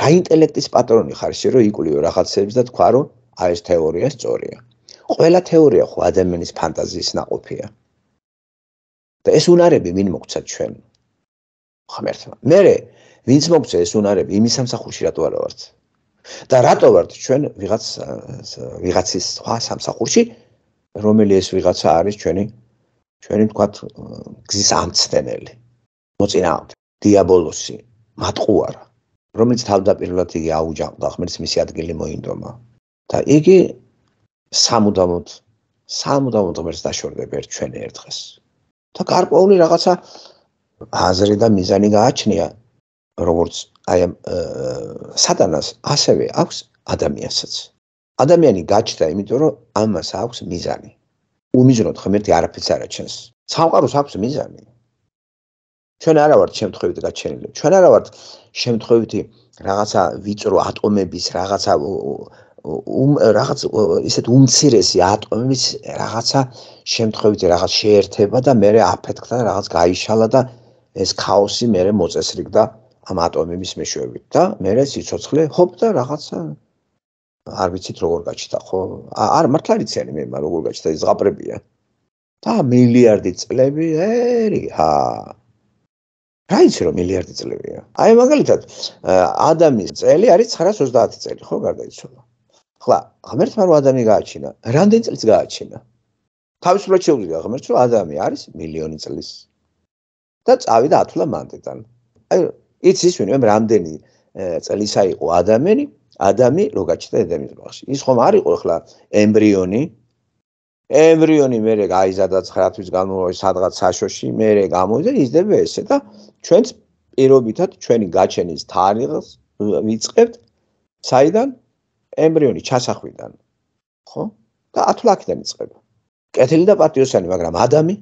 რა ინტელექტის პატრონი ხარ შე რომ იკვლიო რაღაცებს და თქვა რომ აი ეს თეორია სწორია ყველა თეორია ხო ადამიანის ფანტაზიის ناقოფია და ეს უნარები ვინ მოგცა ჩვენ ხმერთმა მე ვინც მოგცა ეს უნარები იმის ამსახურში რატო არა ვართ და რატო ვართ ჩვენ ვიღაც ვიღაცის სხვა სამსახურში რომელიც ვიღაცა არის ჩვენი ჩვენი თქვათ გზის ამცდენელი მოწინააღმდეგე დიაბოლოსი მატყუარა რომელიც თავდაპირველად იგი აუჯანყდა ხმელს მისი ადგილი მოინდომა და იგი სამუდამოდ სამუდამოდ ღმერთს დაშორდება ჩვენი ერთხეს და გარკვეული რაღაცა აზრი და მიზანი გააჩნია როგორც აი ამ სატანას ასევე აქვს ადამიანსაც ადამიანი გაჩნდა იმიტომ რომ ამას აქვს მიზანი უმიზნოდ ღმერთი არაფერს არ აჩენს. სამყაროს აქვს მიზანი. ჩვენ არა ვართ შემთხვევით გაჩენილი. ჩვენ არა ვართ შემთხვევით რაღაცა ვიწრო ატომების რაღაცა უმ რაღაც ისეთ უმცირესი ატომების რაღაცა შემთხვევით რაღაც შეერთება და მე აფეთქდა რაღაც გაიშალა და ეს ქაოსი მე მოწესრიგდა ამ ატომების მეშვეობით და მე სიცოცხლე ხობ და რაღაცა არ ვიცით როგორ გაჩნდა ხო? არ მართლა არის ძალიან მე მაგრამ როგორ გაჩნდა ეს ზღაპრებია. და მილიარდი წლები ერი ჰა. რა იცი რომ მილიარდი წლებია? აი მაგალითად ადამიანის წელი არის 930 წელი ხო გარდაიცვალა. ხლა ღმერთმა რო ადამი გააჩინა, რამდენ წელს გააჩინა? თავისუფლად შეუძლია ღმერთს რომ ადამი არის მილიონი წლის და წავიდა ათლა მანდეტან. აი იცის ვინმე რამდენი წელისა იყო ადამიანი ადამი რო გაჩნდა ადამიანის ბავშვი ის ხომ არ იყო ახლა ემბრიონი ემბრიონი მეરે გაიზარდა 9 თვის განმავლობაში სადღაც საშოში მეરે გამოიზარდა იზრდება ესე და ჩვენს პირობითად ჩვენი გაჩენის თარიღს ვიწყებთ საიდან ემბრიონი ჩასახვიდან ხო და ათლაკიდან იწყება კეთილი და პატიოსანი მაგრამ ადამი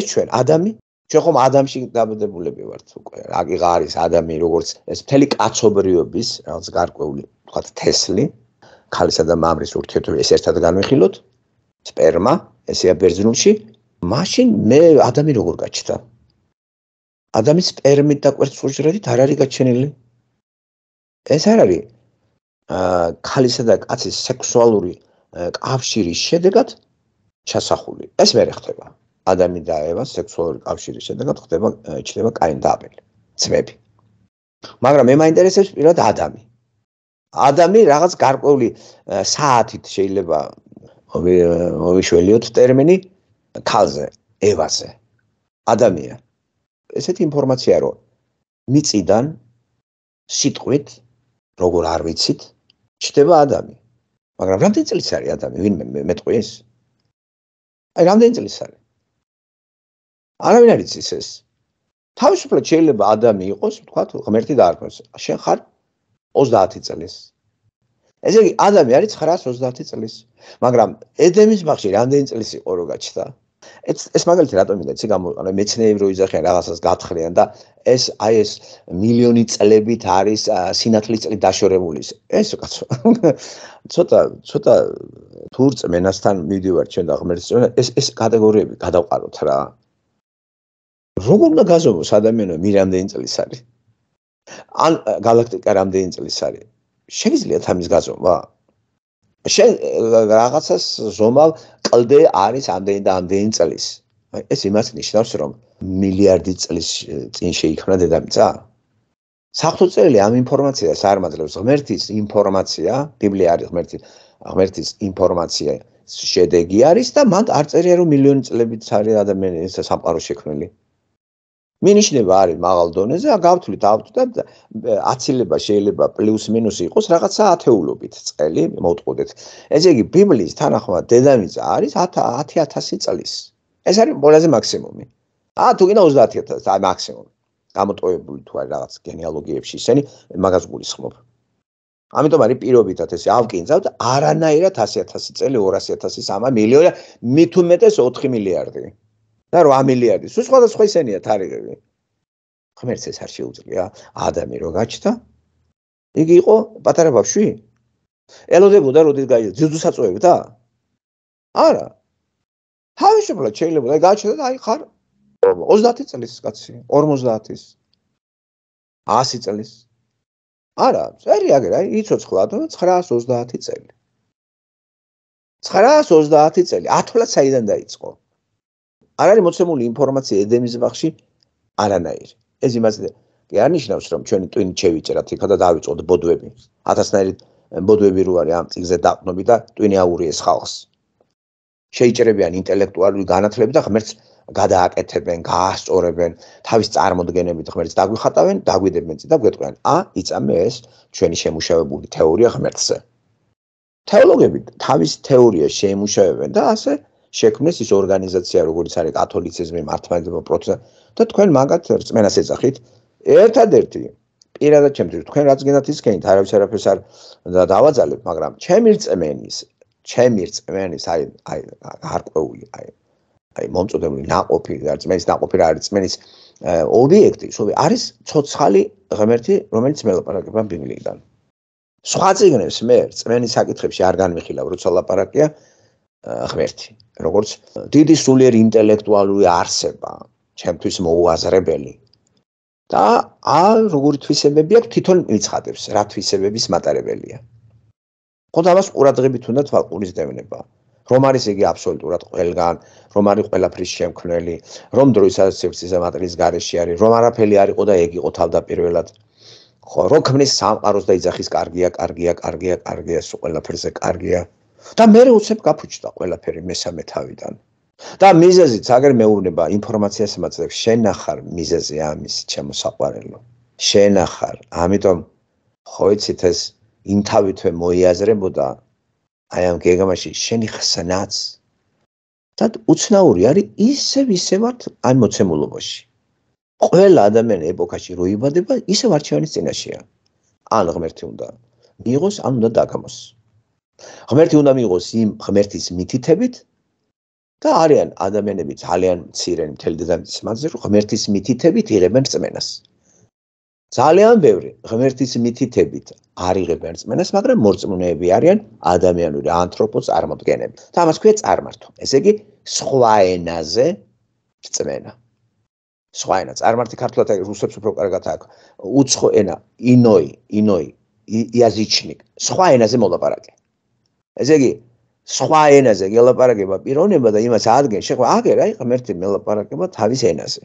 ეს ჩვენ ადამი ჩვენ ხომ ადამიანში დაბადებულები ვართ უკვე რაღიღა არის ადამიანი როგორც ეს მთელი კაცობრიობის რაღაც გარკვეული თქვა თესლი ქალისა და მამრის ურთიერთობა ეს ერთად განვიხილოთ სპერმა ესეა ბერძნულში მაშინ მე ადამიანი როგორ გაჩნდა ადამიანის სპერმით და კვერცხუჯრედით არ არის გაჩენილი ეს არ არის აა ქალისა და კაცის სექსუალური კავშირის შედეგად ჩასახული ეს მე რეხდება ადამი და ევა სექსუალური კავშირის შედეგად ხდება ჩდება კაინ და აბელი ძმები მაგრამ მე მაინტერესებს პირად ადამი ადამი რაღაც გარკვეული საათით შეიძლება მოვიშველიოთ ტერმინი ქალზე ევაზე ადამია ესეთი ინფორმაცია რომ მიწიდან სიტყვით როგორ არ ვიცით ჩდება ადამი მაგრამ რამდენი წელი არის ადამი ვინმე მეტყვი ეს აი რამდენი წელი არის არავინ არ იცის ეს. თავისუფლად შეიძლება ადამი იყოს, თქვა, ღმერთი დაარქვეს. შენ ხარ 30 წლის. ესე იგი, ადამი არის 930 წლის, მაგრამ ედემის ბაღში რამდენი წლის იყო რო გაჩნდა? ეს ეს მაგალითი რატომ მინდა ეს გამოვიყენო მეცნიერები რო იზახიან რაღაცას გათხრიან და ეს აი ეს მილიონი წლებით არის სინათლის წელი დაშორებული ეს კაცო ცოტა ცოტა თურწმენასთან მიდივარ ჩვენ და ღმერთს ეს ეს კატეგორიები გადავყაროთ რა როგორ უნდა გაზომოს ადამიანო მი რამდენი წლის არის? ან galaktika რამდენი წლის არის? შეიძლება თამის გაზომვა? შენ რაღაცას ზომავ, კლდე არის ამდენი და ამდენი წლის. აი ეს იმას ნიშნავს, რომ მილიარდი წლის წინ შეიქმნა დედამიწა? საფუძველი ამ ინფორმაციას არ მაძლევს ღმერთის ინფორმაცია, ბიბლია არის ღმერთი, ღმერთის ინფორმაციის შედეგი არის და მან არ წერია რომ მილიონი წლებით არის ადამიანი ეს სამყარო შექმნილი. მინიშნება არის მაღალ დონეზე, გავთვლით ავთვდა აცილება შეიძლება პლუს მინუს იყოს რაღაცა ათეულობით წელი მოვტყოდეთ. ესე იგი ბიბლიის თანახმად დედამიწა არის 10000 წლის. ეს არის ყველაზე მაქსიმუმი. ა თუ გინდა 30000 აი მაქსიმუმი. გამოტოვებული თუ არის რაღაც გენეალოგიებში ისინი მაგას გულისხმობ. ამიტომ არის პირობითად ესე ავკინძავთ არანაირად 10000 წელი 200000 სამა მილიონი მით უმეტეს 4 მილიარდი. და 8 მილიარდი. სულ სხვადასხვა ისენია თარიღები. ღმერთს ეს არ შეუძლია ადამი რო გაჩნდა. იგი იყო პატარა ბავშვი. ელოდებოდა როდის გაიჯდა ძიძუსაწოები და? არა. თავისუფლად შეიძლება და გაჩნდა და აი ხარ 30 წლის კაცი, 50-ის. 100 წლის. არა, წერიაგერ, აი იцоცხლა და 930 წელი. 930 წელი, 10-ლაც აიდან დაიწყო. არ არის მოცემული ინფორმაცია ედემის ბახში არანაირი. ეს იმაზე კი არნიშნავს, რომ ჩვენი ტვინი შევიწერათ იქა და დავიწყოთ ბოდვები. ათასნაირი ბოდვები რო არის ამ წიგზე დაყნობი და ტვინი აურიეს ხალხს. შეიჭრებიან ინტელექტუალური განათლება და ღმერთს გადააკეთებენ, გაასწორებენ, თავის წარმოდგენებით ღმერთს დაგვიხატავენ, დაგვიდებენ წი და გვეტყვიან: "ა, იწამე ეს ჩვენი შემუშავებული თეორია ღმერთზე." თეოლოგები თავის თეორიას შეიმუშავებენ და ასე შექმნეს ის ორგანიზაცია, როგორც არის კათოლიციზმი, მართლმადიდებლობა, პროცესა და თქვენ მაგათ რწმენას ეძახით. ერთადერთი პირადად ჩემთვის თქვენ რაც გენათ ისკენით, არავის არაფერს არ დავაძალებ, მაგრამ ჩემი რწმენის, ჩემი რწმენის აი აი არკვეული აი აი მომწოდებული ناقოფი და რწმენის ناقოფი რა არის რწმენის ობიექტი, სულ არის ცოცხალი ღმერთი, რომელიც მელაპარაკება ბიბლიიდან. სხვა წიგნებს მე რწმენის საკითხებში არ განვიხილავ, როცა ლაპარაკია ღმერთი. როგორც დიდი სულიერ ინტელექტუალური არსება, ჩემთვის მოუაზრებელი. და ა როგორი თვისებები აქვს თვითონ მიცხადებს, რა თვისებების მატარებელია. ხო და მას ყურადღებით უნდა თვალყურის დევნება. რომ არის იგი აბსოლუტურად ყველგან, რომ არის ყველაფრის შემქმნელი, რომ დროისაც ცეცის მატრიის გარეშე არის, რომ არაფერი არ იყო და ეგ იყო თავდაპირველად. ხო, რო ქმნის სამყაროს და იძახის კარგია, კარგია, კარგია, კარგია, სულ ყველაფერზე კარგია. კარგია, კარგია, კარგია. და მე როცებ გაფუჭდა ყველაფერი მესამე თავიდან. და მიზეზიც აგერ მეუბნება ინფორმაციას მაძლევს შენახარ მიზეზი ამის ჩემო საყვარელო. შენახარ. ამიტომ ხო იცით ეს იმ თავითვე მოიაზრებოდა აი ამ გეგმაში შენი ხსნაც სად უცნაური არის ისე ვისევართ ამ მოცემულობაში. ყველა ადამიანი ეპოქაში როიბადება ისე არჩევანის წინაშეა. ან ღმერთი უნდა მიიღოს, ან უნდა დაგამოს. ღმერთი უნდა მიიღოს იმ ღმერთის მითითებით და არიან ადამიანები ძალიან მცირენ მთელი დედამიწის მასზე რომ ღმერთის მითითებით იღებენ წმენას ძალიან ბევრი ღმერთის მითითებით არიღებენ წმენას მაგრამ მორწმუნეები არიან ადამიანური ანთროპოს წარმოდგენები და ამას ქვია წარმართო ესე იგი სხვა ენაზე წმენა სხვა ენა წარმართი ქართულად რუსებს უფრო კარგად აქვს უცხო ენა ინოი ინოი იაზიჩნიკ სხვა ენაზე მოლაპარაკე ესე იგი სხვა ენაზე გელაპარაკება პიროვნება და იმას ადგენ შეხვა აგერ აი ღმერთი მელაპარაკება თავის ენაზე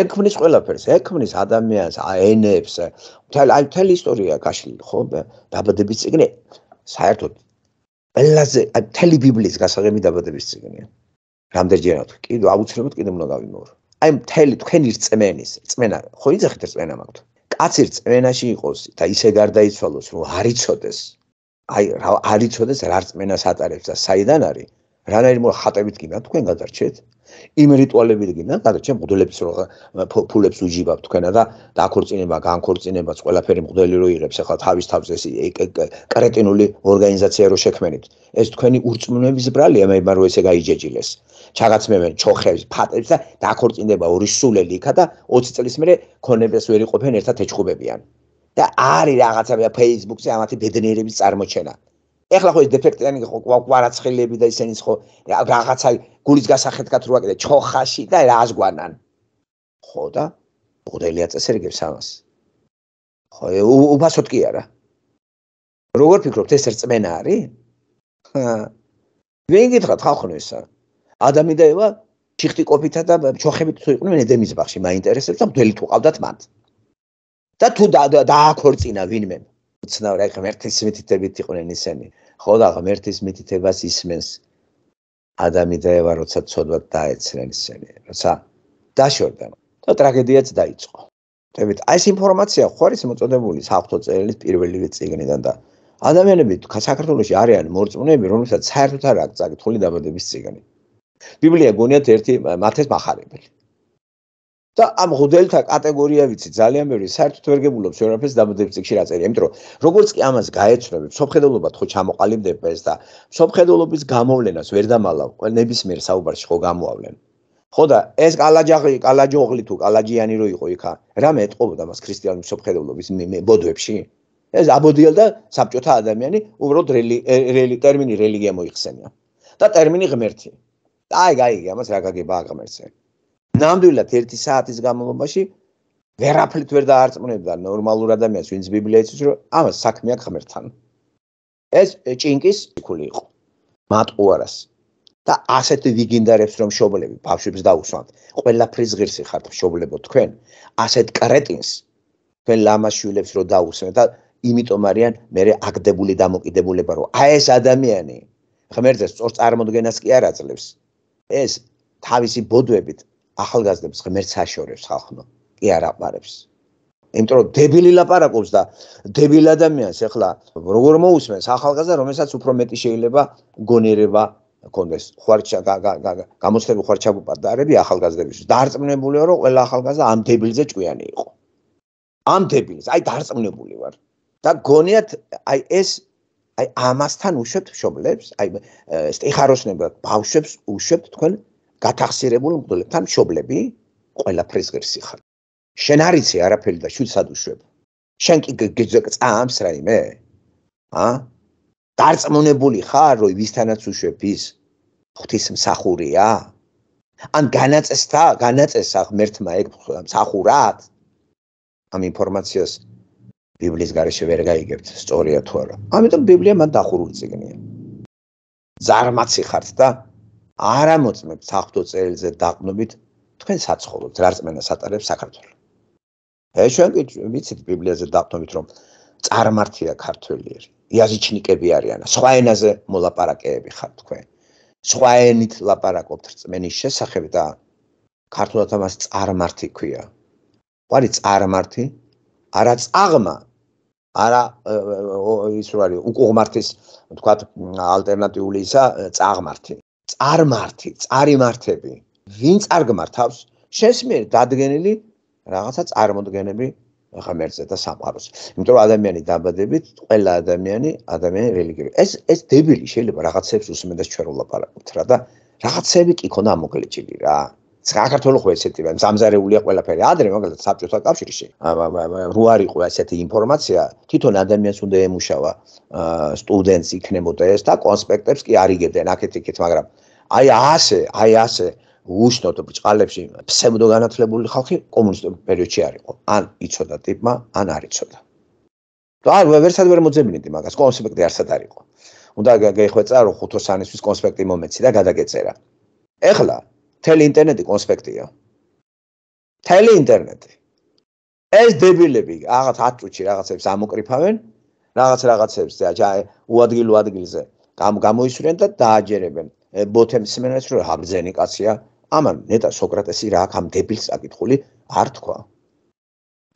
ეკმნის ყველაფერს ეკმნის ადამიანს აენებს მთელი აი მთელი ისტორია გაშლილი ხო დაბადების წიგნი საერთოდ ყველაზე აი მთელი ბიბლიის გასაღები დაბადების წიგნია რამდენჯერაც კიდე აუცილებლად კიდემ უნდა გავიმეორო აი მთელი თქვენი რწმენის რწმენა ხო იძახეთ რწმენა მაგთ კაცი რწმენაში იყოს და ისე გარდაიცვალოს რომ არიწოდეს აი არ იცოდეს რა რწმენას ატარებს და საიდან არის რანაირმო ხატებით გინდა თქვენ გადარჩეთ იმ რიტუალებით გინდა გადარჩეთ მგდელებს რო ფულებს უჯიბავთ თქვენა და დაქორწინება განქორწინებაც ყველაფერი მგდელი რო იღებს ახლა თავის თავზე კრეტინული ორგანიზაცია რო შექმენით ეს თქვენი ურწმუნოების ბრალია მე მაგრამ ესე გაიჯეჯილეს ჩაგაცმევენ ჩოხებს ფატებს და დაქორწინება ორი სულელი იქა და 20 წლის მერე ქონებს ვერ იყოფენ ერთად ეჭუბებიან და არის რაღაცა მე Facebook-ზე ამათი ბედნიერების წარმოჩენა. ეხლა ხო ეს დეფექტიანი ხო ყვარაცხელები და ისენი ხო რაღაცა გულის გასახეთკა თუ აკეთე ჩოხაში და რას გვანან. ხო და მოდელია წესერიგებს ამას. ხო უბასოთ კი არა. როგორ ფიქრობთ ეს რწმენა არის? ვინ გითხრათ ხალხო ესა? ადამი და ევა ჭიხტი კოფითა და ჩოხებით თუ იყვნენ ედემის ბაღში, მაინტერესებს და მთელი თუ ყავდათ მათ. და თუ დააქორწინა ვინმე უცნაური აი ღმერთის მითითებით იყვნენ ისინი ხო და ღმერთის მითითებას ისმენს ადამი და ევა როცა ცოდვად დაეცრენ ისინი როცა დაშორდა და ტრაგედიაც დაიწყო თქვით აი ეს ინფორმაცია ხო არის მოწოდებული საფთო წერილის პირველივე წიგნიდან და ადამიანები საქართველოს არიან მორწმუნეები რომელსაც საერთოდ არ აქვს წაკითხული დაბადების წიგნი ბიბლია გონიათ ერთი მათეს მახარებელი და ამ ღუდელთა კატეგორია ვიცი ძალიან ბევრი საერთოდ ვერ გებულობს ევროპის დაბადების წიგში რაწერია იმიტომ რომ როგორც კი ამას გაეცნობ სამხედელობად ხო ჩამოყალიბდება ეს და სამხედელობის გამოვლენას ვერ დამალავ ყველ ნებისმიერ საუბარში ხო გამოავლენ ხო და ეს კალაჯაღი კალაჯოღლი თუ კალაჯიანი რო იყო იქა რა მეტყობოდა მას ქრისტიანული სამხედელობის ბოდვებში ეს აბოდიელ და საბჭოთა ადამიანი უბრალოდ რელი ტერმინი რელიგია მოიხსენია და ტერმინი ღმერთი აი გაიგე ამას რა გაგება აღმერთზე ნამდვილად 1 საათის განმავლობაში ვერაფრით ვერ დაარწმუნებდა ნორმალურ ადამიანს, ვინც ბიბლია იცის, რომ ამას საქმე აქვს ღმერთთან. ეს ჭინკის ფიქული იყო. მატყუ არას. და ასეთი ვიგინდარებს რომ შობლები ბავშვებს დაუსვათ. ყველაფრის ღირსი ხართ შობლებო თქვენ. ასეთ კრეტინს თქვენ ლამაშვილებს რომ დაუსვნეთ და იმიტომ არიან მეორე აგდებული დამოკიდებულება რომ აი ეს ადამიანი ღმერთს სწორ წარმოდგენას კი არ აძლევს. ეს თავისი ბოდვებით ახალგაზრდებს ღმერთს აშორებს ხალხო კი არ აყარებს იმიტომ რომ დებილი ლაპარაკობს და დებილ ადამიანს ეხლა როგორ მოусმენს ახალგაზრდა რომელსაც უფრო მეტი შეიძლება გონერება კონდეს ხარჩა გამოცხები ხარჩა გუპარდარები ახალგაზრდებისთვის დარწმუნებულია რომ ყველა ახალგაზრდა ამ დებილზე ჭკვიანი იყო ამ დებილს აი დარწმუნებული ვარ და გონიათ აი ეს აი ამასთან უშვებთ მშობლებს აი სტიხაროსნებს ბავშვებს უშვებთ თქვენ გათახსირებულ მგდელებთან მშობლები ყველა ფრის ღირსი ხარ შენ არიცი არაფერი და შვილს ადუშვებ შენ კი გეწამს რაიმე ა დარწმუნებული ხარ რომ ვისთანაც უშვებ ის ღვთის მსახურია ან განაწესთა განაწესა ღმერთმა ეგ მსახურად ამ ინფორმაციას ბიბლიის გარშე ვერ გაიგებთ სწორია თუ არა ამიტომ ბიბლია მან დახურული წიგნია ზარმაცი ხართ და არ ამოწმებ საფრთხო წელზე დაყნობით თქვენ საცხოვრებლად რა რწმენას ატარებს საქართველოს ე ჩვენ ვიცით ბიბლიაზე დაყნობით რომ წარმართია ქართველიერი იაზიჩნიკები არიან სხვა ენაზე მოლაპარაკეები ხართ თქვენ სხვა ენით ლაპარაკობთ რწმენის შესახებ და ქართულად ამას წარმართი ქვია ყარი წარმართი არა წაღმა არა ის რა არის უკუღმართის თქვა ალტერნატიული ისა წაღმართი წარმართი, წარიმართები, ვინც არ გმართავს, შენს მიერ დადგენილი რაღაცა წარმოდგენები ღმერთზე და სამყაროზე. იმიტომ რომ ადამიანი დაბადებით, ყველა ადამიანი ადამიანი რელიგიური. ეს ეს დებილი შეიძლება რაღაცებს უსმენდეს ჩვენ ვლაპარაკობთ რა და რაღაცები კი ქონდა მოგლეჭილი რა. საქართველოს ხო ესეთი მაგრამ სამზარეულია ყველაფერი. ადრე მაგალითად საბჭოთა კავშირში რო არისო ესეთი ინფორმაცია, თვითონ ადამიანს უნდა ემუშავა სტუდენტს იქნებოდა ეს და კონსპექტებს კი არიგებდნენ აქეთ-იქით, მაგრამ აი ასე, აი ასე უშნოთ ბჭყალებში ფსევდო განათლებული ხალხი კომუნისტური პერიოდში არ იყო. ან იწოდა ტიპმა, ან არ იწოდა. და არ ვერსად ვერ მოძებნიდი მაგას, კონსპექტი არსად არისო. უნდა გეხვეწა რომ ხუთოსანისთვის კონსპექტი მომეცი და გადაგეწერა. ეხლა თელი ინტერნეტი კონსპექტია. თელი ინტერნეტი. ეს დებილები რაღაც ათწუთში რაღაცებს ამოკრიფავენ, რაღაც რაღაცებს და უადგილო ადგილზე გამოისვენენ და დააჯერებენ. ბოთემს მენეს რომ აბზენი კაცია ამან ნეტა სოკრატესი რა აქ ამ დებილს აკითხული არ თქვა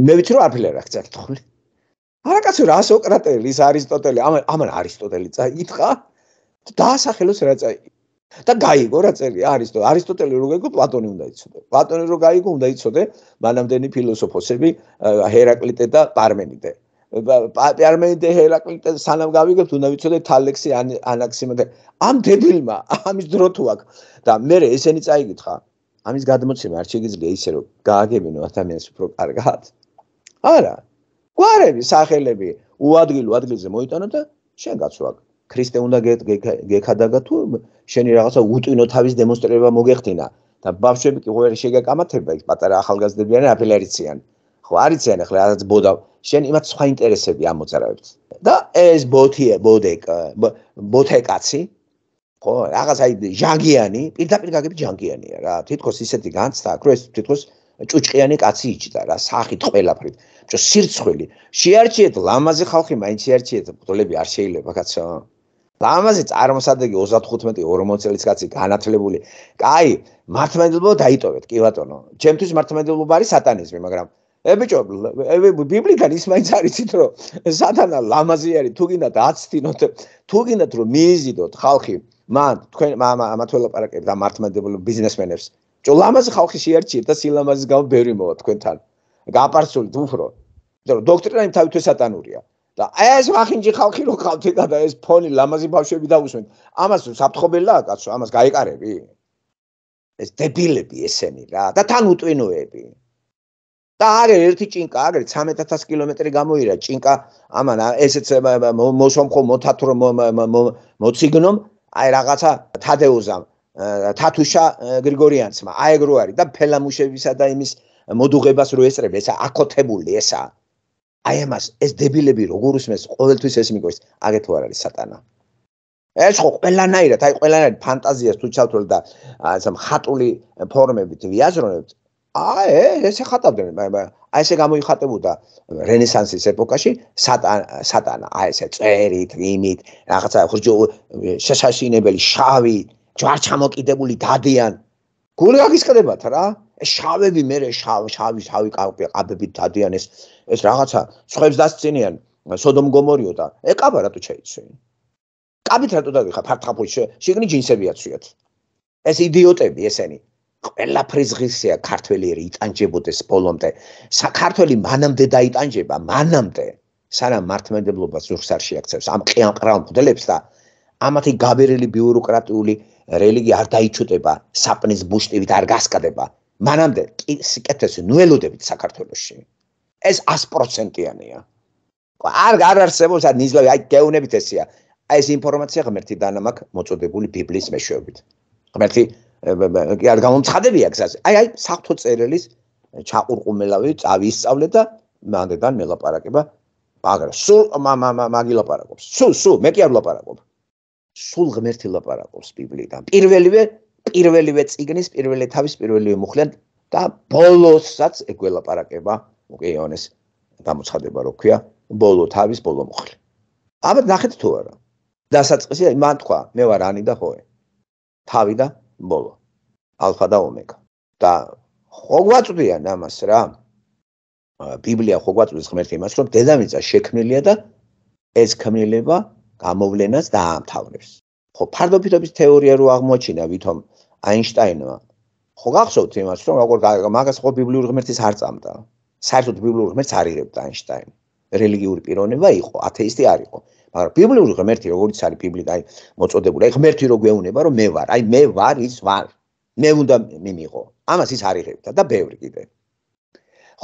მე ვიცი რომ არფილე რა ხცარ თქვი არა კაცო რა სოკრატელის არისტოტელი ამან ამან არისტოტელი წაითხა დაასახელოს რა წაი და გაიგო რა წელი არისტო არისტოტელი რო გეგო პლატონი უნდა იცოდე პლატონი რო გაიგო უნდა იცოდე მანამდენი ფილოსოფოსები ჰერაკლიტე და პარმენიდე პარმენიდე ჰერაკლიტე სანამ გავიგებთ უნდა ვიცოდეთ თალექსი ანაქსიმენე ამ დებილმა ამის დრო თუ აქ და მე ესენი წაიგითხა ამის გადმოცემა არ შეიძლება ისე რომ გააგებინო ადამიანს უფრო კარგად არა გვარები სახელები უადგილო ადგილზე მოიტანო და შენ გაცვალ ქრისტე უნდა გეკადაგა თუ შენი რაღაცა უტვინო თავის დემონსტრება მოგეხდინა და ბავშვები კი ყველა შეგაკამათება ის პატარა ახალგაზრდებიანი აფილერიციან ხო არიციან ახლა რაღაც ბოდავ შენ იმათ სხვა ინტერესები ამოწარავებთ და ეს ბოთია ბოდეკ ბოთეკაცი ხო რაღაც აი ჟანგიანი პირდაპირ გაგები ჟანგიანია რა თითქოს ისეთი განცდა აქვს რომ ეს თითქოს ჭუჭყიანი კაცი იჭდა რა სახით ყველაფრით ბჭო სირცხვილი შეარჩიეთ ლამაზი ხალხი მაინც შეარჩიეთ ბოლები არ შეიძლება კაცო ლამაზი წარმოსადგენი 35 40 წელიც კაცი განათლებული კაი მართმადლობა დაიტოვეთ კი ბატონო ჩემთვის მართმადლობა არის სატანიზმი მაგრამ ე ბიჭო, ბიბლიიდან ის მაინც არიცით რომ სათანა ლამაზი არის, თუ გინდათ აცდინოთ, თუ გინდათ რომ მიიზიდოთ ხალხი, მან თქვენ ამათველაპარაკებს და მართმადებელ ბიზნესმენებს. ბიჭო, ლამაზი ხალხი შეერჩიეთ და სილამაზის გავ ბევრი მოვა თქვენთან. გაპარსული უფრო. ბიჭო, დოქტრინაი თავითვე სატანურია. და ეს ვახინჯი ხალხი რო ხავთი და ეს ფონი ლამაზი ბავშვები დაუსვენ. ამას საფთხობელია, კაცო, ამას გაიყარები? ეს დებილები ესენი რა და თან უტვინოები. და აგერ ერთი ჭინკა, აგერ 13000 კილომეტრი გამოირა ჭინკა, ამან ესეც მოსომხო მოთათრო მოციგნომ, აი რაღაცა თადეოზამ, თათუშა გრიგორიანცმა, აი ეგრო არის და ფელამუშებისა და იმის მოდუღებას რო ესწრებ, ესა აკოთებული ესა. აი ამას ეს დებილები როგორ უსმეს, ყოველთვის ეს მიგოს, აგერ თუ არ არის სატანა. ეს ხო ყველანაირად, აი ყველანაირად ფანტაზიას თუ ჩავთვლი და ასე ხატული ფორმებით ვიაზროვნებთ, აი ესე ხატავდნენ მაგრამ აი ესე გამოიხატებოდა რენესანსის ეპოქაში სატანა სატანა აი ესე წერით იმით რაღაცა ხრჯო შეშაშინებელი შავი ჯვარჩამოკიდებული დადიან გული აგისკდებათ რა ეს შავები მე შავი შავი კაპი აბები დადიან ეს ეს რაღაცა ხვებს დასცინიან სოდომ გომორიო და ეკაბა რატო ჩაიცვენ კაბით რატო დაგიხა ფართხაფული შეგნი ჯინსებიაცვიათ ეს იდიოტები ესენი ყველა ფრიზღისია ქართველი იტანჯებოდეს ბოლომდე. საქართველი მანამდე დაიტანჯება, მანამდე. სანამ მართმადებლობა ზურგს არ შეაქცევს ამ ყიანყრალ მოდელებს და ამათი გაბერილი ბიუროკრატიული რელიგი არ დაიჩუტება, საპნის ბუშტივით არ გასკდება. მანამდე სიკეთეს ნუელოდებით საქართველოსში. ეს 100%-იანია. არ არ არსებობს ან ნიზლავი, აი გეუნებით ესეა. აი ეს ინფორმაცია ღმერთი დანამაკ მოწოდებული ბიბლიის მეშვეობით. ღმერთი კი არ გამომცხადებია გზაზე. აი აი საფრთხო წერილის ჩაყურყუმელავი წავისწავლე და მანდედან მელაპარაკება. მაგრამ სულ მაგი ლაპარაკობს. სულ სულ მე კი არ ლაპარაკობ. სულ ღმერთი ლაპარაკობს ბიბლიიდან. პირველივე პირველივე წიგნის პირველი თავის პირველივე მუხლიან და ბოლოსაც ეგველაპარაკება უკვე იონეს გამოცხადება რო ქვია ბოლო თავის ბოლო მუხლი. ამათ ნახეთ თუ არა. დასაწყისი მან თქვა მე ვარ ანი და ხოე. თავი და ბოლო ალფა და ომეგა და ხოგვაწვდიან ამას რა ბიბლია ხოგვაწვდის ღმერთი იმას რომ დედამიწა შექმნილია და ეს ქმნილება გამოვლენას დაამთავრებს ხო ფარდობიტობის თეორია რო აღმოჩინა ვითომ აინშტაინმა ხო გახსოვთ იმას რომ როგორ მაგას ხო ბიბლიური ღმერთის არ წამდა საერთოდ ბიბლიურ ღმერთს არ იღებდა აინშტაინი რელიგიური პიროვნება იყო ათეისტი არ იყო არა ბიბლიური ღმერთი როგორიც არის ბიბლია აი მოწოდებული აი ღმერთი რო გვეუბნება რომ მე ვარ აი მე ვარ ის ვარ მე უნდა მიმიღო ამას ის არიღებდა და ბევრი კიდე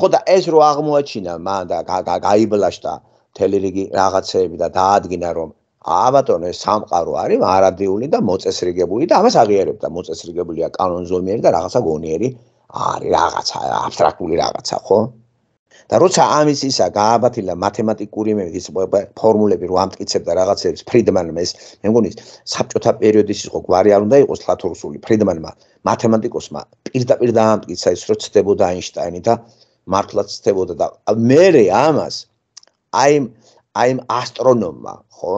ხო და ეს რო აღმოაჩინა მან და გაიბლაშდა მთელი რიგი რაღაცეები და დაადგინა რომ ა ბატონო ეს სამყარო არის არადეული და მოწესრიგებული და ამას აღიარებდა მოწესრიგებულია კანონზომიერი და რაღაცა გონიერი არის რაღაცა აბსტრაქტული რაღაცა ხო და როცა ამის ისა გააბათილა მათემატიკური მეის ფორმულები რო ამტკიცებდა რაღაცებს ფრიდმანმა ეს მე მგონი საბჭოთა პერიოდის იყო გვარი არ უნდა იყოს ლათურსული ფრიდმანმა მათემატიკოსმა პირდაპირ დაამტკიცა ის რო ცდებოდა აინშტაინი და მართლაც ცდებოდა და მეორე ამას აი აი ასტრონომმა ხო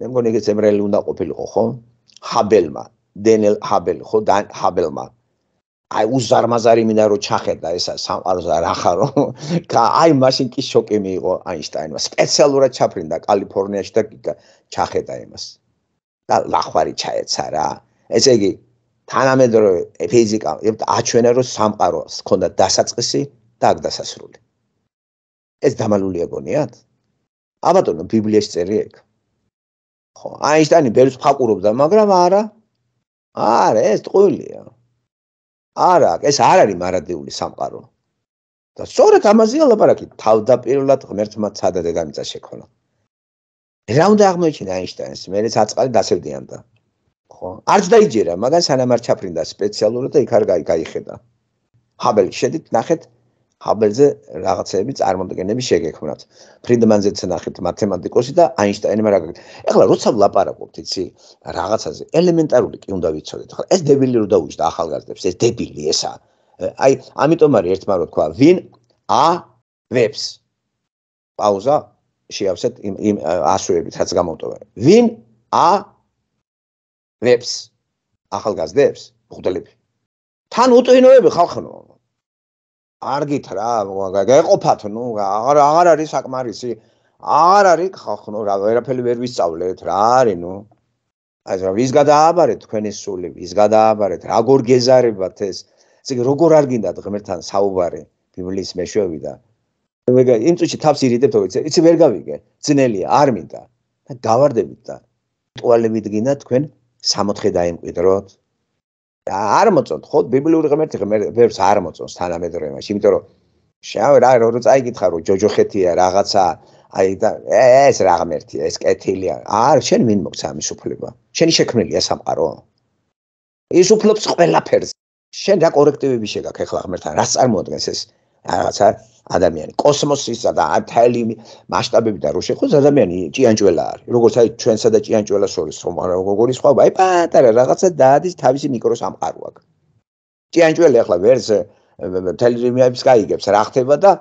მე მგონი ეგ ზემრელი უნდა ყოფილიყო ხო ჰაბელმა დენელ ჰაბელ ხო დან ჰაბელმა აი უზარმაზარი მინდა რომ ჩახედა ესა სამყაროზე რახა რომ აი მაშინ კი შოკი მიიღო აინშტაინმა სპეციალურად ჩაფრინდა კალიფორნიაში და ჩახედა იმას და ლახვარი ჩაეცა რა ესე იგი თანამედროვე ფიზიკა აჩვენა რომ სამყაროს ჰქონდა დასაწყისი და აქ დასასრული ეს დამალულია გონიათ აბატონო ბიბლიაში წერია ეგ ხო აინშტაინი ბერს ფაკურობდა მაგრამ არა არა ეს ტყუილია არა, ეს არ არის მარადეული სამყარო. და სწორედ ამაზეა ლაპარაკი, თავდაპირველად ღმერთმა ცადა დედამიწა შექმნა. რა უნდა აღმოჩინა აინშტაინს, მე ეს აწყალი დასერდიანდა. ხო, არც დაიჯერა, მაგრამ სანამ არ ჩაფრინდა სპეციალურად და იქ არ გაიხედა. ჰაბელი შედით ნახეთ, ჰაბელზე რაღაცები წარმოდგენები შეგექმნათ. ფრიდმანზე ცნახეთ მათემატიკოსი და აინშტაინმა რაღაც. ეხლა როცა ვლაპარაკობთ, იცი, რაღაცაზე ელემენტარული კი უნდა ვიცოდეთ. ხო, ეს დებილი რო დაუჭდა ახალგაზრდებს, ეს დებილი ესა. აი, ამიტომ არის ერთმა რო თქვა, ვინ ა ვებს. პაუზა შეავსეთ იმ იმ ასოებით, რაც გამოვტოვა. ვინ ა ვებს ახალგაზრდებს, ხუთელები. თან უტვინოები ხალხნო. არგით რა გეყოფათ ნუ აღარ აღარ არის საკმარისი აღარ არის ხო რა ვერაფერი ვერ ვისწავლეთ რა არის ნუ აი ზა ვის გადააბარეთ თქვენი სული ვის გადააბარეთ როგორ გეზარებათ ეს ესე იგი როგორ არ გინდათ ღმერთთან საუბარი ბიბლიის მეშვეობიდან მეგა იმ წუთში თავს ირიდებ თქო იცი ვერ გავიგე ძნელია არ მინდა და გავარდებით და ტუალები დგინა თქვენ 60 დაიმყიდროთ არ მოწონთ ხო ბიბლიური ღმერთი ვერს არ მოწონს თანამედროვეებს იმიტომ რომ შავ რა რო წაიგითხა რომ ჯოჯოხეთია რაღაცა აი და ეს რა ღმერთია ეს კეთილია არ შენ ვინ მოგცა ამის უფლება შენი შექმნელია სამყარო ის უფლობს ყველაფერს შენ რა კორექტივები შეგაქვს ახლა ღმერთთან რას წარმოადგენს ეს რაღაცა ადამიანი კოსმოსისა და ათალი მასშტაბები და როშე ხო ადამიანი ჭიანჭველა არის როგორც აი ჩვენსა და ჭიანჭველას შორის რომ როგორი სხვა აი პატარა რაღაცა დაადის თავისი მიკროსამყარო აქვს ჭიანჭველი ახლა ვერც თელერიმიებს გაიგებს რა ხდება და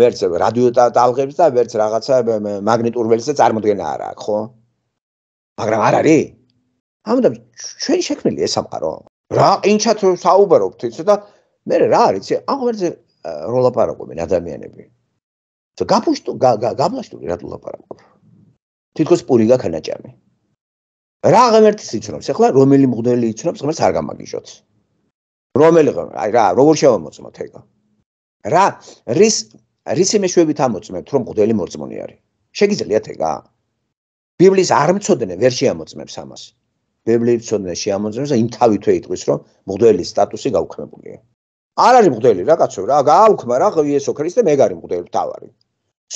ვერც რადიო დაალღებს და ვერც რაღაცა მაგნიტურ ველზე წარმოდგენა არ აქვს ხო მაგრამ არ არის ამიტომ ჩვენ შექმნილია სამყარო რა ყინჩათ საუბარობთ იცი და მე რა არის ცე აღვერზე რო ლაპარაკობენ ადამიანები. თუ გაფუშტო გაბლაშტული რატო ლაპარაკობ? თითქოს პური გაქვს ნაჭამი. რა ღმერთს იცნობს? ეხლა რომელი მგვდელი იცნობს, ღმერთს არ გამაგიჟოთ. რომელი ღმერთ? აი რა, როგორ შევამოწმოთ ეგა? რა, რის რისი მეშვებით ამოწმებთ, რომ მგვდელი მორწმუნე არის? შეგიძლიათ ეგა? ბიბლის არ მწოდნე ვერ შეამოწმებს ამას. ბიბლიის მწოდნე შეამოწმებს და იმ თავითვე იტყვის, რომ მგვდელის სტატუსი გაუქმებულია. არ არის მგდელი რა კაცო რა გააუქმა რა იესო ქრისტე მე გარი მგდელი თავარი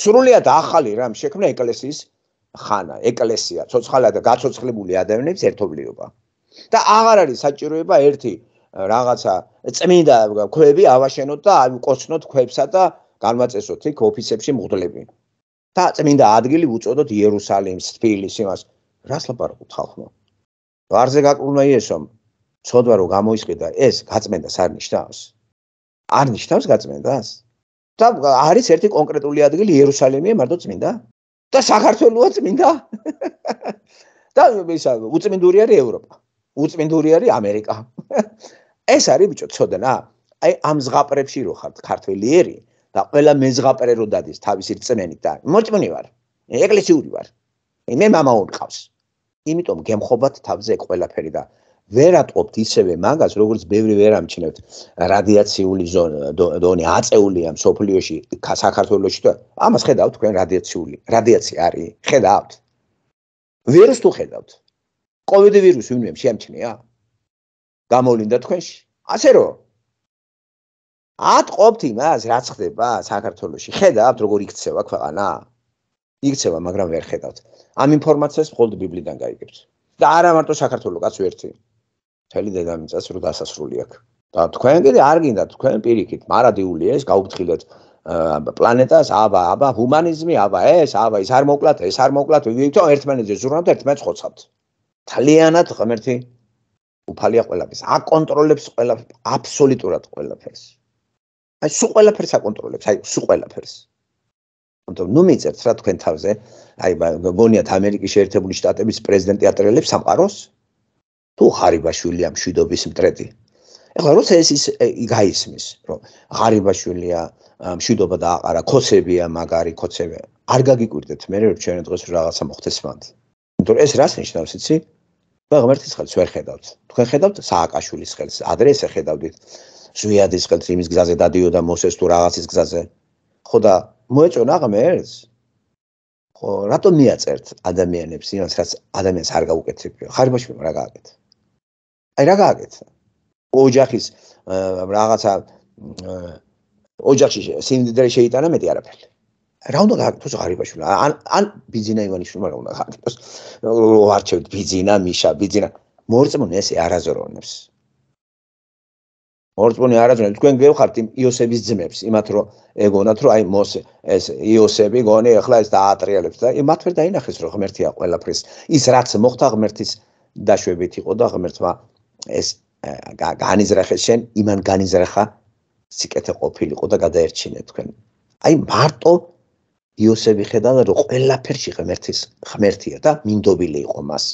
სრულიად ახალი რამ შექმნა ეკლესიის ხანა ეკლესია ცოცხალი და გაცოცხლებული ადამიანების ერთობლიობა და აღარ არის საჭიროება ერთი რაღაცა წმინდა ქვეები ავაშენოთ და აიყოცნოთ ქვებსა და განმაწესოთ იქ ოფისებში მგდლები და წმინდა ადგილი უწოდოთ იერუსალიმს თბილისს იმას რას ლაპარაკობთ ხალხო ვარზე გაკრულნა იესო ცოდვა რო გამოისყიდა ეს გაწმენდა სარნიშნავს არ ნიშნავს გაწმენდას? და არის ერთი კონკრეტული ადგილი იერუსალიმია მარტო წმინდა? და საქართველოა წმინდა? და ისა უწმინდური არის ევროპა. უწმინდური არის ამერიკა. ეს არის ბიჭო ცოდნა. აი ამ ზღაპრებში რო ხართ ქართველიერი და ყველა მეზღაპრე რო დადის თავისი რწმენით და მოწმენი ვარ. ეკლესიური ვარ. მე მამაო მყავს. იმიტომ გემხობათ თავზე ყველაფერი და ვერატყობთ ისევე მაგას, როგორც ბევრი ვერ ამჩნევთ რადიაციული ზონა აწეულია სოფლიოში, საქართველოსში და ამას ხედავთ თქვენ რადიაციული. რადიაცია არის, ხედავთ. ვირუს თუ ხედავთ? კოვიდი ვირუსი ვინმე შეამჩნია? გამოვლინდა თქვენში? ასე რომ ატყობთ იმას, რაც ხდება საქართველოსში. ხედავთ როგორ იქცევა ქვეყანა? იქცევა, მაგრამ ვერ ხედავთ. ამ ინფორმაციას მხოლოდ ბიბლიდან გაიგებთ. და არა მარტო საქართველოს კაცო ერთი. მთელი დედამიწას რო გასასრული აქვს. და თქვენ კიდე არ გინდა თქვენ პირიქით, მარადიულია ეს გაუფრთხილოთ პლანეტას, აბა, აბა, ჰუმანიზმი, აბა, ეს, აბა, ის არ მოკლათ, ეს არ მოკლათ, ვიქთო ერთმანეთზე ზურნავთ, ერთმანეთს ხოცავთ. ძალიანად ღმერთი უფალია ყველაფერს, აკონტროლებს ყველა აბსოლუტურად ყველაფერს. აი, სულ ყველაფერს აკონტროლებს, აი, სულ ყველაფერს. ანუ ნუ მიწერთ რა თქვენ თავზე, აი, გონიათ ამერიკის შეერთებული შტატების პრეზიდენტი ატრელებს სამყაროს? თუ ღარიბაშვილია მშვიდობის მტრედი ეხლა როცა ეს ის გაისმის რომ ღარიბაშვილია მშვიდობა დააყარა ხოცებია მაგარი ხოცები არ გაგიკვირდეთ მე რომ ჩვენ დღეს რაღაცა მოხდეს მანდ იმიტომ ეს რას ნიშნავს იცი და ღმერთის ხელს ვერ ხედავთ თქვენ ხედავთ სააკაშვილის ხელს ადრესე ხედავდით ზვიადის ხელს იმის გზაზე დადიოდა მოსეს თუ რაღაცის გზაზე ხო და მოეწონა ღმერთს ხო რატომ მიაწერთ ადამიანებს იმას რაც ადამიანს არ გაუკეთებია ხარბაშვილი რა გააკეთე აი რა გააკეთა? ოჯახის რაღაცა ოჯახში სიმდიდრე შეიტანა მეტი არაფერი. რა უნდა გააკეთოს ღარიბაშვილი? ან ან ბიზინა ივანიშვილი რა უნდა გააკეთოს? ვარჩევთ ბიზინა, მიშა, ბიზინა. მორწმუნე ესე არაზროვნებს. მორწმუნე არაზროვნებს. თქვენ გეხართ იმ იოსების ძმებს, იმათ რომ ეგონათ რომ აი მოსე ეს იოსები გონი ახლა ეს დაატრიალებს და იმათ ვერ დაინახეს რომ ღმერთია ყველაფრის. ის რაც მოხდა ღმერთის დაშვებით იყო და ღმერთმა ეს განიზრახე შენ იმან განიზრახა სიკეთე ყოფილიყო და გადაერჩინე თქვენ აი მარტო იოსები ხედავდა რომ ყველაფერში ღმერთის ღმერთია და მინდობილი იყო მას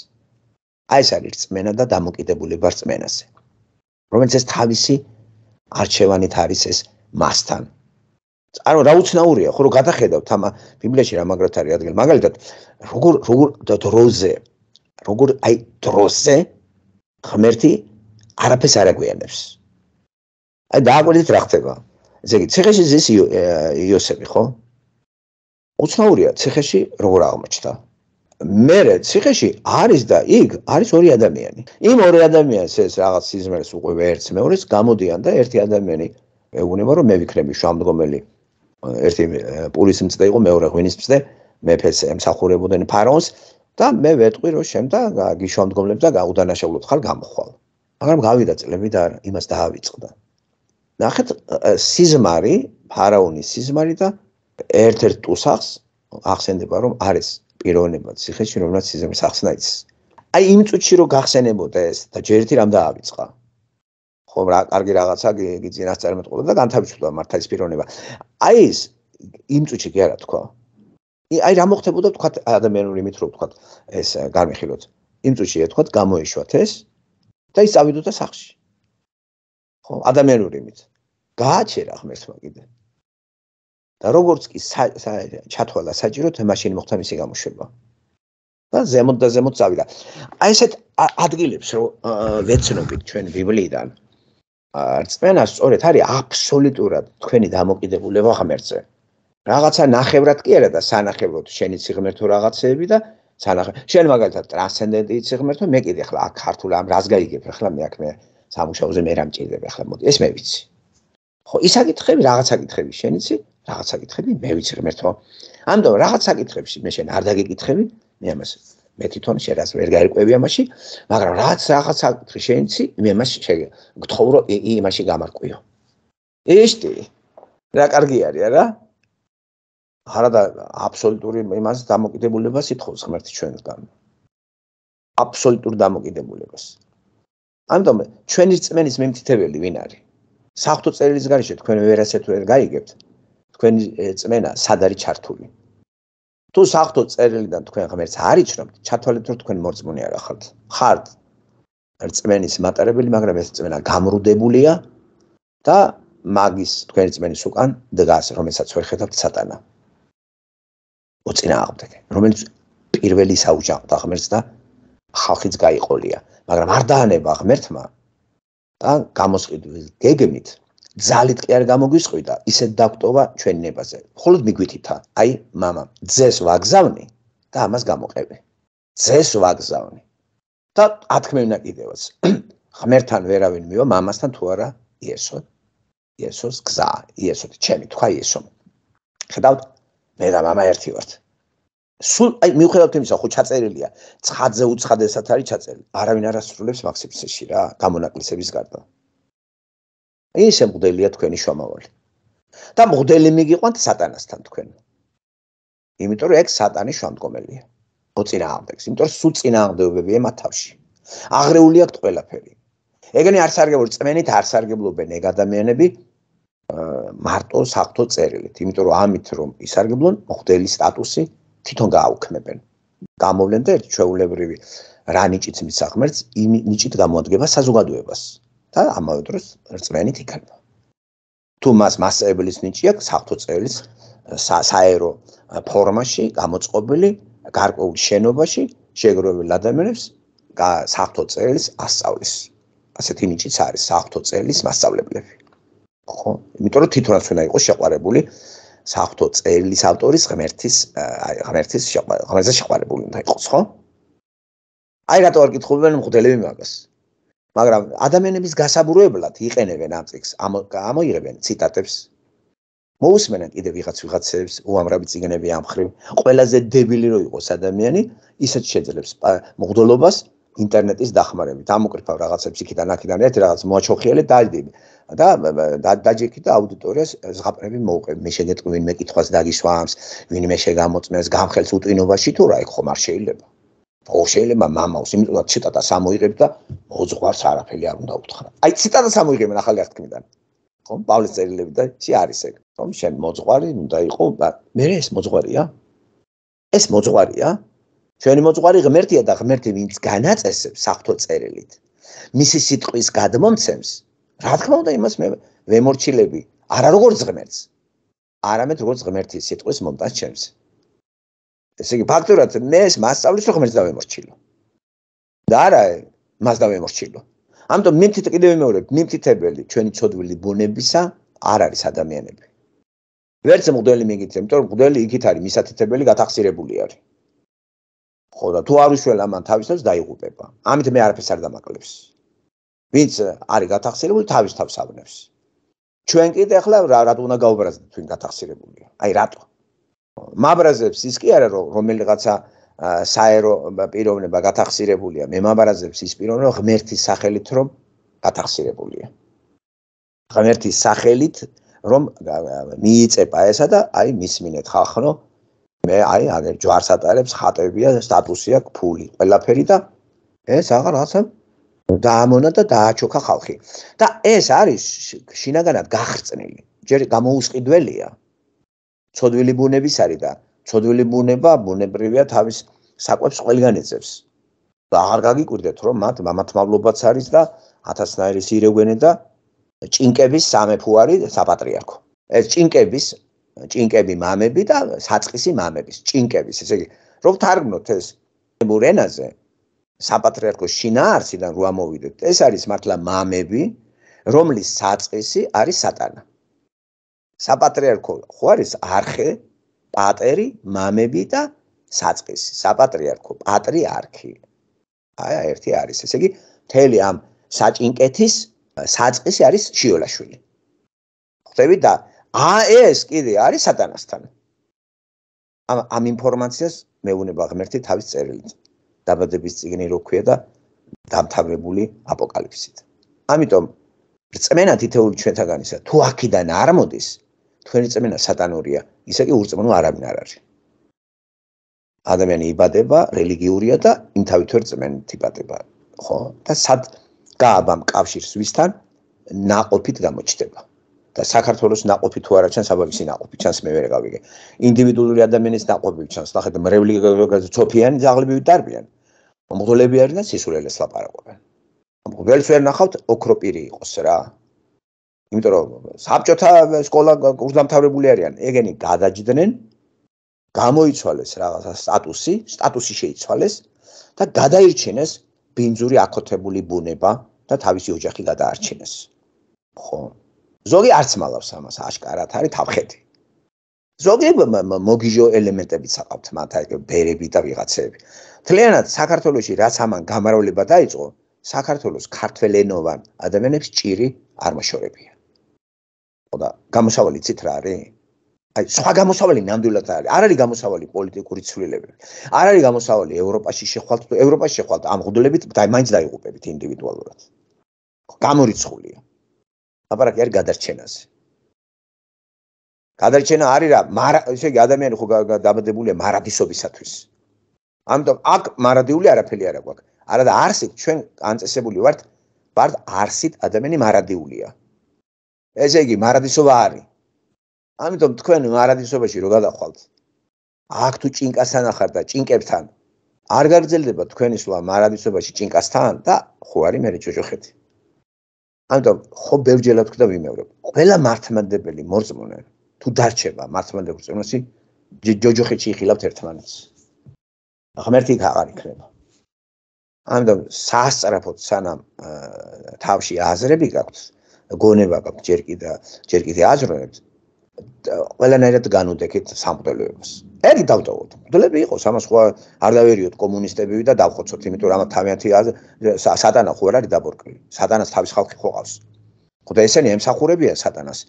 აი ეს არის წმენა და დამოკიდებულება წმენაზე რომელიც ეს თავისი არჩევანით არის ეს მასთან ანუ რა უცნაურია ხო რომ გადახედავთ ამ ბიბლიაში რა მაგრათ არის ადგილი მაგალითად როგორ როგორ დროზე როგორ აი დროზე ღმერთი არაფერს არ აგვიანებს. აი დააკვირდით რა ხდება. ესე იგი, ციხეში ზის იოსები, ხო? უცნაურია ციხეში როგორ აღმოჩნდა. მე ციხეში არის და იქ არის ორი ადამიანი. იმ ორი ადამიანს ეს რაღაც სიზმრეს უყვება ერთს მეორეს გამოდიან და ერთი ადამიანი ეუბნება რომ მე ვიქნები შამდგომელი. ერთი პოლიციმწდე იყო მეორე ღვინის წდე, მეფეს ემსახურებოდნენ ფარაონს, და მე ვეტყვი რომ შემდა გიშომდგომლებ და გაუდანაშაულოთ ხალ გამხვალ. მაგრამ გავიდა წლები და იმას დაავიწყდა. ნახეთ სიზმარი, ფარაონის სიზმარი და ერთ-ერთ უსახს ახსენდება რომ არის პიროვნება ციხეში რომ რაც სიზმრის ახსნა ის. აი იმ წუთში რომ გახსენებოდა ეს და ჯერ ერთი რამ დაავიწყა. ხო რა კარგი რაღაცა გიძინას წარმოთქვა და განთავისუფლდა მართალი პიროვნება. აი ეს იმ წუთში კი არა თქვა, აი რა მოხდებოდა თქვა ადამიანური იმით რომ თქვა ეს გამიხილოთ იმ წუთში ეთქვა გამოეშვათ ეს და ის წავიდა და სახში ხო ადამიანური იმით გააჩერა ხმერთმა კიდე და როგორც კი ჩათვალა საჭირო თემა შეიძლება მოხდა მისი გამოშვება და ზემოთ და ზემოთ წავიდა აი ესეთ ადგილებს რომ ვეცნობთ ჩვენ ბიბლიიდან არც მენას სწორედ არის აბსოლუტურად თქვენი დამოკიდებულება ღმერთზე რაღაცა ნახევრად კი არა და სანახევროდ შენი სიღმერთო რაღაცეები და სანახე შენ მაგალითად ტრანსცენდენტი სიღმერთო მე კიდე ახლა აქ ქართულ ამ რას გაიგებ ახლა მე აქ მე სამუშაოზე მე რამ ჭირდება ახლა მოდი ეს მე ვიცი ხო ისა კითხები რაღაცა კითხები შენიცი რაღაცა კითხები მე ვიცი ღმერთო ამიტომ რაღაცა კითხებში მე შენ არ დაგეკითხები მე ამას მე თვითონ შეიძლება ვერ გაერკვევი ამაში მაგრამ რაც რაღაცა კითხი შენიცი მე ამას გთხოვრო იმაში გამარკვიო ეშტი რა კარგი არის არა არადა აბსოლუტური იმას დამოკიდებულებას ითხოვს ღმერთი ჩვენგან აბსოლუტურ დამოკიდებულებას ამიტომ ჩვენი წმენის მემთითებელი ვინ არის საფთო წერილის გარშე თქვენ ვერასეთუ ვერ გაიგებთ თქვენი წმენა სად არის ჩართული თუ საფთო წერილიდან თქვენ ღმერთს არიჩნობთ ჩათვალეთ რომ თქვენ მოძმუნე არ ხართ ხართ წმენის მატარებელი მაგრამ ეს წმენა გამრუდებულია და მაგის თქვენი წმენის უკან დგას რომელსაც ვერ ხედავთ სატანა მოწინააღმდეგე, რომელიც პირველი საუჯაყდა ღმერთს და ხალხიც გაიყოლია, მაგრამ არ დაანება ღმერთმა და გამოსყიდვის გეგმით ძალით კი არ გამოგვისყიდა, ისეთ დაკტოვა ჩვენ ნებაზე. მხოლოდ მიგვითითა, აი мама, ძეს ვაგზავნი და ამას გამოყევი. ძეს ვაგზავნი. და ათქმევნა კიდევაც. ღმერთთან ვერავინ მივა, მამასთან თუ არა იესო. იესოს გზა, იესო, ჩემი თქვა იესო. ხედავთ, მე და мама ერთი ვართ. სულ აი მივხვდებით იმისა ხო ჩაწერილია. 9-ზე უცხადესაც არის ჩაწერილი. არავინ არ ასრულებს მაქსიმუსში რა, გამონაკლისების გარდა. ისე მგდელია თქვენი შომავალი. და მგდელი მიგიყვანთ სატანასთან თქვენ. იმიტომ რომ ეგ სატანის შემდგომელია. ოცინა ამდექს, იმიტომ რომ სულ წინააღმდეგებია მათ თავში. აღრეული აქვს ყველაფერი. ეგენი არსარგებლო წმენით არსარგებლობენ ეგ ადამიანები, მარტო საფთო წერილით, იმიტომ რომ ამით რომ ისარგებლონ მხდელი სტატუსი თვითონ გააუქმებენ. გამოვლენ და ერთ ჩეულებრივი რა ნიჭით მისახმერც, იმ ნიჭით გამოადგება საზოგადოებას და ამავე დროს რწმენით იქნება. თუ მას მასაებლის ნიჭი აქვს საფთო წერილის საერო ფორმაში გამოწყობილი გარკვეული შენობაში შეგროვილ ადამიანებს საფთო წერილს ასწავლის. ასეთი ნიჭიც არის საფთო წერილის მასწავლებლები. ხო? იმიტომ რომ თვითონაც უნდა იყოს შეყვარებული საფთო წერილის ავტორის ღმერთის აი ღმერთის ღმერთზე შეყვარებული უნდა იყოს, ხო? აი რატო არ გითხრობენ მღვდელები მაგას? მაგრამ ადამიანების გასაბურებლად იყენებენ ამ წიგს, ამოიღებენ ციტატებს. მოუსმენენ კიდე ვიღაც ვიღაცებს უამრავი წიგნები ამხრივ. ყველაზე დებილი რო იყოს ადამიანი, ისეთ შეძლებს მღვდელობას ინტერნეტის დახმარებით. ამოკრიფავ რაღაცებს იქიდან აქიდან, ერთ რაღაც მოაჩოხიალე და დაიდები. და დაჯექი და აუდიტორიას ზღაპრები მოუყე მე შეგეტყვი ვინმე კითხვას დაგისვამს ვინმე შეგამოწმეს გამხელს უტინობაში თუ რა იქ ხომ არ შეიძლება ხო შეიძლება მამაოს იმიტომ რომ ციტატა სამოიღებ და მოძღვარს არაფერი არ უნდა უთხრა აი ციტატა სამოიღებენ ახალი აღთქმიდან ხო პავლეს წერილები და ის არის ეგ რომ შენ მოძღვარი უნდა იყო მე ეს მოძღვარია ეს მოძღვარია ჩვენი მოძღვარი ღმერთია და ღმერთი ვინც განაწესებს საფთო წერილით მისი სიტყვის გადმომცემს რა თქმა უნდა იმას მე ვემორჩილები არა როგორც ღმერთს არამედ როგორც ღმერთის სიტყვის მომდაჩემს ესე იგი ფაქტურად მე ეს მასწავლის რო ღმერთს დავემორჩილო და არა მას დავემორჩილო ამიტომ მე თვითონ კიდევ მეორე მიმთითებელი ჩვენი ცოდვილი ბონებისა არ არის ადამიანები ვერც მოდელი მეკითხე, იმიტომ რომ მოდელი იქით არის, მისათითებელი გათახსირებული არის. ხო და თუ არ უშველა მან თავისთავად დაიღუპება. ამით მე არაფერს არ დამაკლებს. ვინც არის გათახსირებული თავის თავს აბნევს ჩვენ კიდე ახლა რა რატო უნდა გაუბრაზდეთ ვინ გათახსირებულია აი რატო მაბრაზებს ის კი არა რომ რომელიღაცა საერო პიროვნება გათახსირებულია მე მაბრაზებს ის პიროვნება ღმერთის სახელით რომ გათახსირებულია ღმერთის სახელით რომ მიიწება ესა და აი მისმინეთ ხახნო მე აი აგერ ჯვარს ატარებს ხატებია სტატუსი აქვს ფული ყველაფერი და ეს აღარ ახსენ დაამონა და დააჩოქა ხალხი. და ეს არის შინაგანად გახრწნილი. ჯერ გამოუსყიდველია. ცოდვილი ბუნების არის და ცოდვილი ბუნება ბუნებრივია თავის საკვებს ყველგან ეძებს. და აღარ გაგიკვირდეთ რომ მათ მამათმავლობაც არის და ათასნაირი სირეგვენე და ჭინკების სამეფო არის საპატრიარქო. ეს ჭინკების ჭინკები მამები და საწყისი მამების ჭინკების ესე იგი რომ თარგმნოთ ეს ბურენაზე საპატრიარქოს შინაარსიდან რო ამოვიდეთ, ეს არის მართლა მამები, რომლის საწესი არის სატანა. საპატრიარქო ხო არის არხე, პატერი, მამები და საწესი. საპატრიარქო, პატრიარქი. აი, ერთი არის. ესე იგი, მთელი ამ საჭინკეთის საწესი არის შიოლაშვილი. ხვდები და აა ეს კიდე არის სატანასთან. ამ ამ ინფორმაციას მეუნება ღმერთი თავის წერილით. დაბადების წიგნი როქვია და დამთავრებული აპოკალიფსით. ამიტომ რწმენა თითოეულ ჩვენთაგანისა, თუ აქედან არ მოდის, თქვენი რწმენა სატანორია, ისე კი ურწმუნო არავინ არ არის. ადამიანი იბადება რელიგიურია და იმ თავით რწმენ თიპატება, ხო? და სად გააბამ კავშირს ვისთან? ناقოფით გამოჩდება. და საქართველოს ناقოფი თუ არა ჩანს, აბავისი ناقოფი ჩანს მე ვერ გავიგე. ინდივიდუალური ადამიანის ناقოფი ჩანს. ნახეთ, მრევლი ძოფიანი ძაღლები ვიტარბიან. მონღოლები არიდან სისულელეს ლაპარაკობენ. მონღოლს ვერ ნახავთ ოქროპირი იყოს რა. იმიტომ რომ საბჭოთა სკოლა კურსდამთავრებული არიან, ეგენი გადაждდნენ, გამოიცვალეს რაღაც სტატუსი, სტატუსი შეიცვალეს და გადაირჩენეს ბინძური აკოთებული ბუნება და თავისი ოჯახი გადაარჩინეს. ხო. ზოგი არც მალავს ამას აშკარად არის თავხედი. ზოგი მოგიჟო ელემენტებიც აყავთ მათ აი ბერები და ვიღაცები. თლიანად საქართველოსი რაც ამან გამარავლება დაიწყო საქართველოს ქართველენოვან ადამიანებს ჭირი არ მოშორებია ოდა გამოსავალი ცით რა არის აი სხვა გამოსავალი ნამდვილად არის არ არის გამოსავალი პოლიტიკური ცვლილებები არ არის გამოსავალი ევროპაში შეხვალთ თუ ევროპაში შეხვალთ ამ ღუდლებით მაინც დაიღუპებით ინდივიდუალურად გამორიცხულია აბარაკი არ გადარჩენაზე გადარჩენა არის რა მარა ისე იგი ადამიანი ხო დაბადებულია მარადისობისათვის ამიტომ აქ მარადიული არაფერი არ აქვს. არადა არსით ჩვენ განწესებული ვართ, ვართ არსით ადამიანი მარადიულია. ესე იგი, მარადისობა არის. ამიტომ თქვენ მარადისობაში რო გადახვალთ, აქ თუ ჭინკას ანახარ და ჭინკებთან არ გარძელდება თქვენი სულა მარადისობაში ჭინკასთან და ხო არის მე ჯოჯოხეთი. ამიტომ ხო ბევრჯერ ვთქვი და ვიმეორებ. ყველა მართმადებელი მოძმონე თუ დარჩება მართმადებელი წონაში ჯოჯოხეთში იხილავთ ერთმანეთს. ღმერთი აღარ იქნება. ამიტომ სასწრაფოდ სანამ თავში აზრები გაქვს, გონება გაქვს ჯერ კიდე ჯერ კიდე აზრებს, ყველანაირად განუდეკეთ სამყაროებს. ერთი დავტოვოთ. მდლები იყოს, ამას ხო არ დავერიოთ კომუნისტები და დავხოცოთ, იმიტომ რომ თავიანთი სატანა ხო არ არის დაბორკული. სატანას თავის ხალხი ხო ყავს. ხოდა ესენი ემსახურებია სატანას.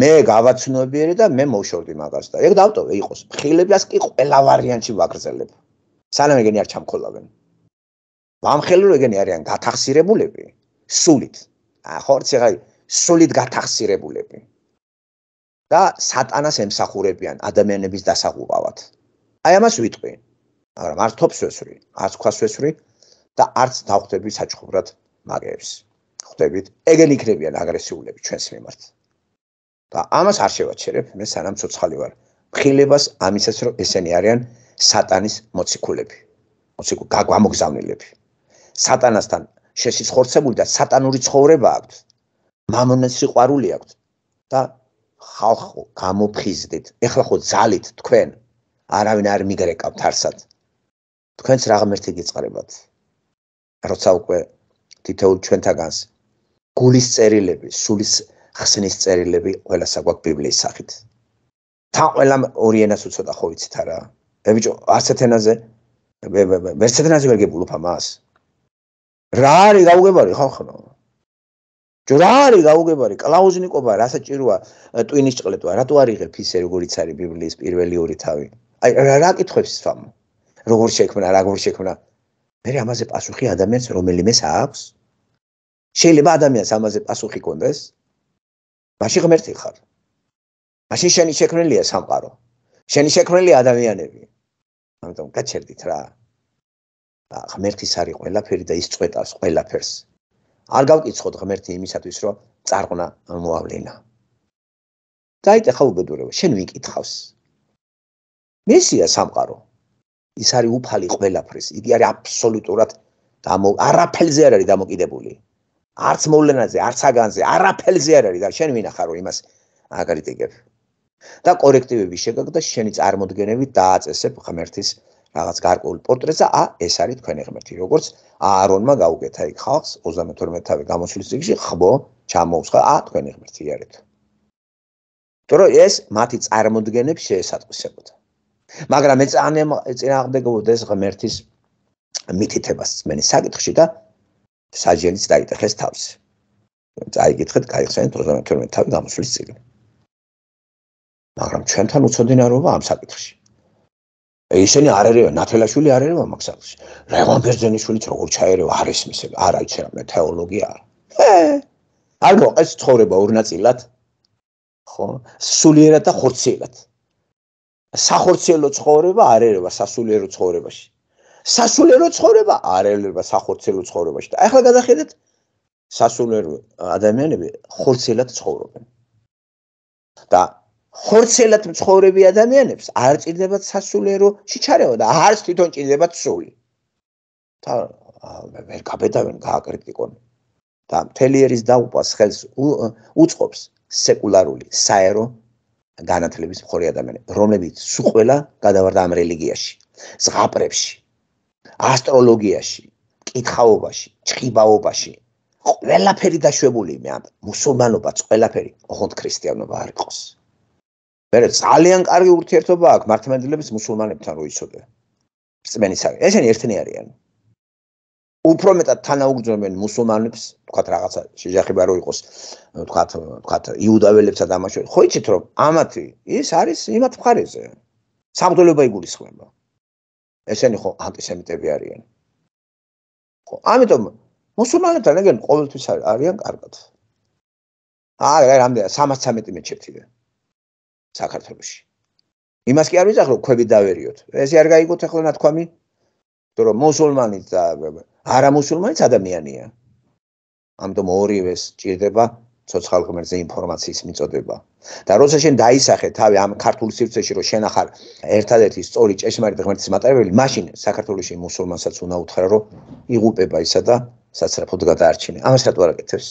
მე გავაცნობიერე და მე მოვშორდი მაგას და ეგ დავტოვე იყოს. ფხილებს კი ყველა ვარიანტში ვაგრძელებ. სანამ ეგენი არ ჩამქოლავენ. ვამხელურ ეგენი არიან გათახსირებულები, სულით. ახო, რაც ეხა სულით გათახსირებულები. და სატანას ემსახურებიან ადამიანების დასაღუპავად. აი ამას ვიტყვი. მაგრამ არც თოფს ვესვრი, არც ქვას ვესვრი და არც დავხდები საჩხუბრად მაგებს. ხვდებით, ეგენი იქნებიან აგრესიულები ჩვენს მიმართ. და ამას არ შევაჩერებ, მე სანამ ცოცხალი ვარ. ხილებას ამისაც რომ ესენი არიან სატანის მოციქულები. მოციქულ გამოგზავნილები. სატანასთან შესისხორცებული და სატანური ცხოვრება აქვს. მამონის სიყვარული აქვს და ხალხო გამოფხიზდით. ეხლა ხო ძალით თქვენ არავინ არ მიგრეკავთ არსად. თქვენს რაღმ ერთი გიწყრებათ. როცა უკვე თითოეულ ჩვენთაგანს გულის წერილები, სულის ხსნის წერილები ყველა საგვაკ ბიბლიის სახით. თან ყველა ორი ენას უცოდა ხო ვიცით არა? ე ბიჭო, არცეთენაზე მერცეთენაზე ვერ გებულობ ამას. რა არის გაუგებარი ხო ხო? ჯო რა არის გაუგებარი? კлауზნიკობა რა საჭიროა ტვინის ჭყლეტვა? რატო არიღებ ის როგორიც არის ბიბლიის პირველი ორი თავი? აი რა რა კითხვებს ვამ? როგორ შეიქმნა, როგორ შეიქმნა? მე ამაზე პასუხი ადამიანს რომელიმეს აქვს? შეიძლება ადამიანს ამაზე პასუხი კონდეს? ماشي ღმერთი ხარ. ماشي შენი შექმნელია სამყარო. შენი შექმნელია ადამიანები. ამიტომ გაჩერდით რა. ღმერთის არის ყველაფერი და ის წვეტავს ყველაფერს. არ გავკიცხოთ ღმერთი იმისათვის, რომ წარღვნა მოავლენა. დაიწყე ხო უბედურება, შენ ვინ კითხავს? მესია სამყარო. ის არის უფალი ყველაფრის, იგი არის აბსოლუტურად დამო არაფელზე არ არის დამოკიდებული. არც მოვლენაზე, არც აგანზე, არაფელზე არ არის და შენ ვინ ახარო იმას აკრიტიკებ? და კორექტივები შეგაგდა შენი წარმოდგენები დააწესებ ღმერთის რაღაც გარკვეულ პორტრეტს და ა ეს არის თქვენი ღმერთი როგორც აარონმა გაუგეთა იქ ხალხს 32 თავი გამოსვლის წიგში ხბო ჩამოუსხა ა თქვენი ღმერთი არეთ თორე ეს მათი წარმოდგენებს შეესატყვისებოდა მაგრამ მე წინააღმდეგობდა ეს ღმერთის მითითებას მენი საკითხში და საჯენიც დაიტეხეს თავს წაიგითხეთ, გაიხსენეთ 32 თავი გამოსვლის წიგში მაგრამ ჩვენთან უცოდინარობა ამ საკითხში. ისინი არ არის ნათელაშვილი არ არის მაგსალში. რეგონ ფერძენიშვილიც როგორ ჩაერევა არ ის მისე, არ არის რა თეოლოგია არა. არ მოყეს ცხოვრება ორნაწილად. ხო, სულიერად და ხორციელად. სახორციელო ცხოვრება არ ერევა სასულიერო ცხოვრებაში. სასულიერო ცხოვრება არ ერევა სახორციელო ცხოვრებაში. და ახლა გადახედეთ სასულიერო ადამიანები ხორციელად ცხოვრობენ. და ხორცელად მცხოვრები ადამიანებს არ ჭირდებათ სასულიერო შეჩარება და არც თვითონ ჭირდებათ სული. და ვერ გაბედავენ გააკრიტიკონ და თელიერის დაუპას ხელს უწყობს სეკულარული საერო განათლების მხოლოდ ადამიანები, რომლებიც სულყველა გადავარდა ამ რელიგიაში, ზღაპრებში, ასტროლოგიაში, კითხავობაში, ჭიბაობაში. ყველაფერი დაშვებული მე ამ მუსულმანობაც ყველაფერი, ოღონდ ქრისტიანობა არ იყოს. მერე ძალიან კარგი ურთიერთობა აქვს მართლმადიდებლების მუსულმანებთან რო იცოდე. წმენის არის. ესენი ერთნი არიან. უფრო მეტად თანაუგრძნობენ მუსულმანებს, თქვათ რაღაცა შეჯახება რო იყოს, თქვათ, თქვათ იუდაველებსა და ამაში. ხო იცით რომ ამათი ის არის იმათ მხარეზე. სამღვდელობა იგულისხმება. ესენი ხო ანტისემიტები არიან. ხო, ამიტომ მუსულმანებთან ეგენ ყოველთვის არიან კარგად. აა, რამდენი 313 მეჩეთია. 313 საქართველოში. იმას კი არ ვიზახლო ქვევით დაверიოთ. ესე არ გაიგოთ ახლა ნათქვამი, რომ მუსულმანი და არამუსულმანიც ადამიანია. ამიტომ ორივეს ჭირდება ცოცხალ ღმერთზე ინფორმაციის მიწოდება. და როცა შენ დაისახე თავი ამ ქართულ სივრცეში რომ შენ ახარ ერთადერთი სწორი ჭეშმარიტი ღმერთის მატარებელი, მაშინ საქართველოსი მუსულმანსაც უნდა უთხრა რომ იღუპება ისა და საცრაფოდ გადაარჩინე. ამას რატო არ აკეთებს?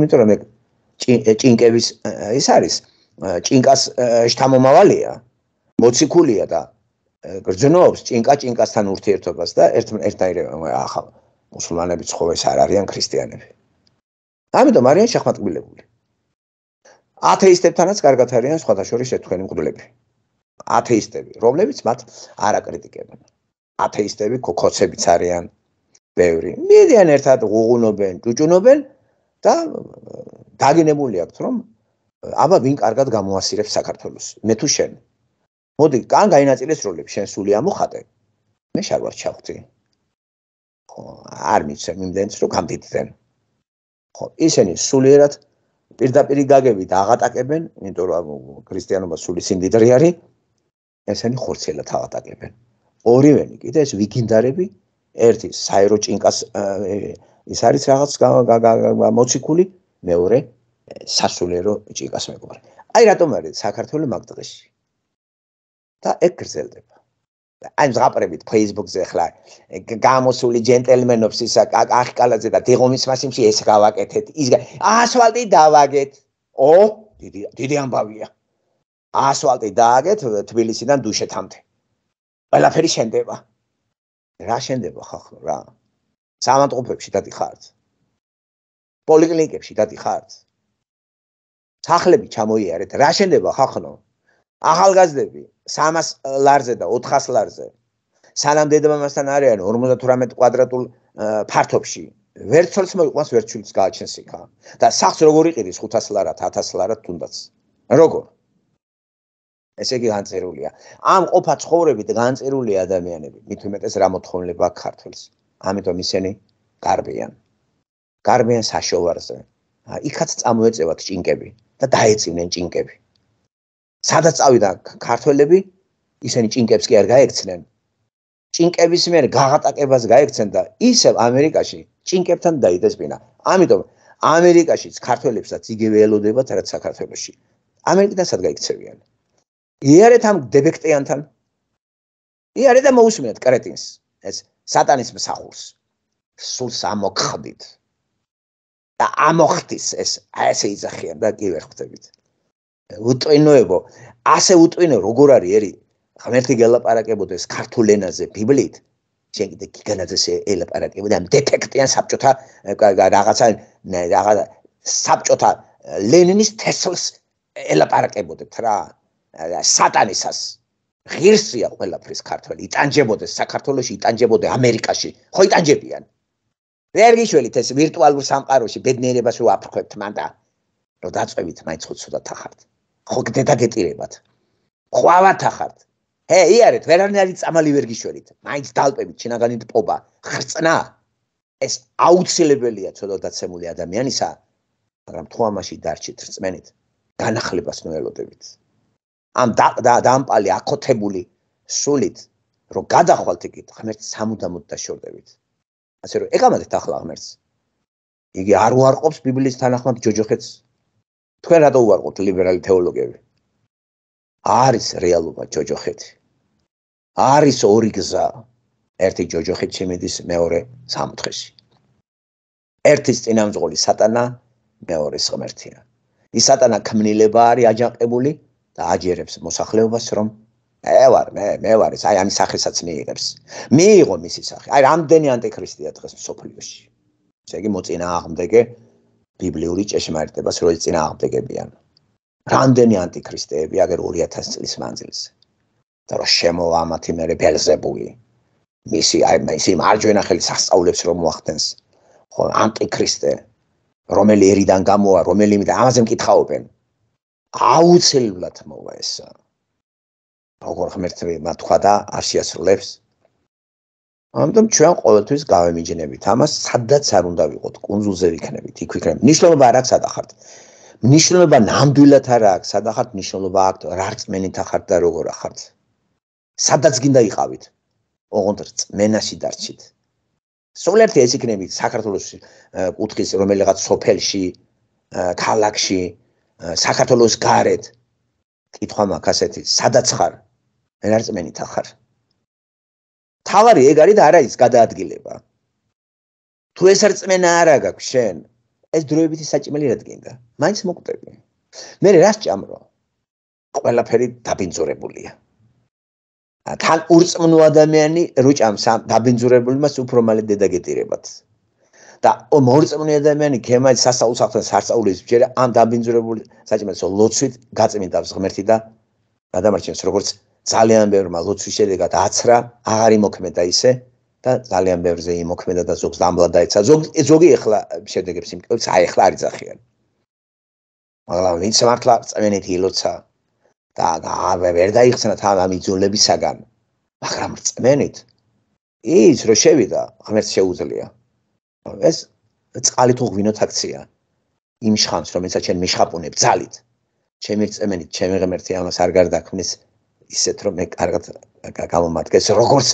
იმიტომ რომ ეგ ჭინკების ის არის ჭინკას შთამომავალია მოციქულია და გრძნობს ჭინკა ჭინკასთან ურთიერთობას და ერთ ერთაირეა ახალ მუსულმანები ხო ეს არ არიან ქრისტიანები ამიტომ არიან შეხმატკბილებული ათეისტებთანაც კარგად არიან სხვათა შორის ეთქვენი მგვდლები ათეისტები რომლებიც მათ არ აკრიტიკებენ ათეისტები ქოქოცებიც არიან ბევრი მიდიან ერთად ღუღუნობენ ჯუჯუნობენ და დაგინებული აქვს რომ აბა ვინ კარგად გამოასირებს საქართველოს მე თუ შენ მოდი კან გაინაწილეს როლები შენ სული ამოხატე მე შარვარ ჩავხდი ხო არ მიცემ იმდენს რომ გამდიდდნენ ხო ისინი სულიერად პირდაპირი გაგებით აღატაკებენ იმიტომ რომ ქრისტიანობა სული სიმდიდრე არის ესენი ხორცელად აღატაკებენ ორივენი კიდე ეს ვიგინდარები ერთის საერო ჭინკას ის არის რაღაც მოციქული მეორე სასულიერო ჭიკას მეგობარი. აი რატომ არის საქართველოს მაგდღეში? და ეგ გრძელდება. აი ზღაპრებით Facebook-ზე ხლა გამოსული ჯენტელმენობს ისა ახკალაძე და დიღომის მასივში ეს გავაკეთეთ. ის ასფალტი დავაგეთ. ო, დიდი დიდი ამბავია. ასფალტი დააგეთ თბილისიდან დუშეთამდე. ყველაფერი შენდება. რა შენდება ხო ხო რა? სამანტყოფებში დადიხართ. პოლიკლინიკებში დადიხართ. სახლები ჩამოიარეთ, რა შენდება ხახნო? ახალგაზრდები 300 ლარზე და 400 ლარზე. სანამ დედამამასთან არიან 58 კვადრატულ ფართობში, ვერცოლს მოიყვანს ვერცულს გააჩენს იქა და სახს როგორ იყირის 500 ლარად, 1000 ლარად თუნდაც. როგორ? ესე იგი განწერულია. ამ ყოფა ცხოვრებით განწერული ადამიანები, მით უმეტეს რა მოთხოვნილება ქართლს. ამიტომ ისინი გარბიან. გარბიან საშოვარზე. აიქაც წამოეწევათ ჭინკები, და დაეწივნენ ჭინკები. სადაც წავიდა ქართველები, ისინი ჭინკებს კი არ გაეხცნენ. ჭინკების მიერ გაღატაკებას გაეხცნენ და ისევ ამერიკაში ჭინკებთან დაიდესბინა. ამიტომ ამერიკაშიც ქართველებსაც იგივე ელოდებათ რაც საქართველოსში. ამერიკიდან სად გაიქცევიან? იარეთ ამ დებექტიანთან? იარეთ და მოუსმინეთ კრეტინს, ეს სატანის მსახურს. სულ სამოქმედით. და ამოხდის ეს ესე იძახიან და კიდე ხვდებით უტვინოებო ასე უტვინო როგორ არის ერი ღმერთი გელაპარაკებოდეს ქართულ ენაზე ბიბლით შენ კიდე გიგანაძეს ელაპარაკებოდი ამ დეფექტიან საბჭოთა რაღაცა რაღაცა საბჭოთა ლენინის თესლს ელაპარაკებოდეთ რა სატანისას ღირსია ყველაფრის ქართველი იტანჯებოდეს საქართველოში იტანჯებოდე ამერიკაში ხო იტანჯებიან ერგიშველით ეს ვირტუალურ სამყაროში ბედნიერებას რო აფრქვევთ მან და რო დაწვევით მაინც ხო ცოტა თახართ ხო გდედა გეტირებათ ხო ავა თახართ ჰე იარეთ ვერანარი წამალი ვერგიშველით მაინც დაალპებით შინაგანი პობა ხრწნა ეს აუცილებელია ცოტა დაცემული ადამიანისა მაგრამ თუ ამაში დარჩით რწმენით განახლებას ნუელოდებით ამ და დაამპალი აკოთებული სულით რო გადახვალთ იქით ღმერთს სამუდამოდ დაშორდებით ასე რომ ეკამათეთ ახლა ღმერთს. იგი არ უარყოფს ბიბლიის თანახმად ჯოჯოხეთს. თქვენ რატო უარყოფთ ლიბერალი თეოლოგები? არის რეალობა ჯოჯოხეთი. არის ორი გზა. ერთი ჯოჯოხეთ შემედის მეორე სამთხეში. ერთის წინამძღოლი სატანა მეორის ღმერთია. ის სატანა ქმნილება არის აჯანყებული და აჯერებს მოსახლეობას რომ ე ვარ მე მე ვარ ეს აი ამის სახესაც მიიღებს მიიღო მისი სახე აი რამდენი ანტიქრისტია დღეს სოფლიოში ესე იგი მოწინა აღმდეგე ბიბლიური წეშმარიტებას როელი წინა აღმდეგებიან რამდენი ანტიქრისტეები აგერ 2000 წლის მანძილზე და რა შემოვა ამათი მე ბელზებული მისი აი მისი მარჯვენა ხელი სასწაულებს რომ მოახდენს ხო ანტიქრისტე რომელი ერიდან გამოვა რომელი მე და ამაზე მკითხაობენ აუცილებლად მოვა ესაა როგორ ღმერთმა მათქვა და ასიასრულებს. ამიტომ ჩვენ ყოველთვის გავემიჯნებით ამას, სადაც არ უნდა ვიყოთ, კონძულზე ვიქნებით, იქ ვიქნებით. მნიშვნელობა არ აქვს ადახართ. მნიშვნელობა ნამდვილად არ აქვს ადახართ, მნიშვნელობა აქვს რა წმენით ახართ და როგორ ახართ. სადაც გინდა იყავით, ოღონდ წმენაში დარჩით. სულ ერთი ეს იქნებით საქართველოს კუთხის რომელიღაც სოფელში, ქალაქში, საქართველოს გარეთ. კითხვა მაქვს ასეთი, სადაც ხარ? ნარწმენით ახარ. თავარი ეგ არის და არა ის გადაადგილება. თუ ეს რწმენა არა გაქვს შენ, ეს დროებითი საჭმელი რად გინდა? მაინც მოკვდები. მე რა სჭამრო? ყველაფერი დაბინძურებულია. თან ურწმნო ადამიანი რო ჭამს დაბინძურებული მას უფრო მალე დედაგეტირებათ. და მოურწმნო ადამიანი ქემაც სასაულს ახთან სარწაულის ჯერ ამ დაბინძურებული საჭმელს ლოცვით გაწმინდა ღმერთი და გადამარჩენს როგორც ძალიან ბევრმა ლოცვის შედეგად აცრა, აღარ იმოქმედა ისე და ძალიან ბევრზე იმოქმედა და ზოგს დამბლა დაეცა. ზოგ ზოგი ეხლა შედეგებს იმკვეთს, აი ეხლა არის ახიან. მაგრამ ვინც მართლა წვენით ილოცა და ვერ დაიხსნა თან ამ იძულებისაგან, მაგრამ წვენით ის რო შევიდა, ღმერთ შეუძლია. ეს წყალი თუ გვინოთ აქცია. იმ შხანს რომ ესა ჩემ მიშხაპუნებ ძალით. ჩემი წემენით, ჩემი ღმერთი ამას არ გარდაქმნის. ისეთ რომ მე კარგად გამომადგეს როგორც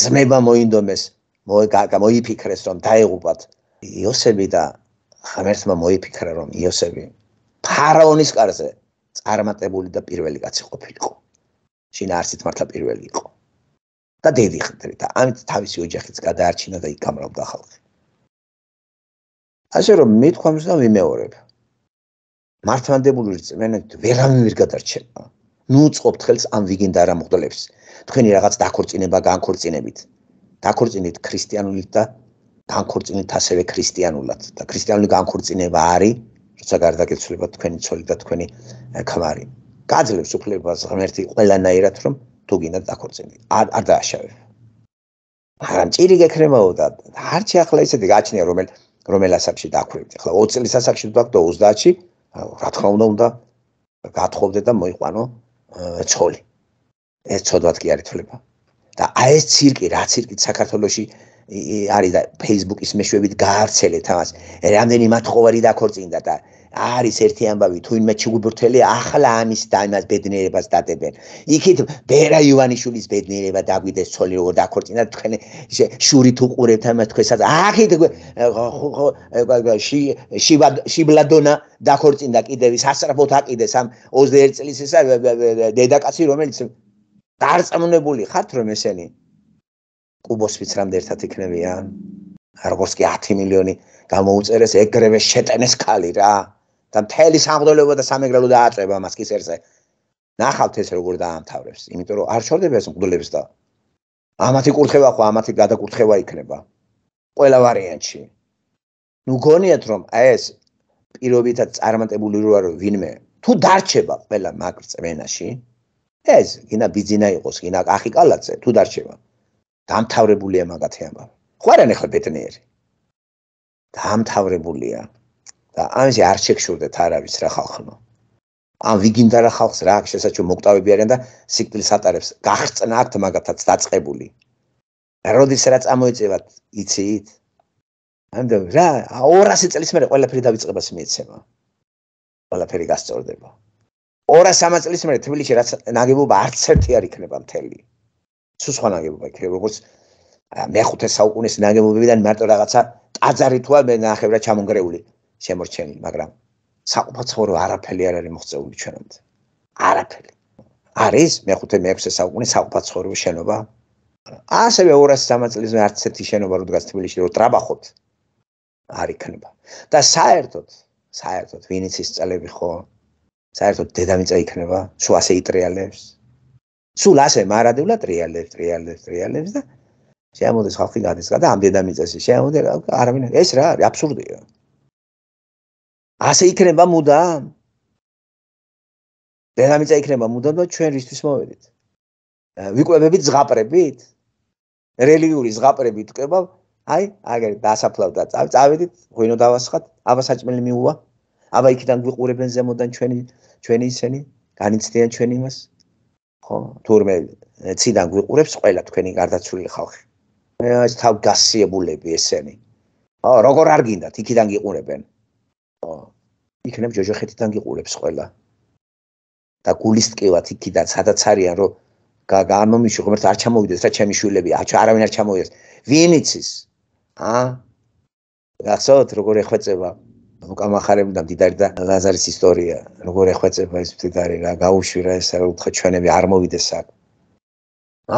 ძმება მოინდომეს მოიფიქრეს რომ დაეღუბათ იოსები და ღმერთმა მოიფიქრა რომ იოსები ფარაონის კარზე წარმატებული და პირველი კაცი ყოფილიყო შინ არცით მართლა პირველი იყო და დედი ხდები და ამით თავისი ოჯახიც გადაარჩინა და იკამრავდა ხალხი ასე რომ მეთქვამს და ვიმეორებ მართლანდებული რწმენით ვერ ამირ გადარჩება ნუწყობთ ხელს ამ ვიგენდა რამღდლებს თქვენი რაღაც დაქორწინება განქორწინებით დაქორწინეთ ქრისტიანულით და განქორწინეთ ასევე ქრისტიანულად და ქრისტიანული განქორწინება არის როცა გარდაგეცვლება თქვენი ცოლი და თქვენი ქმარი გაძლევს უფლებას ღმერთი ყველანაირად რომ თუ გინდა დაქორწინდი არ არ დააშავე მაგრამ ჭირი გეკრემაოდა არ შეახლა ისეთი გაჩნია რომელ რომელ ასაკში დაქვრივდი ახლა 20 წლის ასაკში თუ დაქვდა 30-ში რა თქმა უნდა უნდა გათხოვდე და მოიყვანო ცოლი. ეს ცოდვათ კი არის თვლება. და აი ეს цирკი, რა цирკი საქართველოსში არის და Facebook-ის მეშვეობით გაარცელეთ ამას. რამდენი მათ ყოველი დაქორწინდა და არის ერთი ამბავი თუ ვინმე ჩიგუბურთელი ახლა ამის და ამას ბედნიერებას დადებენ. იქით ბერა ივანიშვილის ბედნიერება დაგვიდეს ცოლი როგორ დაქორწინა თქვენ შურით უყურებთ ამას თქვენსაც. აქით შიბა შიბლადონა დაქორწინდა კიდევ ის ასრაფოთ აკიდეს ამ 21 წლის ისა დედაკაცი რომელიც დარწმუნებული ხართ რომ ესენი კუბოსფიც რამდენ ერთად იქნებიან? როგორც კი 10 მილიონი გამოუწერეს ეგრევე შეტენეს ქალი რა. და მთელი სამღვდელოება და სამეგრელო დააწება მას კისერზე. ნახავთ ეს როგორ დაამთავრებს, იმიტომ რომ არ შორდება ეს მღვდლებს და ამათი კურთხევა ხო ამათი გადაკურთხევა იქნება. ყველა ვარიანტში. ნუ გონიათ რომ ეს პირობითად წარმატებული როა ვინმე თუ დარჩება ყველა მაგწვენაში ეს გინა ბიძინა იყოს გინა ახი კალაძე თუ დარჩება დამთავრებულია მაგათი ამბავი ხო არ ანახა ბედნიერი დამთავრებულია და ამაზე არ შეგშურდეთ არავის რა ხალხო ან ვიგინდა რა ხალხს რა აქვს შესაძლო მოკტავები არიან და სიკტილს ატარებს გახწნართ მაგათაც დაწቀბული როდის რა წამოიწევათ იცით ანუ რა 200 წელს მერე ყველაფერი დაიწყებას მიეცემა ყველაფერი გასწორდება 200 წელს მერე თბილისში რაც ნაგებობა არც ერთი არ იქნება მთელი სუსხვა ნაგებობა იქნება როგორც მეხუთე საუკუნის ნაგებობებიდან მარტო რაღაცა ტაძარი თუ ამ ნახევრად ჩამონგრეული შემორჩენილი, მაგრამ საყოფაცხოვრო არაფერი არ არის მოღწეული ჩვენამდე. არაფერი. არის მეხუთე მეექვსე საუკუნე საყოფაცხოვრო შენობა. ასევე 203 წლის არც ერთი შენობა რო დგას თბილისში რო ტრაბახობთ არ იქნება. და საერთოდ, საერთოდ ვინიც ის წლები ხო? საერთოდ დედამიწა იქნება, თუ ასე იტრიალებს. სულ ასე მარადევლად რეალებს, რეალებს, რეალებს და შეამოდეს ხალხი გადასცა და ამ დედამიწაზე შეამოდე არავინ ეს რა აბსურდია. ასე იქნება მუდა? დედამიწა იქნება მუდა და ჩვენ რისთვის მოვედით? ვიკვებებით ზღაპრებით? რელიგიური ზღაპრები თქვა, აი, აგერ დასაფლავდა, წავედით, ღვინო დავასხათ, აბა საჭმელი მიუვა. აბა იქიდან გვიყურებენ ზემოდან ჩვენი ჩვენი ისენი, განიცდიან ჩვენ იმას. ხო, თურმე ციდან გვიყურებს ყველა თქვენი გარდაცული ხალხი. აი, თავ გასიებულები ესენი. აა, როგორ არ გინდათ, იქიდან გიყურებენ. აა იქნებ ჯოჯოხეთიდან გიყურებს ყველა. და გულისტკივათ იქიდან სადაც არიან რომ გაგამომიშო ღმერთ არ ჩამოვიდეს რა ჩემი შვილები არავინ არ ჩამოვიდეს ვინიცის ა გახსოვთ როგორ ეხვეწება მოკამახარებდა მდიდარი და ლაზარის ისტორია როგორ ეხვეწება ეს მდიდარი რა გაუშვირა ეს რა უთხე ჩვენები არ მოვიდეს აქ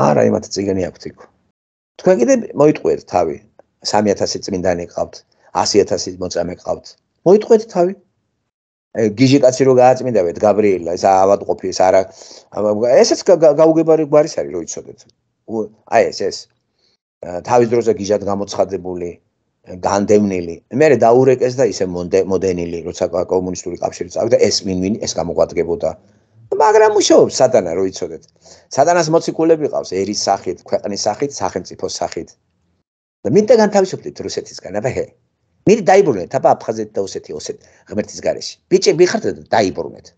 არა იმათ ციგანი აქვთ იქ თქვენ კიდე მოიტყუეთ თავი 3000 წმინდანი გყავთ 100000 მოწამე გყავთ მოიტყუეთ თავი გიჟიკაცი რო გააწმინდავეთ გაბრიელა ეს ავადყოფის არა ესეც გაუგებარი გვარი არის რო იცოდეთ აი ეს ეს თავის დროზე გიჟად გამოცხადებული განდევნილი მე რა დაურეკეს და ისე მოდენილი როცა კომუნისტური კავშირი წავიდა ეს ვინ ვინ ეს გამოგვადგებოდა მაგრამ მუშაობს სატანა რო იცოდეთ სატანას მოციქულები ყავს ერის სახით ქვეყნის სახით სახელმწიფო სახით და მითხა განთავისუფლდით რუსეთისგან აბა ჰე მირი დაიბრუნეთ აბა აფხაზეთ და უსეთი უსეთ ღმერთის გარეში ბიჭი მიხარდეთ დაიბრუნეთ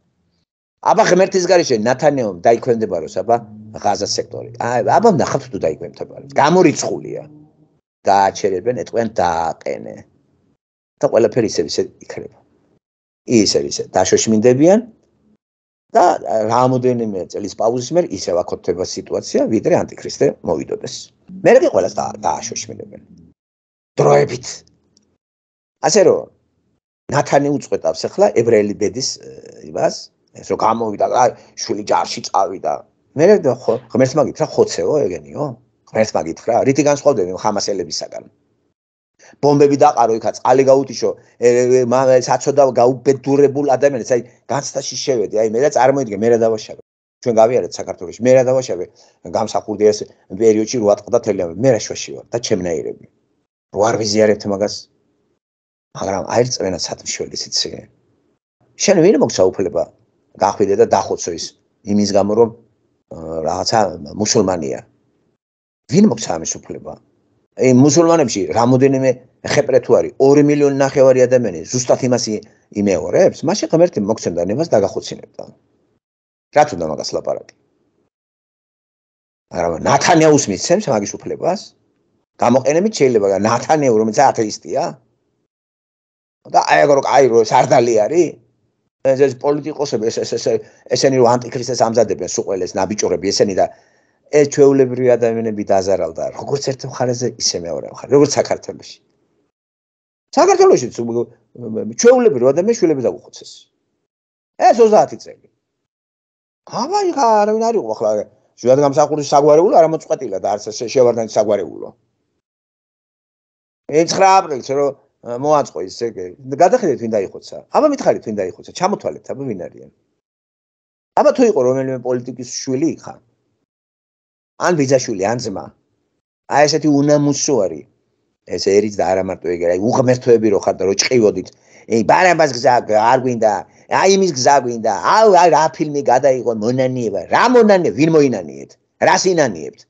აბა ღმერთის გარეში ნათანეო დაიქვემდებაროს აბა ღაზა სექტორი აი აბა ნახავთ თუ დაიქვემდებაროს გამორიცხულია დააჩერებენ ეთქვენ დააყენე და ყველაფერი ისე ისე იქნება ისე ისე დაშოშმინდებიან და რამოდენიმე წელი პაუზის მერ ისევ აკეთება სიტუაცია ვიდრე ანტიქრისტე მოვიდოდეს მერე კი ყველას დააშოშმინდებიან დროებით ასე რომ ნათანი უწყვეტავს ახლა ებრაელი ბედის იმას ეს რომ გამოვიდა აი შვილი ჯარში წავიდა მე რა ხო ღმერთს მაგითხრა ხოცეო ეგენიო ღმერთს მაგითხრა რითი განსხვავდება ხამასელებისაგან ბომბები დაყარო იქა წალი გაუტიშო საწოდა გაუბედურებულ ადამიანებს აი განცდაში შევედი აი მე და წარმოიდგე მე რა დავაშავე ჩვენ გავიარეთ საქართველოში მე რა დავაშავე გამსახურდი ეს პერიოდში 8 და თელიამი მე რა შეშივა და ჩემნაირები რო არ ვიზიარებთ მაგას მაგრამ აი წვენა სათმშველის იცი შენ ვინ მოგცა უფლება გახვიდე და დახოცო ის იმის გამო რომ რაღაცა მუსულმანია ვინ მოგცა ამის უფლება აი მუსულმანებში რამოდენიმე ხეპრე თუ არის 2 მილიონი ნახევარი ადამიანი ზუსტად იმას იმეორებს მაშინ ღმერთი მოგცემდა იმას და გახოცინებ და რაც უნდა მაგას ლაპარაკი მაგრამ ნათანეუს მიცემს მაგის უფლებას გამოყენებით შეიძლება ნათანეუ რომელიც ათეისტია და აი როგორ აი რო სარდალი არის ეს ეს პოლიტიკოსები ეს ეს ესენი რო ანტიქრისტეს ამზადებენ სუყელეს ნაბიჭურები ესენი და ეს ჩვეულებრივი ადამიანები დაზარალდა როგორც ერთ მხარეზე ისე მეორე მხარეზე როგორც საქართველოსი საქართველოსი ჩვეულებრივი ადამიანი შვილებს დაუხოცეს ეს 30 წელი აბაი არავინ არ იყო ახლა ჟუად გამსახურის საგვარეულო არ მოწყვეტილა და არც ეს შევარდანის საგვარეულო მე 9 აპრილს რომ მოაწყო ის ეგ გადახედეთ ვინ დაიხოცა აბა მითხარით ვინ დაიხოცა ჩამოთვალეთ აბა ვინ არიან აბა თუ იყო რომელიმე პოლიტიკის შვილი ხა ან ბიძაშვილი ან ძმა აი ესეთი უნამუსო არის ეს ერიც და არა მარტო ეგ არის უღმერთოები რო ხარ და რო ჭყიოდით ეი ბარაბას გზა არ გვინდა აი იმის გზა გვინდა აუ აი რა ფილმი გადაიღო მონანიება რა მონანი ვინ მოინანიეთ რას ინანიებთ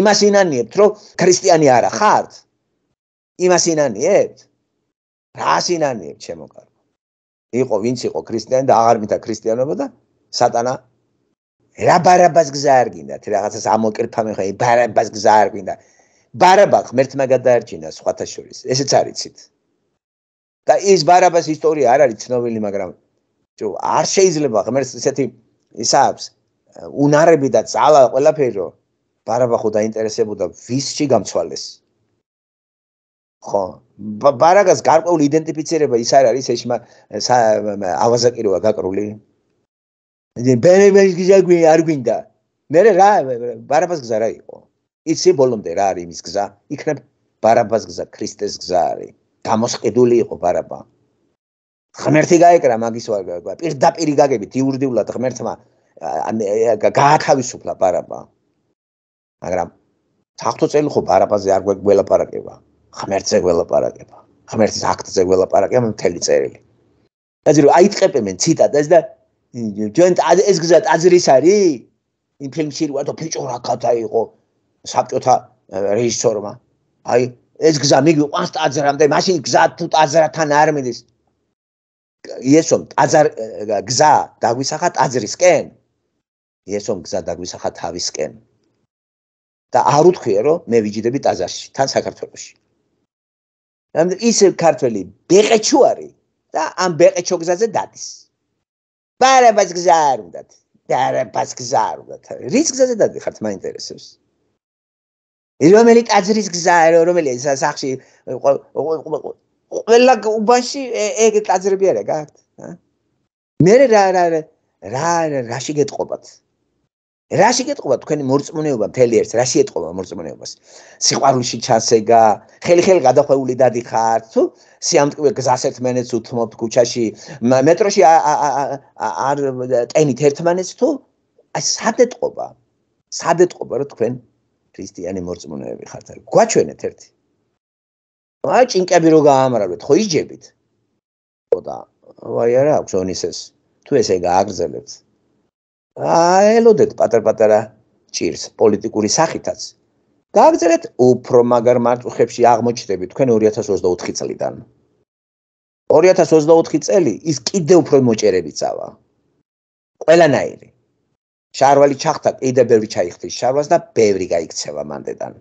იმას ინანიებთ რომ ქრისტიანი არა ხართ იმას ინანიებთ რას ინანიებ ჩემო კარგო იყო ვინც იყო ქრისტიანი და აღარ მითხა ქრისტიანობა და სატანა ლაბარაბას გზარგინდა რაღაცას ამოკერფა მე ხა ბარაბას გზარგინდა ბარაბა ღმერთმა გადაარჩინა სხვათა შორის ესეც არიცით და ის ბარაბას ისტორია არ არის ცნობილი მაგრამ ჯო არ შეიძლება ღმერთს ისეთი ისაებს უნარები და ძალა ყველაფერო ბარაბა ხო დაინტერესებოდა ვისში გამცვალეს ხო ბარაგას გარკვეული იდენტიფიცირება ის არ არის ეშმა ავაზაკიროა გაკრული ბერე ბერიგიზა გვი არ გვინდა მე რა ბარაბას გზა რა იყო იცი ბოლომდე რა არის იმის გზა იქნებ ბარაბას გზა ქრისტეს გზა არის გამოსყიდული იყო ბარაბა ღმერთი გაეკრა მაგის ვარგა პირდაპირი გაგებით იურდიულად ღმერთმა გაათავისუფლა ბარაბა მაგრამ საერთო წელი ხო ბარაბაზე არ გვეგველაპარაკება ღმერთზე ველაპარაკება. ღმერთის აქტზე ველაპარაკება მთელი წერილი. დაძირო აიტყებენ ციტატას და ჩვენ ეს გზა აზრის არის? იმ ფილმში რა თო ფიჭო რა ქათა იყო საბჭოთა რეჟისორმა. აი ეს გზა მიგვიყვანს ტაძრამდე, მაშინ გზა თუ ტაძრათან არ მიდის. იესო ტაძარ გზა დაგვისახა ტაძრისკენ. იესო გზა დაგვისახა თავისკენ. და არ უთქვიე რომ მე ვიჯდები ტაძარში, თან საქართველოსში. რამდენ ის ქართველი ბეყეჩო არის და ამ ბეყეჩო გზაზე დადის. ბარებას გზა არ უნდა. ბარებას გზა არ უნდა. რის გზაზე დადიხართ მაინტერესებს. რომელი ტაძრის გზა არის, რომელი სახში ყველა უბანში ეგ ტაძრები არა გაქვთ. მე რა რა რა რა რაში გეტყობათ? რა შეიძლება თქვენი მორწმუნეობა მთელი ერთს რა შეიძლება მორწმუნეობას სიყვარულში ჩასეგა ხელი ხელი გადახეული დადიხარ თუ სიამტკივე გზას ერთმანეთს უთმობ ქუჩაში მეტროში არ ტენით ერთმანეთს თუ აი სადეთყობა სადეთყობა რომ თქვენ ქრისტიანი მორწმუნეები ხართ გვაჩვენეთ ერთი აი ჭინკები რო გაამრავლეთ ხო იჯებით ხო და აი არა აქვს ონისეს თუ ესე გააგრძელებთ აელოდეთ პატარ-პატარა ჭირს პოლიტიკური სახითაც. გააგზავნეთ უფრო მაგარ მარწუხებში აღმოჩნდები თქვენ 2024 წლიდან. 2024 წელი ის კიდე უფრო მოჭერებიცავა. ყველანაირი. შარვალი ჩახტა, კიდე ბევრი ჩაიხდის შარვას და ბევრი გაიქცევა მანდედან.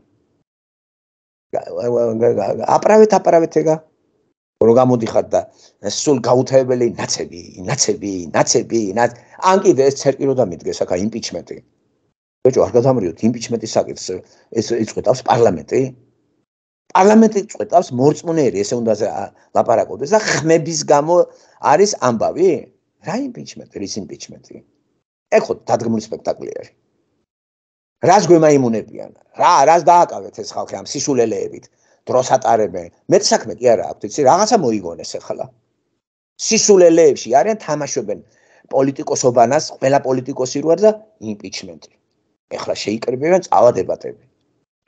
აპრავეთ, აპრავეთ ეგა. რო გამოდიხართ და სულ გაუთავებელი ნაცები, ნაცები, ნაცები, ნაც ან კიდე ეს ცერკირო და მიდგეს აქა იმპიჩმენტი. ბიჭო, არ გადამრიოთ იმპიჩმენტის საკითხს. ეს იწვეთავს პარლამენტი. პარლამენტი წვეთავს მორწმუნეერი, ესე უნდა ლაპარაკობდეს და ხმების გამო არის ამბავი? რა იმპიჩმენტი, რის იმპიჩმენტი? ეხო, დადგმული სპექტაკლი არის. რას გვემაიმუნებიან? რა, რას დააკავეთ ეს ხალხი ამ სიშულელეებით? დროს ატარებენ. მეც საქმე კი არა აქვს, იცი, რაღაცა მოიგონეს ახლა. სისულელეებში არიან თამაშობენ პოლიტიკოსობანას, ყველა პოლიტიკოსი როარ და იმპიჩმენტი. ახლა შეიკრიბება წავა დებატები.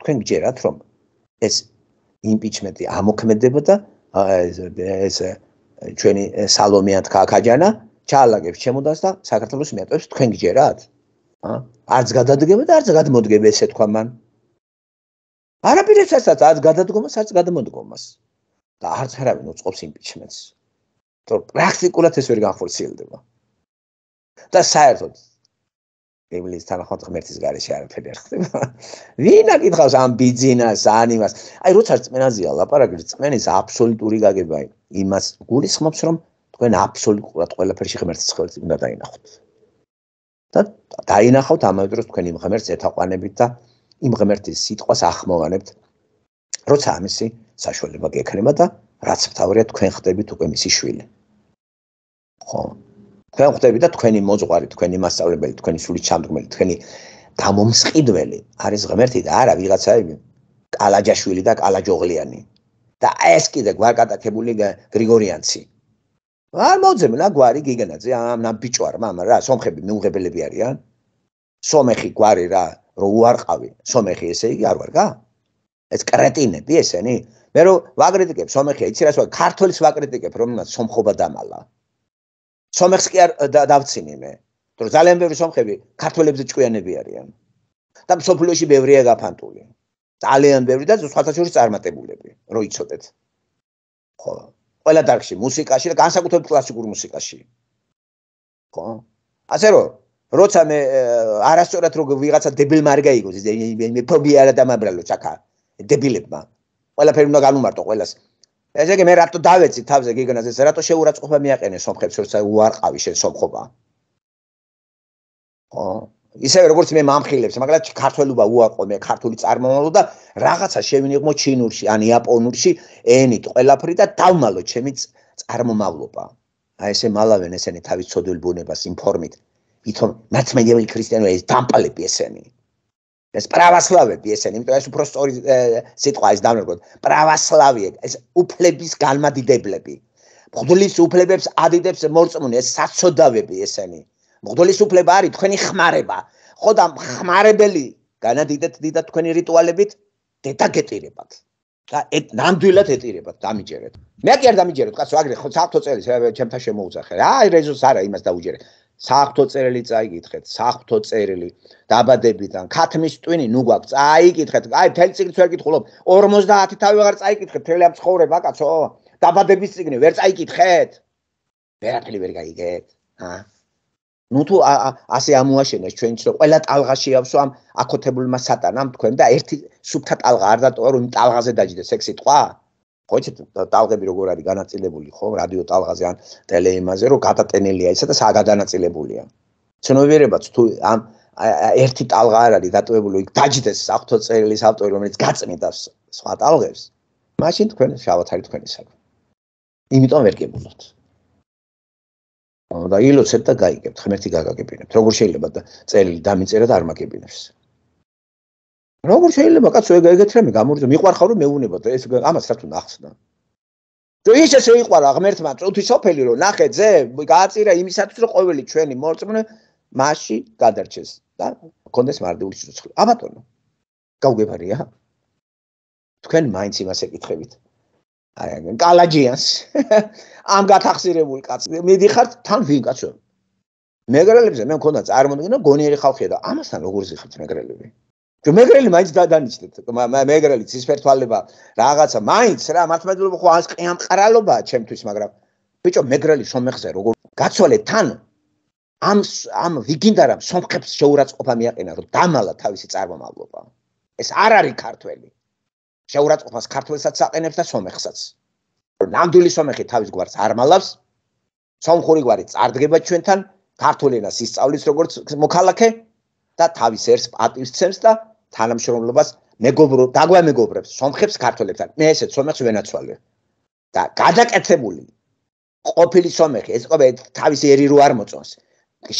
თქვენ გჯერათ რომ ეს იმპიჩმენტი ამოქმედება და ეს ეს ჩვენი სალომეათ ქაკაჯანა ჩაალაგებს ჩემოდას და საქართველოს მეტებს თქვენ გჯერათ? ა? არც გადადგება და არც გადმოდგება ესე თქვა მან. არაფერს ასაც არ გადადგომას, არც გადმოდგომას და არც არავინ უწყობს იმპიჩმენტს. იმიტომ პრაქტიკულად ეს ვერ განხორციელდება. და საერთოდ ემილის თანახმად ღმერთის გარეშე არაფერი არ ხდება. ვინა გითხავს ამ ბიზნეს, ანიმას? აი როცა წმენაზეა ლაპარაკი, წმენის აბსოლუტური გაგებაა. იმას გულისხმობს რომ თქვენ აბსოლუტურად ყველაფერში ღმერთის ხელს უნდა დაინახოთ. და დაინახოთ ამავე დროს თქვენი ღმერთს ეთაყვანებით და იმ ღმერთის სიტყვას ახმოვანებთ როცა ამისი საშუალება გექნება და რაც მთავარია თქვენ ხდებით უკვე მისი შვილი ხო თქვენ ხდებით და თქვენი მოძღვარი თქვენი მასწავლებელი თქვენი სული ჩამდგმელი თქვენი გამომსყიდველი არის ღმერთი და არა ვიღაცაები კალაჯაშვილი და კალაჯოღლიანი და ეს კიდე გვაკატაკებული გრიგორიანცი არ მოძებნა გვარი გიგანაძე ამ ნაბიჭوار მამა რა სომხები მიუღებელები არიან სომეხი გვარი რა რომ უარყავი სომეხი ესე იგი არ ვარ გა? ეს კრეტინები ესენი? მე რომ ვაკრიტიკებ სომეხია, იცი რა სხვა, ქართლის ვაკრიტიკებ, რომელსაც სომხობა დამალა. სომეხს კი არ დავცინი მე. თორემ ძალიან ბევრი სომხები ქართველებზე ჭკვიანები არიან. და სოფლიოში ბევრია გაფანტული. ძალიან ბევრი და სხვათა შორის წარმატებულები, რო იცოდეთ. ხო. ყველა დარგში, მუსიკაში და განსაკუთრებით კლასიკურ მუსიკაში. ხო? ასე რომ როცა მე არასწორად როგ ვიღაცა დებილმა არ გაიგოს ეს მე ფობი არ დამაბრალო ჩაკა დებილებმა ყველაფერი უნდა განუმარტო ყველას ესე იგი მე რატო დავეცი თავზე გიგნაზე ეს რატო შეურაცხყოფა მიაყენე სომხებს როცა უარყავი შენ სომხობა ო ისე როგორც მე მამხილებს მაგალითად ქართულობა უაყო მე ქართული წარმომავლო და რაღაცა შევინიღმო ჩინურში ან იაპონურში ენით ყველაფერი და დავმალო ჩემი წარმომავლობა აი ესე მალავენ ესენი თავის ცოდვილ ბუნებას იმფორმით ვითომ მაცმენი ქრისტიანები ეს დამპალები ესენი ეს პრავასლავები ესენი იმიტომ ეს უფრო სწორი სიტყვაა ეს დამრგოთ პრავასლავიე ეს უფლების გამადიდებლები მღვდლის უფლებებს ადიდებს მორწმუნე ეს საცოდავები ესენი მღვდლის უფლება არის თქვენი ხმარება ხო და ხმარებელი განადიდეთ დიდა თქვენი რიტუალებით დედაგეტირებათ და ეს ნამდვილად ეტირებათ დამიჯერეთ მე კი არ დამიჯერეთ კაცო აგრე ხო საფთო წელი ჩემთან შემოუძახე რა აი რეზოს არა იმას დაუჯერე საღვთო წერილი წაიკითხეთ, საღვთო წერილი დაბადებიდან, ქათმის ტვინი ნუ გვაქვს, წაიკითხეთ. აი, თელ ციკლს ვერ კითხულობ. 50 თავი აღარ წაიკითხეთ, თელი ამ ცხოვრება, კაცო. დაბადების ციკლი ვერ წაიკითხეთ. ვერაფერი ვერ გაიგეთ. აა ნუ თუ ასე ამოაშენეს ჩვენც რომ ყველა ტალღაში ავსო ამ აკოთებულმა სატანამ თქვენ და ერთი სუფთა ტალღა არ დატოვა რომ იმ ტალღაზე დაჯდეს ეგ სიტყვაა ყოჩეთ ტალღები როგორ არის განაწილებული ხო რადიო ტალღაზე ან ტელეიმაზე რომ გადატენილია ისა და საგადანაწილებულია ცნობიერებაც თუ ამ ერთი ტალღა არ არის დატოვებული იქ დაჯდეს საფთო წერილის ავტორი რომელიც გაწმინდა სხვა ტალღებს მაშინ თქვენ შავათ არის თქვენი საქმე იმიტომ ვერ გებულოთ და ილოცეთ და გაიგებთ ღმერთი გაგაგებინებთ როგორ შეიძლება წერილი დამიწერა და არ მაგებინებს როგორ შეიძლება კაცო ეგეთ რამე გამორიზო მიყარხა რომ მეუნება და ეს ამას რა თუ ნახსნა თუ ის ესე იყარა ღმერთმა წუთისოფელი რომ ნახე ძე გააწირა იმისათვის რომ ყოველი ჩვენი მოწმენ მასში გადარჩეს და კონდეს მარდული სიცოცხლე ა ბატონო გავგებარია თქვენ მაინც იმას ეკითხებით აი კალაჯიანს ამ გათახსირებული კაც მიდიხართ თან ვინ კაცო მეგრელებზე მე მქონდა წარმოდგენა გონიერი ხალხია და ამასთან როგორ ზიხართ მეგრელები ჯო მეგრელი მაინც დადანიშნეთ მეგრელი ცისფერთვალება რაღაცა მაინც რა მართლმადლობა ხო ას ყიამყრალობაა ჩემთვის მაგრამ ბიჭო მეგრელი სომეხზე როგორ გაცვალე თან ამ ამ ვიგინდა რა სომხებს შეურაცხყოფა მიაყენა რომ დამალა თავისი წარმომავლობა ეს არ არის ქართველი შეურაცხყოფას ქართველსაც აყენებს და სომეხსაც ნამდვილი სომეხი თავის გვარს არ მალავს სომხური გვარი წარდგება ჩვენთან ქართულენას ისწავლის როგორც მოქალაქე და თავის ერთ პატივს წერს და თანამშრომლობას მეგობრო დაგვამეგობრებს სომხებს ქართველებთან მე ესე სომხს ვენაცვალე და გადაკეთებული ყოფილი სომხი ეს ყოველ თავის ერი რო არ მოწონს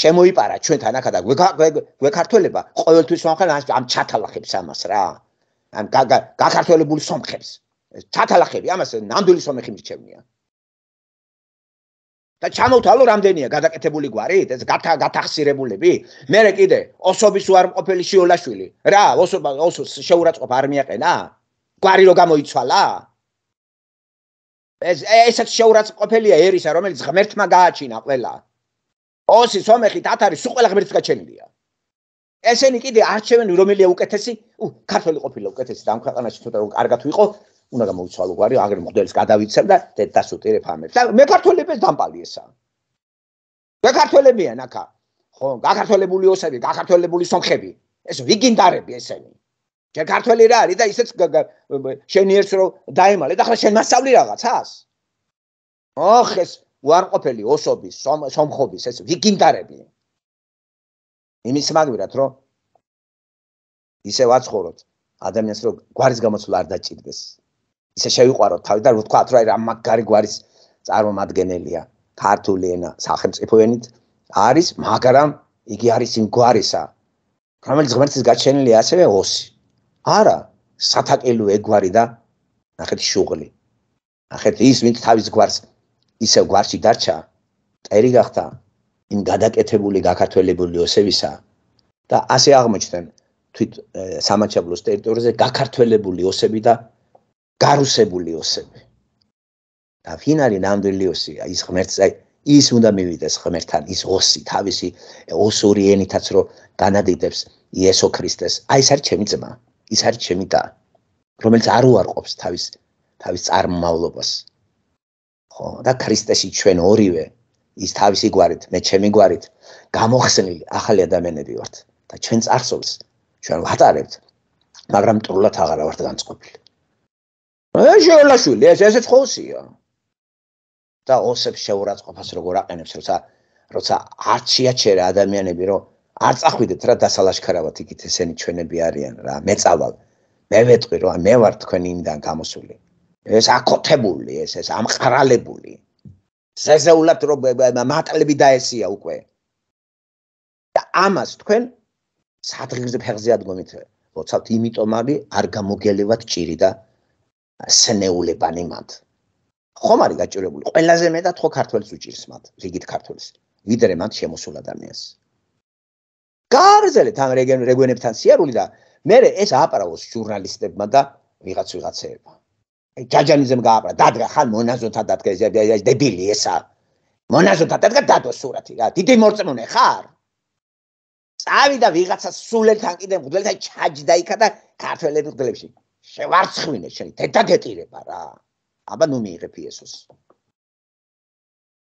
შემოიპარა ჩვენთან ახლა და გვეკართველება ყოველთვის სომხელ ამ ჩათალახებს ამას რა ამ გაქართველებული სომხებს ჩათალახები ამას ნამდვილი სომხი მირჩევნია და ჩამოვთვალო რამდენია გადაკეთებული გვარი ეს გათახსირებულები მერე კიდე ოსობის უარმყოფელი შეოლაშვილი რა ოსობა ოსოს შეურაცხყოფა არ მიაყენა გვარი რო გამოიცვალა ეს ესეც შეურაცხყოფელია ერისა რომელიც ღმერთმა გააჩინა ყველა ოსი სომეხი თათარი სულ ყველა ღმერთს გაჩენილია ესენი კიდე არჩევენ რომელია უკეთესი უ ქართველი ყოფილა უკეთესი და ამ ქვეყანაში ცოტა რომ კარგად ვიყო უნდა გამოიცვალო გვარი აგერ მოდელს გადავიცემ და დასუტირებ ამერ. და მე ქართველებს დამპალი ესა. მე ქართველებიან ახა. ხო, გაქართველებული ოსები, გაქართველებული სომხები. ეს ვიგინდარები ესენი. ჯერ ქართველი რა არის და ისეც შენ იერს რომ დაემალე და ახლა შენ მასავლი რაღაცას. ოხ ეს უარყოფელი ოსობის, სომხობის ეს ვიგინდარები. იმის მაგვირად რომ ისე ვაცხოვროთ ადამიანს რომ გვარის გამოცვლა არ დაჭირდეს, ისე შევიყვარო თავი და თქვა რომ აი რა მაგარი გვარის წარმომადგენელია ქართული ენა სახელმწიფოენით არის მაგრამ იგი არის იმ გვარისა რომელიც ღმერთის გაჩენილი ასევე ოსი არა სათაკელო ეგვარი და ნახეთ შუღლი ნახეთ ის ვინც თავის გვარს ისე გვარში დარჩა წერი გახდა იმ გადაკეთებული გაქართველებული ოსევისა და ასე აღმოჩნდნენ თვით სამაჩაბლოს ტერიტორიაზე გაქართველებული ოსები და გარუსებული ოსები. და ფინ არის ნამდვილი ოსია, ის ღმერთს აი ის უნდა მივიდეს ღმერთთან, ის ოსი თავისი ოსური ენითაც რომ განადიდებს იესო ქრისტეს. აი ეს არის ჩემი ძმა, ის არის ჩემი და რომელიც არ უარყოფს თავის თავის წარმომავლობას. ხო, და ქრისტესი ჩვენ ორივე ის თავისი გვარით, მე ჩემი გვარით გამოხსნილი ახალი ადამიანები ვართ და ჩვენ წარსულს ჩვენ ვატარებთ, მაგრამ მტრულად აღარა ვართ განწყობილი. შეულაშვილი ეს ესეც ხოსია და ოსებს შეურაცხყოფას როგორ აყენებს როცა როცა არჩია ჩერა ადამიანები რომ არ წახვიდეთ რა დასალაშქარავად იქით ესენი ჩვენები არიან რა მეწავალ მე ვეტყვი რომ მე ვარ თქვენ იმდან გამოსული ეს აკოთებული ეს ეს ამყრალებული ზეზეულად რომ მატლები დაესია უკვე და ამას თქვენ სადღიზე ფეხზე ადგომით ვოცავთ იმიტომ არის არ გამოგელევათ ჭირი და სნეულებანი მათ. ხომ არის გაჭირებული? ყველაზე მეტად ხო ქართველს უჭირს მათ, რიგით ქართველს, ვიდრე მათ შემოსულ ადამიანს. გაარზელეთ ამ რეგენებთან სიარული და მე ეს ააპრავოს ჟურნალისტებმა და ვიღაც ვიღაცეებმა. აი ჯაჯანიძემ გააპრა, დადგა ხან მონაზოთა დადგა ეს დებილი ესა. მონაზოთა დადგა დადო სურათი რა, დიდი მორწმუნე ხარ? წავიდა ვიღაცა სულელთან კიდე მგვდელთან ჩაჯდა იქა და ქართველები მგვდელებში. შევარცხვინე შენ თეთა გეტირება რა. აბა ნუ მიიღე ფიესოს.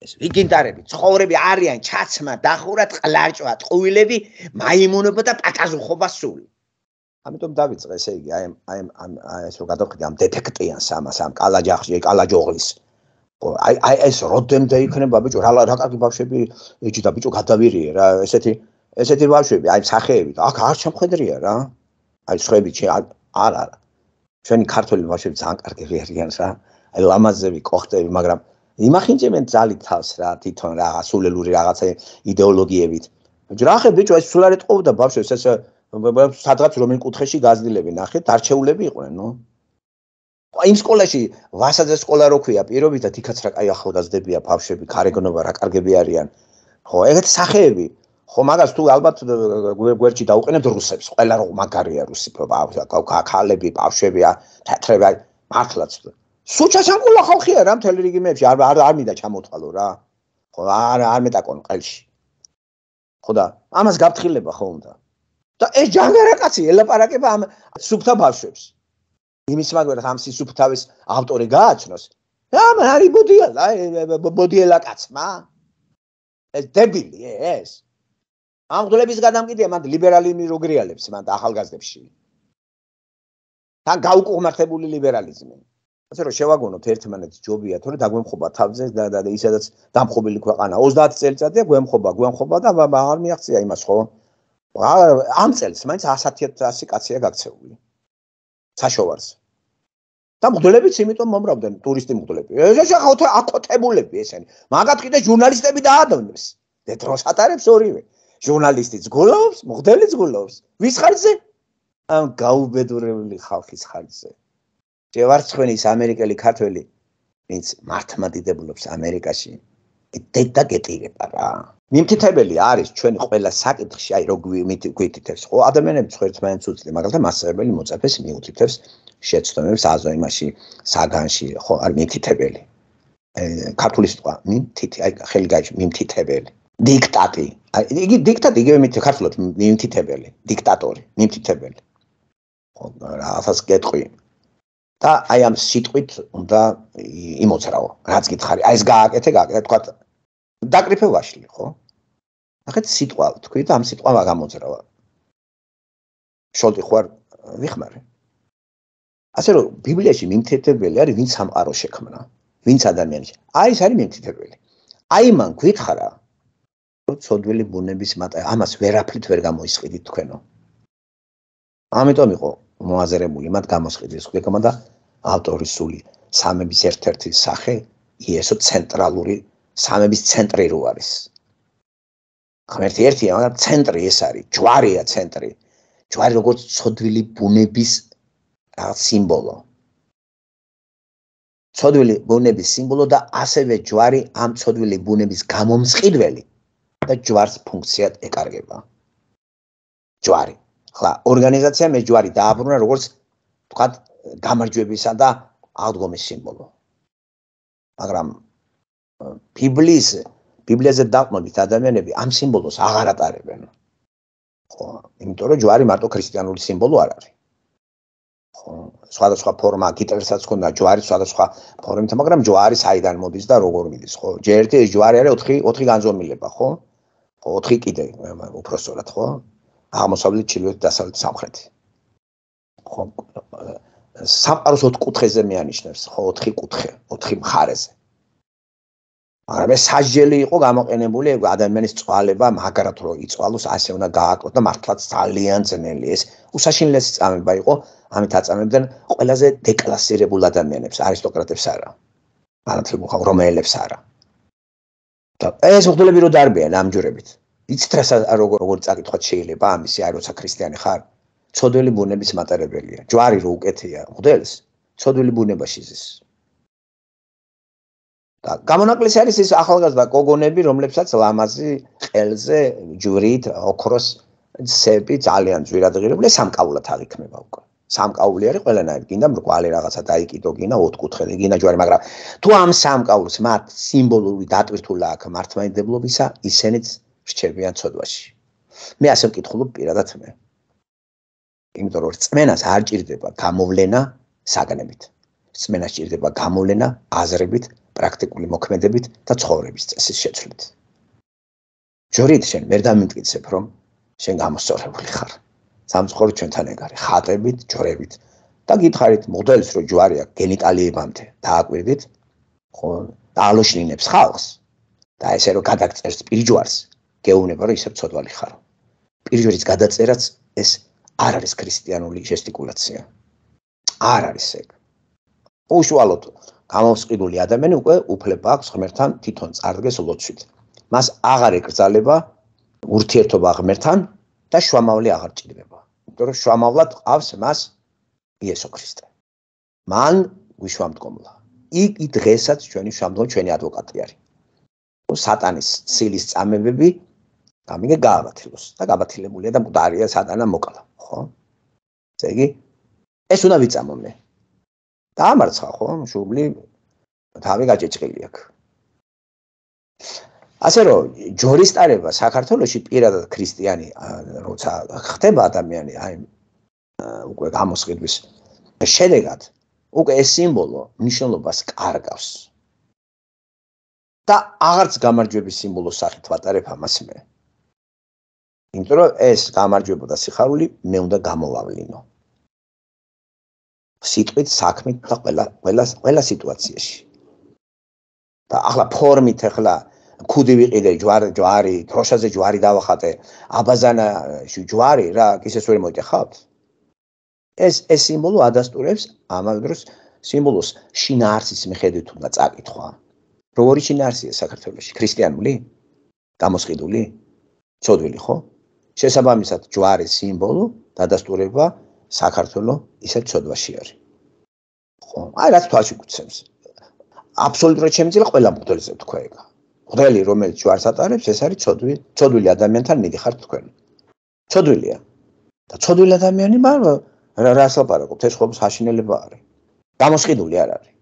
ეს ვიგინტარები, ცხოვრები არიან ჩაცმა, დახურა, ყლარჭვა, ტყუილები, მაიმუნობა და პატაზუხობა სული. ამიტომ დავიწყე ესე იგი აი აი ამ აი ესო გადავხდი ამ დეტექტიან სამას ამ კალაჯახში, კალაჯოღლის. აი აი ეს როდემდე იქნება ბიჭო, რა რა კარგი ბავშვები ეჭი და ბიჭო გადავირიე რა, ესეთი ესეთი ბავშვები, აი სახეები და აქ არ შემხედრია რა. აი სხვები ჩე არ არა. ჩვენი ქართველი ბავშვები ძალიან კარგი ღირიან რა აი ლამაზები კოხტები მაგრამ იმახინჯებენ ძალი თავს რა თვითონ რა სულელური რაღაცა იდეოლოგიებით ჯრახე ბიჭო ეს სულ არ ეტყობოდა ბავშვებს ეს სადღაც რომელ კუთხეში გაზრდილები ნახეთ არჩეულები იყვნენ ნო აი იმ სკოლაში ვასაძე სკოლა როქვია პირობითად იქაც რა კაი ახალგაზრდებია ბავშვები ქარეგნობა რა კარგები არიან ხო ეგეთ სახეები ხო მაგას თუ ალბათ გვერდში დაუყენებთ რუსებს ყველა რო მაგარია რუსი ფო ქალები ბავშვები თათრები მართლაც სუჩა სამკულა ხალხია რა მთელი რიგი მეფში არ არ არ მინდა ჩამოთვალო რა ხო არ არ მეტაკონ ყელში ხო და ამას გაფთხილება ხო უნდა და ეს ჯანგარა კაცი ელაპარაკება ამ სუფთა ბავშვებს იმის მაგერ ამ სუფთავის ავტორი გააჩნოს რა მარი ბოდიელა ბოდიელა კაცმა ეს დებილი ეს ამ ღვლების გადამკიდებად ლიბერალიზმი როგრიალებს მანდ ახალგაზრდებში. თან გაუკუღმართებული ლიბერალიზმი. ასე რომ შევაგონოთ ერთმანეთს ჯობია, თორემ დაგვემხობა თავზე და და ისედაც დამხობილი ქვეყანა 30 წელიწადია გვემხობა, გვემხობა და აღარ მიაღწია იმას ხო? ამ წელს მაინც 100-100 კაცია გაქცეული. საშოვარს. და მგვლებიც იმიტომ მომრავდნენ, ტურისტი მგვლები. ეს ახოთ აკოტებულები ესენი. მაგათ კიდე ჟურნალისტები დაადონებს. დე დროს ატარებს ორივე. ჟურნალისტიც გულობს, მოხდელიც გულობს. ვის ხარზე? ამ გაუბედურებული ხალხის ხარზე. ჯევარცხვენის ამერიკელი ქართველი, ვინც მართმადიდებლობს ამერიკაში, დედა გეტირება რა. მიმთითებელი არის ჩვენი ყველა საკითხში, აი როგ გვითითებს, ხო, ადამიანებს ხერცმანც უძლი, მაგალითად, მასშტაბებელი მოწაფეს მიუთითებს შეცდომებს აზო იმაში, საგანში, ხო, არ მიმთითებელი. აი ქართული სიტყვა, მიმთითი, აი ხელი გაჭი, მიმთითებელი. დიქტატი აი იგი დიქტატი იგივე მით ქართულად ნიმთიტებელი, დიქტატორი, ნიმთიტებელი. ხო, რაღაცას გეტყვი. და აი ამ სიტყვით უნდა იმოცრაო, რაც გითხარი. აი ეს გააკეთე, გააკეთე, თქვა დაკრიფე ვაშლი, ხო? ახეთ სიტყვა თქვი და ამ სიტყვა გამოცრაო. შოლტი ხوار ვიხმარე. ასე რომ ბიბლიაში ნიმთიტებელი არის ვინ სამყარო შექმნა, ვინც ადამიანი. აი ეს არის ნიმთიტებელი. აი მან გითხარა, ცოდვილი ბუნების მატა ამას ვერაფრით ვერ გამოისყიდით თქვენო ამიტომ იყო მოაზრებული მათ გამოსყიდეს გეკმა და ავტორის სული სამების ერთ-ერთი სახე იესო ცენტრალური სამების ცენტრი რო არის ღმერთი ერთია მაგრამ ცენტრი ეს არის ჯვარია ცენტრი ჯვარი როგორც ცოდვილი ბუნების სიმბოლო ცოდვილი ბუნების სიმბოლო და ასევე ჯვარი ამ ცოდვილი ბუნების გამომსყიდველი და ჯვარს ფუნქციად ეკარგება. ჯვარი. ხლა ორგანიზაცია მე ჯვარი დააბრუნა როგორც ვთქვათ გამარჯვებისა და აღდგომის სიმბოლო. მაგრამ ბიბლის ბიბლიაზე დაყრდნობით ადამიანები ამ სიმბოლოს აღარ ატარებენ. ხო, იმიტომ რომ ჯვარი მარტო ქრისტიანული სიმბოლო არ არის. ხო, სხვადასხვა ფორმა გიტარსაც ხონდა ჯვარი სხვადასხვა ფორმით, მაგრამ ჯვარი საიდან მოდის და როგორ მიდის, ხო? ჯერ ერთი ეს ჯვარი არის 4 4 განზომილება, ხო? ოთხი კიდე უფრო სწორად ხო? აღმოსავლეთ, ჩრდილოეთ, დასავლეთ, სამხრეთ. ხო საყაროს ოთხ კუთხეზე მეანიშნებს, ხო, ოთხი კუთხე, ოთხი მხარეზე. მაგრამ ეს საჯელი იყო გამოყენებული ადამიანის წვალება, მაგრამ თუ იწვალოს, ასე უნდა გააკეთოს და მართლაც ძალიან ძნელი ეს. უსაშინლესი წამება იყო ამით აწამებდნენ ყველაზე დეკლასირებულ ადამიანებს, არისტოკრატებს არა. არათუ რომელებს არა. და ეს მღვდლები რო დარბიან ამჯერებით იცით რა როგორ როგორ წაკითხოთ შეიძლება ამისი არ როცა ქრისტიანი ხარ ცოდვილი ბუნების მატარებელია ჯვარი რო უკეთია მღვდელს ცოდვილი ბუნებაში ზის და გამონაკლისი არის ის ახალგაზრდა გოგონები რომლებსაც ლამაზი ყელზე ჯვრით ოქროს ცები ძალიან ძვირადღირებული სამკაულად აღიქმება უკვე სამკაული არის ყველანაირი, გინდა მრგვალი რაღაცა დაიკიდო, გინდა ოთხკუთხედი, გინდა ჯვარი, მაგრამ თუ ამ სამკაულს მათ სიმბოლური დატვირთულა აქ მართლმადიდებლობისა, ისენიც რჩებიან ცოდვაში. მე ასე მკითხულობ პირადად მე. იმიტომ რომ წმენას არ ჭირდება გამოვლენა საგნებით. წმენას ჭირდება გამოვლენა აზრებით, პრაქტიკული მოქმედებით და ცხოვრების წესის შეცვლით. ჯორით შენ ვერ დამიმტკიცებ რომ შენ გამოსწორებული ხარ. სამცხეობით ჩვენთან ეგარი ხატებით ჯვრებით და გითხარით მოდელს რო ჯვარი აქვს გენიტალიებამდე დააკვირდით ხო დაალოშნინებს ხალხს და ესე რომ გადაგწერს პირჯვარს გეუბნება რომ ისე ცოდვალი ხარო პირჯვრის გადაწერაც ეს არ არის ქრისტიანული ჟესტიკულაცია არ არის ეგ უშუალოდ გამოსყიდული ადამიანი უკვე უფლება აქვს ღმერთთან თვითონ წარდგეს ლოცვით მას აღარ ეკრძალება ურთიერთობა ღმერთთან და შვამავლი აღარ ჭირდება იმიტომ რომ შვამავლად ყავს მას იესო ქრისტე. მან გვიშვამდგომლა. იქ ი დღესაც ჩვენი შვამდგომ ჩვენი ადვოკატი არის. სატანის სილის წამებები გამიგე გააბათილოს და გაბათილებულია და მკვდარია სატანა მოკლა, ხო? ესე იგი ეს უნდა ვიწამო მე. დაამარცხა ხო, შუბლი თავი გაჭეჭილი აქვს. ასე რომ ჯორისტარება საქართველოსში პირადად ქრისტიანი როცა ხდება ადამიანი აი უკვე გამოსყიდვის შედეგად უკვე ეს სიმბოლო მნიშვნელობას კარგავს და აღარც გამარჯვების სიმბოლოს სახით ვატარებ ამას მე იმიტომ რომ ეს გამარჯვება და სიხარული მე უნდა გამოვავლინო სიტყვით საქმით და ყველა ყველა ყველა სიტუაციაში და ახლა ფორმით ახლა ქუდი ვიყიდე ჯვარი ჯვარი დროშაზე ჯვარი დავახატე აბაზანა ჯვარი რა ისეს ვერ მოიტეხავთ ეს ეს სიმბოლო ადასტურებს ამავე დროს სიმბოლოს შინაარსის მიხედვით უნდა წაკითხვა როგორი შინაარსია საქართველოსში ქრისტიანული გამოსყიდული ცოდვილი ხო შესაბამისად ჯვარი სიმბოლო დადასტურება საქართველოს ისე ცოდვაში არის ხო აი რა თვაში გვცემს აბსოლუტურად შემიძლია ყველა მოდელზე თქვა ეგა ღველი რომელიც ვარ სატარებს ეს არის ცოდვი ცოდვილი ადამიანთან მიდიხართ თქვენ ცოდვილია და ცოდვილი ადამიანი მაგრამ რას ლაპარაკობთ ეს ხომ საშინელება არის გამოსყიდული არ არის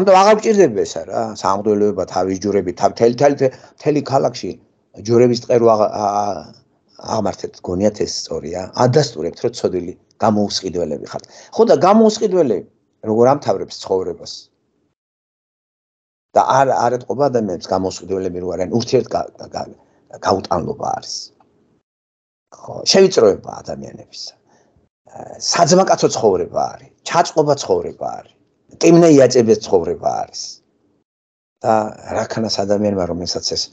ანუ აღარ გჭირდება ეს რა სამღვდელოება თავის ჯურები თავ თელი თელი თელი ქალაქში ჯურების წყერო აღმართეთ გონიათ ეს სწორია ადასტურებთ რომ ცოდვილი გამოუსყიდველები ხართ ხო და გამოუსყიდველები როგორ ამთავრებს ცხოვრებას და არ არ ეთყობა ადამიანს გამოსყიდველები რო არიან ურთიერთ გაუტანლობა არის ხო შევიწროება ადამიანების საძმაკაცო ცხოვრება არის ჩაწყობა ცხოვრება არის ტიმნე იაწებს ცხოვრება არის და რაკანას ადამიანმა რომელსაც ეს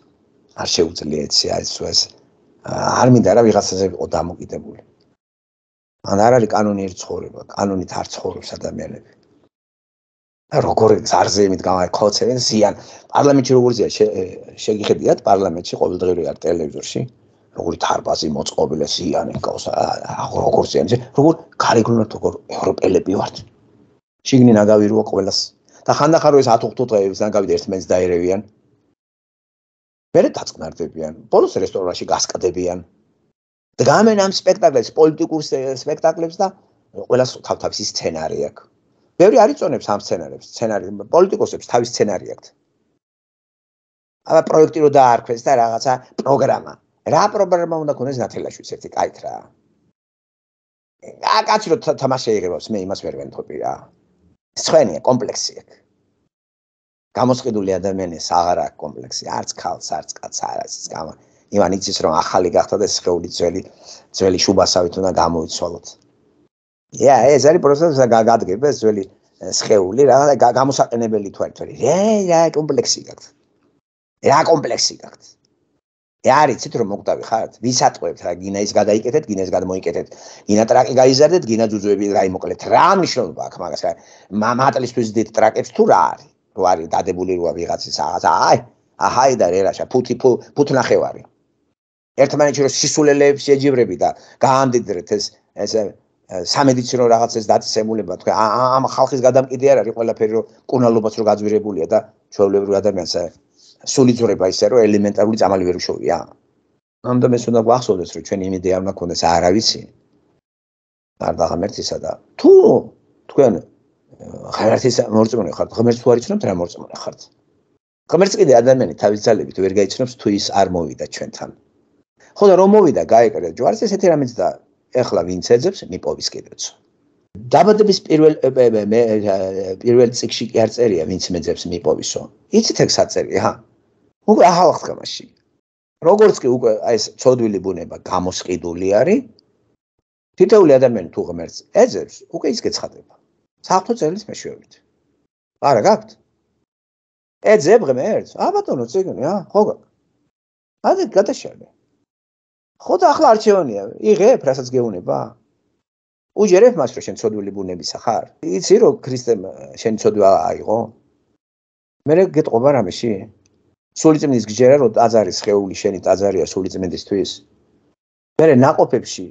არ შეუძლია ეცი ეს ეს არ მინდა რა ვიღაცაზე იყო დამოკიდებული ან არ არის კანონიერ ცხოვრება კანონით არ ცხოვრობს ადამიანები როგორ ზარზე იმით გამოიქოცენ ზიან პარლამენტში როგორ ზიან შეგიხედიათ პარლამენტში ყოველდღიური არ ტელევიზორში როგორი თარბაზი მოწყობილე ზიანი გავს როგორ ზიან როგორ გარეგნულად როგორ ევროპელები ვართ შიგნი ნაგავიროა ყოველას და ხანდახარ ეს 10-15 დღეებს ნაგავი და ერთმანეთს დაერევიან მერე დაწყნარდებიან ბოლოს რესტორანში გასკდებიან დგამენ ამ სპექტაკლებს პოლიტიკურ სპექტაკლებს და ყოველას თავთავისი სცენარი აქვს ბევრი არ იწონებს ამ სცენარებს სცენარი პოლიტიკოსებს თავის სცენარი აქვს აბა პროექტი რო დაარქვეს და რაღაცა პროგრამა რა პრობლემა უნდა ქონდეს ნათელაშვილს ერთი кайთ რა ა კაცი რო თამაში ეგებავს მე იმას ვერ ვენტოპი რა სხვენია კომპლექსი აქ გამოსყიდული ადამიანის აღარ აქვს კომპლექსი არც ქალს არც კაცს არ არის გამ იმან იცის რომ ახალი გახდა და სხეული ძველი ძველი შუბასავით უნდა გამოიცვალოთ ია ეს არის პროცესსა გაგადგება ძველი სხეული რა გამოსაყენებელი თვალთვალი რა რა კომპლექსი გაქვს რა კომპლექსი გაქვს ე არის ცით რომ მოკვდავი ხართ ვისატყვებთ რა გინა ის გადაიკეთეთ გინა ეს გადმოიკეთეთ გინა ტრაკი გაიზარდეთ გინა ძუძუები რაი მოკლეთ რა მნიშვნელობა აქვს მაგას რა მამატლისთვის დიდ ტრაკებს თუ რა არის რო არის დადებული როა ვიღაცის რაღაც აი აჰაი და რელაშა ფუთი ფუთნახევარი ერთმანეთში რო სისულელეებს ეჯიბრები და გაანდიდრეთ ეს ესე სამედიცინო რაღაცებს დაწესებულება თქვი ამ ხალხის გადამკიდე არ არის ყველაფერი რომ კონალობაც რომ გაძვირებულია და ჩვეულებრივი ადამიანსა სული ძურება ისე რომ ელემენტარული წამალი ვერ უშოვია ამდა მე უნდა გვახსოვდეს რომ ჩვენ იმედი არ მაქონდეს არ არისი გარდა ღმერთისა და თუ თქვენ ღმერთის მოწმენი ხართ ღმერთს თუ არიცნობთ რა მოწმენი ხართ ღმერთს კიდე ადამიანი თავის ძალებით ვერ გაიცნობს თუ ის არ მოვიდა ჩვენთან ხო და რომ მოვიდა გაეკრა ჯვარს ესეთი რამეც და ეხლა ვინც ეძებს, მიპოვის კიდეც. დაბადების პირველ მე პირველ ციკში კი არ წერია, ვინც მეძებს მიპოვისო. იცით ეგ საწერია? უკვე ახალ ხმაში. როგორც კი უკვე აი ეს ცოდვილი ბუნება გამოსყიდული არის, თითოეული ადამიანი თუ ღმერთს ეძებს, უკვე ის გეცხადება. საფთო წერილის მეშვეობით. არა გაქვთ? ეძებ ღმერთს? აბატონო ციკნია, ხო გაქვს? ადი გადაშალე. ხო და ახლა არჩევანია, იღებ, რასაც გეუნება? უჯერებ მას, რომ შენ ცოდვილი ბუნებისა ხარ. იცი რომ ქრისტემ შენ ცოდვა აიღო? მე გეტყობა რამეში? სულიწმინდის გჯერა რომ აზარის ხეული შენი აზარია სულიწმინდისთვის? მე ნაყოფებში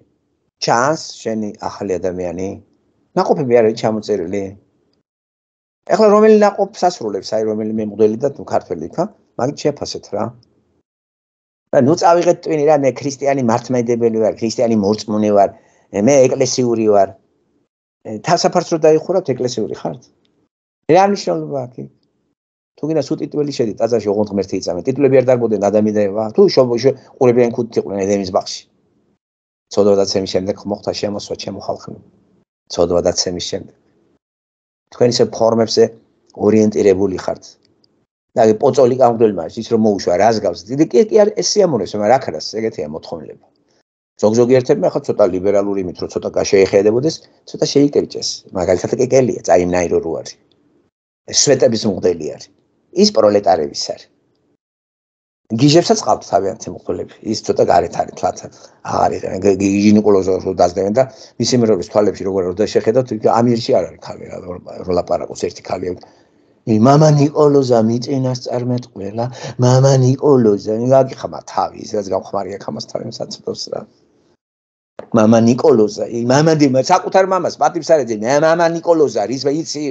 ჩანს შენი ახალი ადამიანი? ნაყოფები არის ჩამოწერილი? ეხლა რომელი ნაყოფს ასრულებს, აი რომელი მემგვდელი და თუ ქართველი ხა? მაგით შეფასეთ რა. ნუ წავიღეთ twin-ი რა მე ქრისტიანი მართმადებელი ვარ, ქრისტიანი მორწმუნე ვარ, მე ეკლესიური ვარ. თავსაფარცრო დაიხურავთ ეკლესიური ხარ? რა მნიშვნელობა აქვს? თუ გინდა სუ ტიტული შედი ტაძარში ოღონდ ღმერთი იწამე. ტიტულები არ დარბოდნენ ადამიანებმა. თუ ყურებიან ქუთი ყვნენ ადამიანის ბაღში. ცოდვადაცემის შემდეგ მოხდა შემოსვა ჩემო ხალხმა. ცოდვადაცემის შემდეგ. თქვენ ისე ფორმებზე ორიენტირებული ხართ, აი პოწოლი გამგდელმა ის რომ მოუშვა რასგავს დიდი კი კი ეს სიამოვნეს მაგრამ რა ქნას ეგეთია მოთხოვნილება ზოგჯერ ერთებმა ხა ცოტა ლიბერალური იმით რომ ცოტა გაშეეხედებოდეს ცოტა შეიკერჭეს მაგალითად კი კელია წაი ნაირო რო არის სვეტების მოდელი არის ის პროლეტარების არის გიჟებსაც ყავთ თავიანთ მოხოლებს ის ცოტა გარეთ არის თლათ აღარ იყენ გიჟინიკოლოზოს რომ დაძდნენ და მისი მეროვის თვალებში როგორ უნდა შეხედათ ამირში არ არის ქალი რა ლაპარაკოს ერთი ქალია მამა ნიკოლოზა მიწინას წარმეთყველა მამა ნიკოლოზა გაგიხმა თავი ისაც გამხმარია ხმას თავი საცდოს რა мама николоза и мама дима საკუთარ мамას პატიფსარეძე მე мама николоза რის ვიცი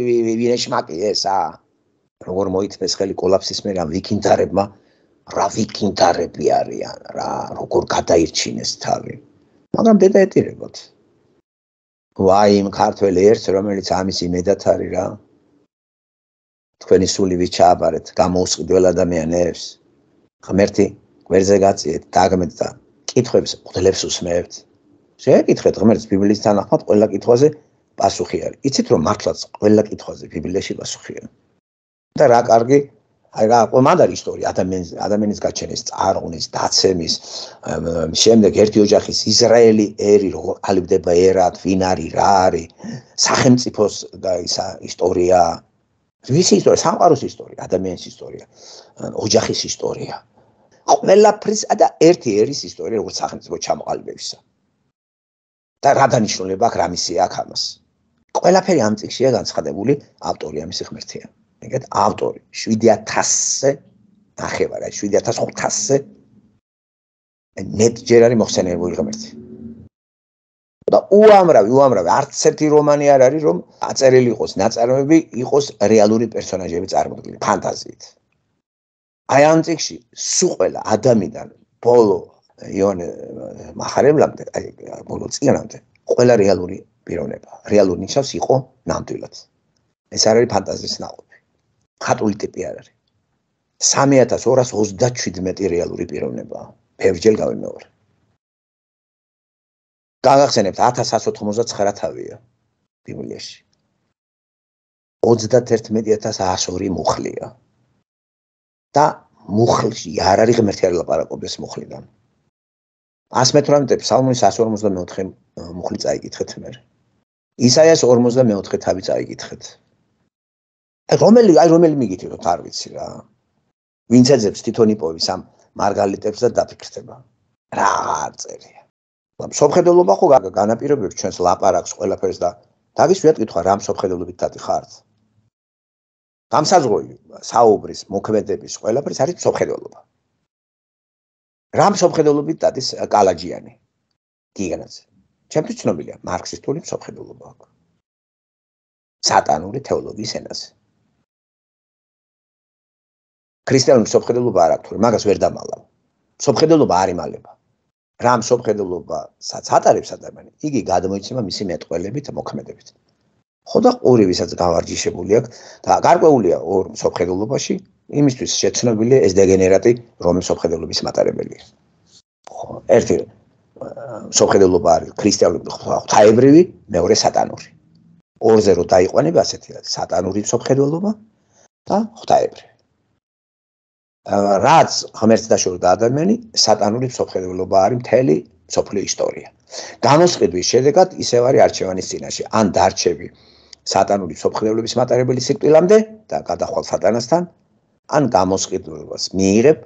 ვინეშმაკი ესა როგორ მოიწეს ხელი კოლაფსის მე რა ვიკინდარებმა რა ვიკინდარები არიან რა როგორ გადაირჩინეს თავი მაგრამ დედა ეტირებოდ ვაი იმ ქართველი ერთ რომელიც ამისი მედათარი რა თქვენი სული ვის ჩააბარეთ გამოუსყიდველ ადამიანებს ღმერთი გვერდზე გაწიეთ დაგმეთ და კითხვებს ყველებს უსმეებთ შეეკითხეთ ღმერთს ბიბლიის თანახმად ყველა კითხვაზე პასუხი არის იცით რომ მართლაც ყველა კითხვაზე ბიბლიაში პასუხია და რა კარგი აი რა ყმანდარ ისტორია ადამიანის ადამიანის გაჩენის წარღვნის დაცემის შემდეგ ერთი ოჯახის ისრაელი ერი როგორ ალიდება ერად ვინ არის რა არის სახელმწიფოს და ისა ისტორიაა მისი ისტორია, სამყაროს ისტორია, ადამიანის ისტორია, ოჯახის ისტორია. ყველაფრისა და ერთი ერის ისტორია, როგორც სახელმწიფო ჩამოყალიბებისა. და რა დანიშნულება აქვს რა მისია აქ ამას. ყველაფერი ამ წიგშია განცხადებული ავტორი ამის ღმერთია. ეგეთ ავტორი 7000-ზე ნახევარა, 7500-ზე ნეტჯერ არის მოხსენებული ღმერთი. და უამრავი უამრავი არც ერთი რომანი არ არის რომ აწერილი იყოს ნაწარმები იყოს რეალური პერსონაჟები წარმოდგენილი ფანტაზიით აი ამ წიგში სულ ყველა ადამიანთან ბოლო იონე მახარებლამდე აი ბოლო წიგნამდე ყველა რეალური პიროვნება რეალური ნიშავს იყო ნამდვილად ეს არ არის ფანტაზიის ნაყოფი ხატული ტიპი არ არის 3237 რეალური პიროვნებაა ბევრჯერ გავიმეორე გაგახსენებთ 1199 თავია ბიბლიაში 31102 მუხლია და მუხლში არ არის ღმერთი არ ლაპარაკობს მუხლიდან 118-ე ფსალმის 154 მუხლი წაიკითხეთ მე ისაიას 54 თავი წაიკითხეთ აი რომელი აი რომელი მიგიტიროთ არ ვიცი რა ვინც ეძებს თვითონ იპოვის ამ მარგალიტებს და დაფიქრდება რა არ წერია სამხედელობა ხო განაპირობებს ჩვენს ლაპარაკს ყველაფერს და დავის ვეთქვა რა სამხედელობით დაიხარც გამსაზღვრი საუბრის მოქმედების ყველაფერს არის სამხედელობა რა სამხედელობით დადის კალაჯიანი გიგანაც ჩემთვის ცნობილია მარქსისტული სამხედელობა სატანური თეოლოგიის ენაზე ქრისტიანული სამხედელობა არაქტური მაგას ვერ დამალავ სამხედელობა არ იმალება რამ სამხედრობა საც ატარებს ადამიანი, იგი გადმოიცემა მისი მეტყველებით, მოქმედებით. ხო და ყურივისაც გავარჯიშებული აქვს და გარკვეულია ორ სამხედრობაში იმისთვის შეცნობილი ეს დეგენერატი რომ სამხედრობის მატარებელია. ხო, ერთი სამხედრობა არის ქრისტიანული ღვთაებრივი, მეორე სატანური. ორზე რო დაიყვანება ასეთია, სატანური სამხედრობა და ღვთაებრივი. რაც ღმერთს დაშორდა ადამიანი, სატანური მსოფლმხედველობა არის მთელი მსოფლიო ისტორია. განოსყიდვის შედეგად ისევ არის არჩევანის წინაშე, ან დარჩები სატანური მსოფლმხედველობის მატარებელი სიკვდილამდე და გადახვალ სატანასთან, ან გამოსყიდვებას მიიღებ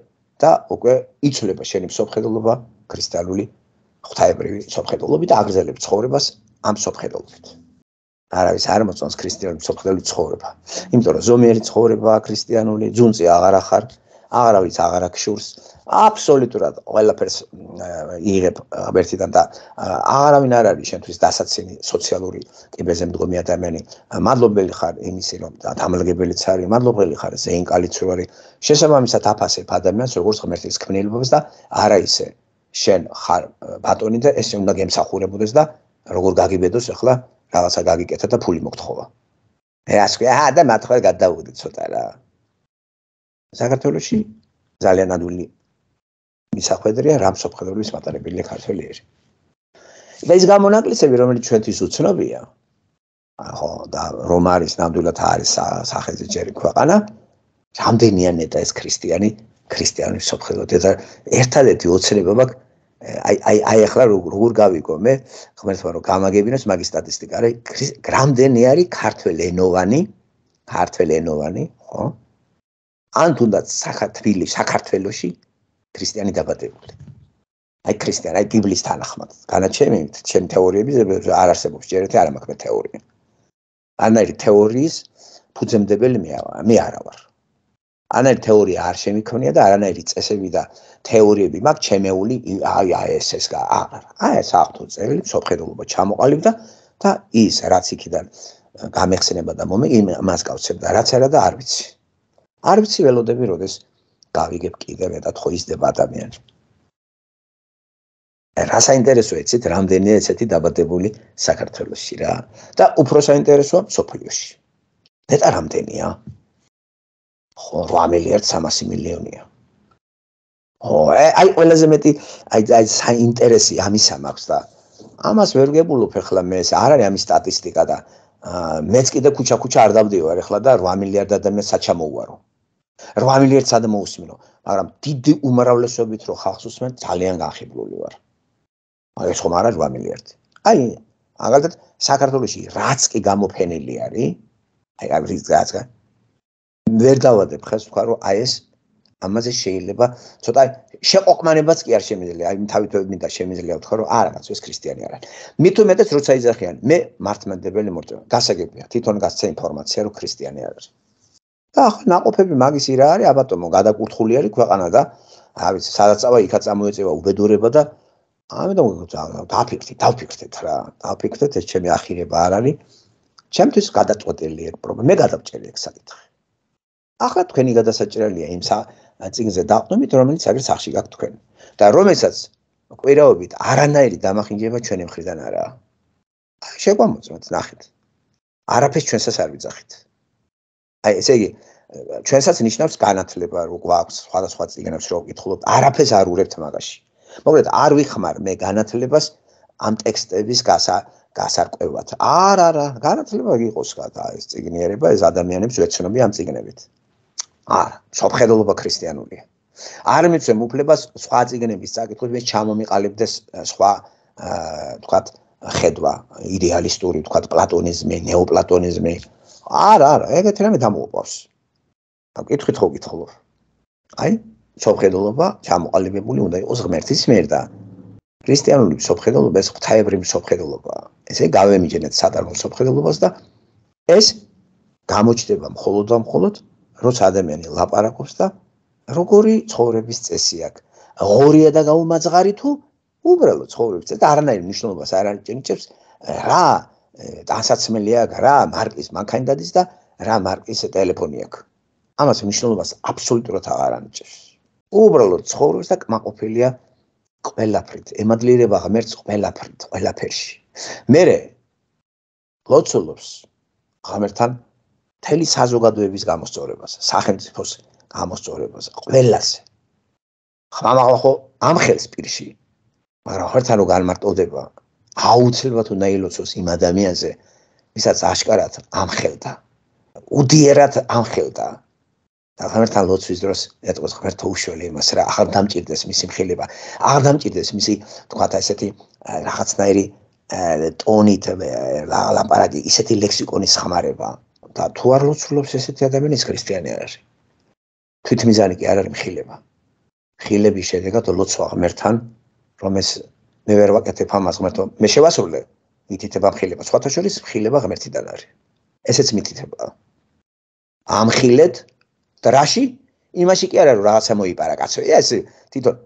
და უკვე იწლება შენი მსოფლმხედველობა კრისტალული ღვთაებრივი მსოფლმხედველობი და აგრძელებს ცხოვრებას ამ მსოფლმხედველობით. არავის არ მოწონს ქრისტიანული მსოფლმხედველი ცხოვრება, იმიტომ რომ ზომიერი ცხოვრება ქრისტიანული, ძუნწი აღარ ახარ აღარავის აღარ აქშურს აბსოლუტურად ყველაფერს იღებ ერთიდან და აღარავინ არ არის შენთვის დასაცინი სოციალური კიბეზე მდგომი ადამიანი მადლობელი ხარ იმისი რომ დამალგებელიც არის მადლობელი ხარ ზენკალიც ვარ შესაბამისად აფასებ ადამიანს როგორც ღმერთის ქმნილებას და არა ისე შენ ხარ ბატონი და ესე უნდა გემსახურებოდეს და როგორ გაგიბედოს ახლა რაღაცა გაგიკეთა და ფული მოგთხოვა მე რას ვქვი აა და მათ ხარ გადავუდი ცოტა რა საქართველოსი ძალიან ადვილი მისახვედრია რამ სოფხედრის მატარებელი ქართველი ერი. და ეს გამონაკლისები, რომელიც ჩვენთვის უცნობია, ხო, და რომ არის ნამდვილად არის სახელმწიფო ჯერი ქვეყანა, რამდენია ნეტა ეს ქრისტიანი, ქრისტიანი სოფხედოთი და ერთადერთი ოცნება მაქვს აი აი აი ახლა როგორ გავიგო მე ღმერთმა რომ გამაგებინოს მაგის სტატისტიკა რამდენი არის ქართველ ენოვანი ქართველ ენოვანი ხო ან თუნდაც საქართველო საქართველოში ქრისტიანი დაბადებული. აი ქრისტიანი, აი ბიბლის თანახმად. განაჩემით, ჩემ თეორიებზე არ არსებობს ჯერ ერთი არ მაქვს მე თეორია. ანერი თეორიის ფუძემდებელი მე არა, მე არა ვარ. ანერი თეორია არ შემიქონია და არანაირი წესები და თეორიები მაქვს ჩემეული აი აი ეს ეს აღარ. აი ეს ახთო წელი სოფხედულობა ჩამოყალიბდა და ის რაც იქიდან გამეხსენება და მომე იმას გავცემ და რაც არა და არ ვიცი. არ ვიცი ველოდები როდეს გავიგებ კიდე მეტად ხო ისდება ადამიანი რა საინტერესო ეცეთ რამდენი ეცეთი დაბადებული საქართველოსში რა და უფრო საინტერესოა სოფლიოში მეტად რამდენია ხო 8 მილიარდ 300 მილიონია ხო აი ყველაზე მეტი აი აი საინტერესი ამისა მაქვს და ამას ვერ გებულობ ახლა მე ეს არ არის ამის სტატისტიკა და მეც კიდე ქუჩა-ქუჩა არ დავდიო ახლა და 8 მილიარდ ადამიანს საჩამოვარო 8 მილიარდს ადა მოусმინო, მაგრამ დიდ უმრავლესობით რო ხალხს უსმენ, ძალიან განხებული ვარ. აი ეს ხომ არა 8 მილიარდი. აი, მაგალითად, საქართველოსი რაც კი გამოფენილი არის, აი აგრის რაცა. ვერ დავადებ ხეს ხარ რომ აი ეს ამაზე შეიძლება ცოტა შეყოყმანებაც კი არ შემიძლია. აი თავით მინდა შემიძლია ვთქვა რომ არა, ეს ქრისტიანი არ არის. მithumetes როცა იძახიან, მე მართმადებელი მორწმუნე. გასაგებია, თვითონ გასცე ინფორმაცია რომ ქრისტიანი არის. და ახლა ناقოფები მაგისი რა არის აბატომო გადაკურთხული არის ქვეყანა და რა ვიცი სადაც წავა იქაც ამოეწევა უბედურება და ამიტომ დაფიქრეთ დაფიქრეთ რა დაფიქრეთ ეს ჩემი ახირება არ არის ჩემთვის გადაწყვეტილი ერთ პრობლემა მე გადავჭერი ეგ საკითხი ახლა თქვენი გადასაჭრელია იმ წიგნზე დაყნობით რომელიც აგრე სახში გაქვთ თქვენ და რომელსაც კვირაობით არანაირი დამახინჯება ჩვენი მხრიდან არაა შეგვამოწმოთ ნახეთ არაფერს ჩვენსაც არ ვიძახით აი ესე იგი ჩვენსაც ნიშნავს განათლება რო გვაქვს სხვადასხვა ძიგნებს რო ვკითხულობ არაფერს არ ურევთ მაგაში მოკლედ არ ვიხმარ მე განათლებას ამ ტექსტების გასა გასარკვევად არ არა განათლება იყოს გადა ეს ციგნიერება ეს ადამიანებს ეცნობი ამ ციგნებით არ სოფხედელობა ქრისტიანულია არ მეცემ უფლებას სხვა ციგნების საკითხებს მე ჩამომიყალიბდეს სხვა თქვა ხედვა იდეალისტური თქვა პლატონიზმი ნეოპლატონიზმი არა არა ეგეთი რამე დამოუყვავს და კითხვით ხო გითხოვ აი სოფხედელობა ჩამოყალიბებული უნდა იყოს ღმერთის მიერ და ქრისტიანული სოფხედელობა ეს ღთაებრივი სოფხედელობაა ესე გავემიჯნეთ სატანო სოფხედელობას და ეს გამოჩდება მხოლოდ და მხოლოდ როცა ადამიანი ლაპარაკობს და როგორი ცხოვრების წესი აქვს ღორია და გაუმაძღარი თუ უბრალოდ ცხოვრების წესი და არანაირი მნიშვნელობას არ არ ჭენჭებს რა ტანსაცმელია რა მარკის მანქანდადის და რა მარკის ტელეფონი აქვს. ამას მნიშვნელობას აბსოლუტურად აღარ ანიჭებს. უბრალოდ ცხოვრობს და კმაყოფილია ყველაფრით. ემადლიერება ღმერთს ყველაფრით, ყველაფერში. მე ლოცულობს ღმერთთან თელი საზოგადოების გამოსწორებას, სახელმწიფოს გამოსწორებას, ყველაზე. ხმამაღლა ხო ამხელს პირში. მაგრამ ხერთან რო განმარტოდება, აუცილებლად უნდა ილოცოს იმ ადამიანზე, ვისაც აშკარად ამხელდა. უდიერად ამხელდა. და ხმერთან ლოცვის დროს ეტყოს ხმერთო უშველი იმას რა, ახალ დამჭirdეს მისი მხილება. აღარ დამჭirdეს მისი, თქვა და ესეთი რაღაცნაირი ტონით ლამპარადი, ესეთი ლექსიკონის ხმარება. და თუ არ ლოცულობს ესეთი ადამიანი ქრისტიანი არ არის. თვითმიზანი კი არ არის მხილება. მხილების შედეგად ლოცვა ღმერთთან რომ ეს მე ვერ ვაკეთებ ამას ღმერთო მე შევასრულე მითითებ ამხილება სხვათა შორის ხილება ღმერთიდან არის ესეც მითითება ამხილეთ და რაში იმაში კი არა რომ რაღაცა მოიპარაკაცო ეს თვითონ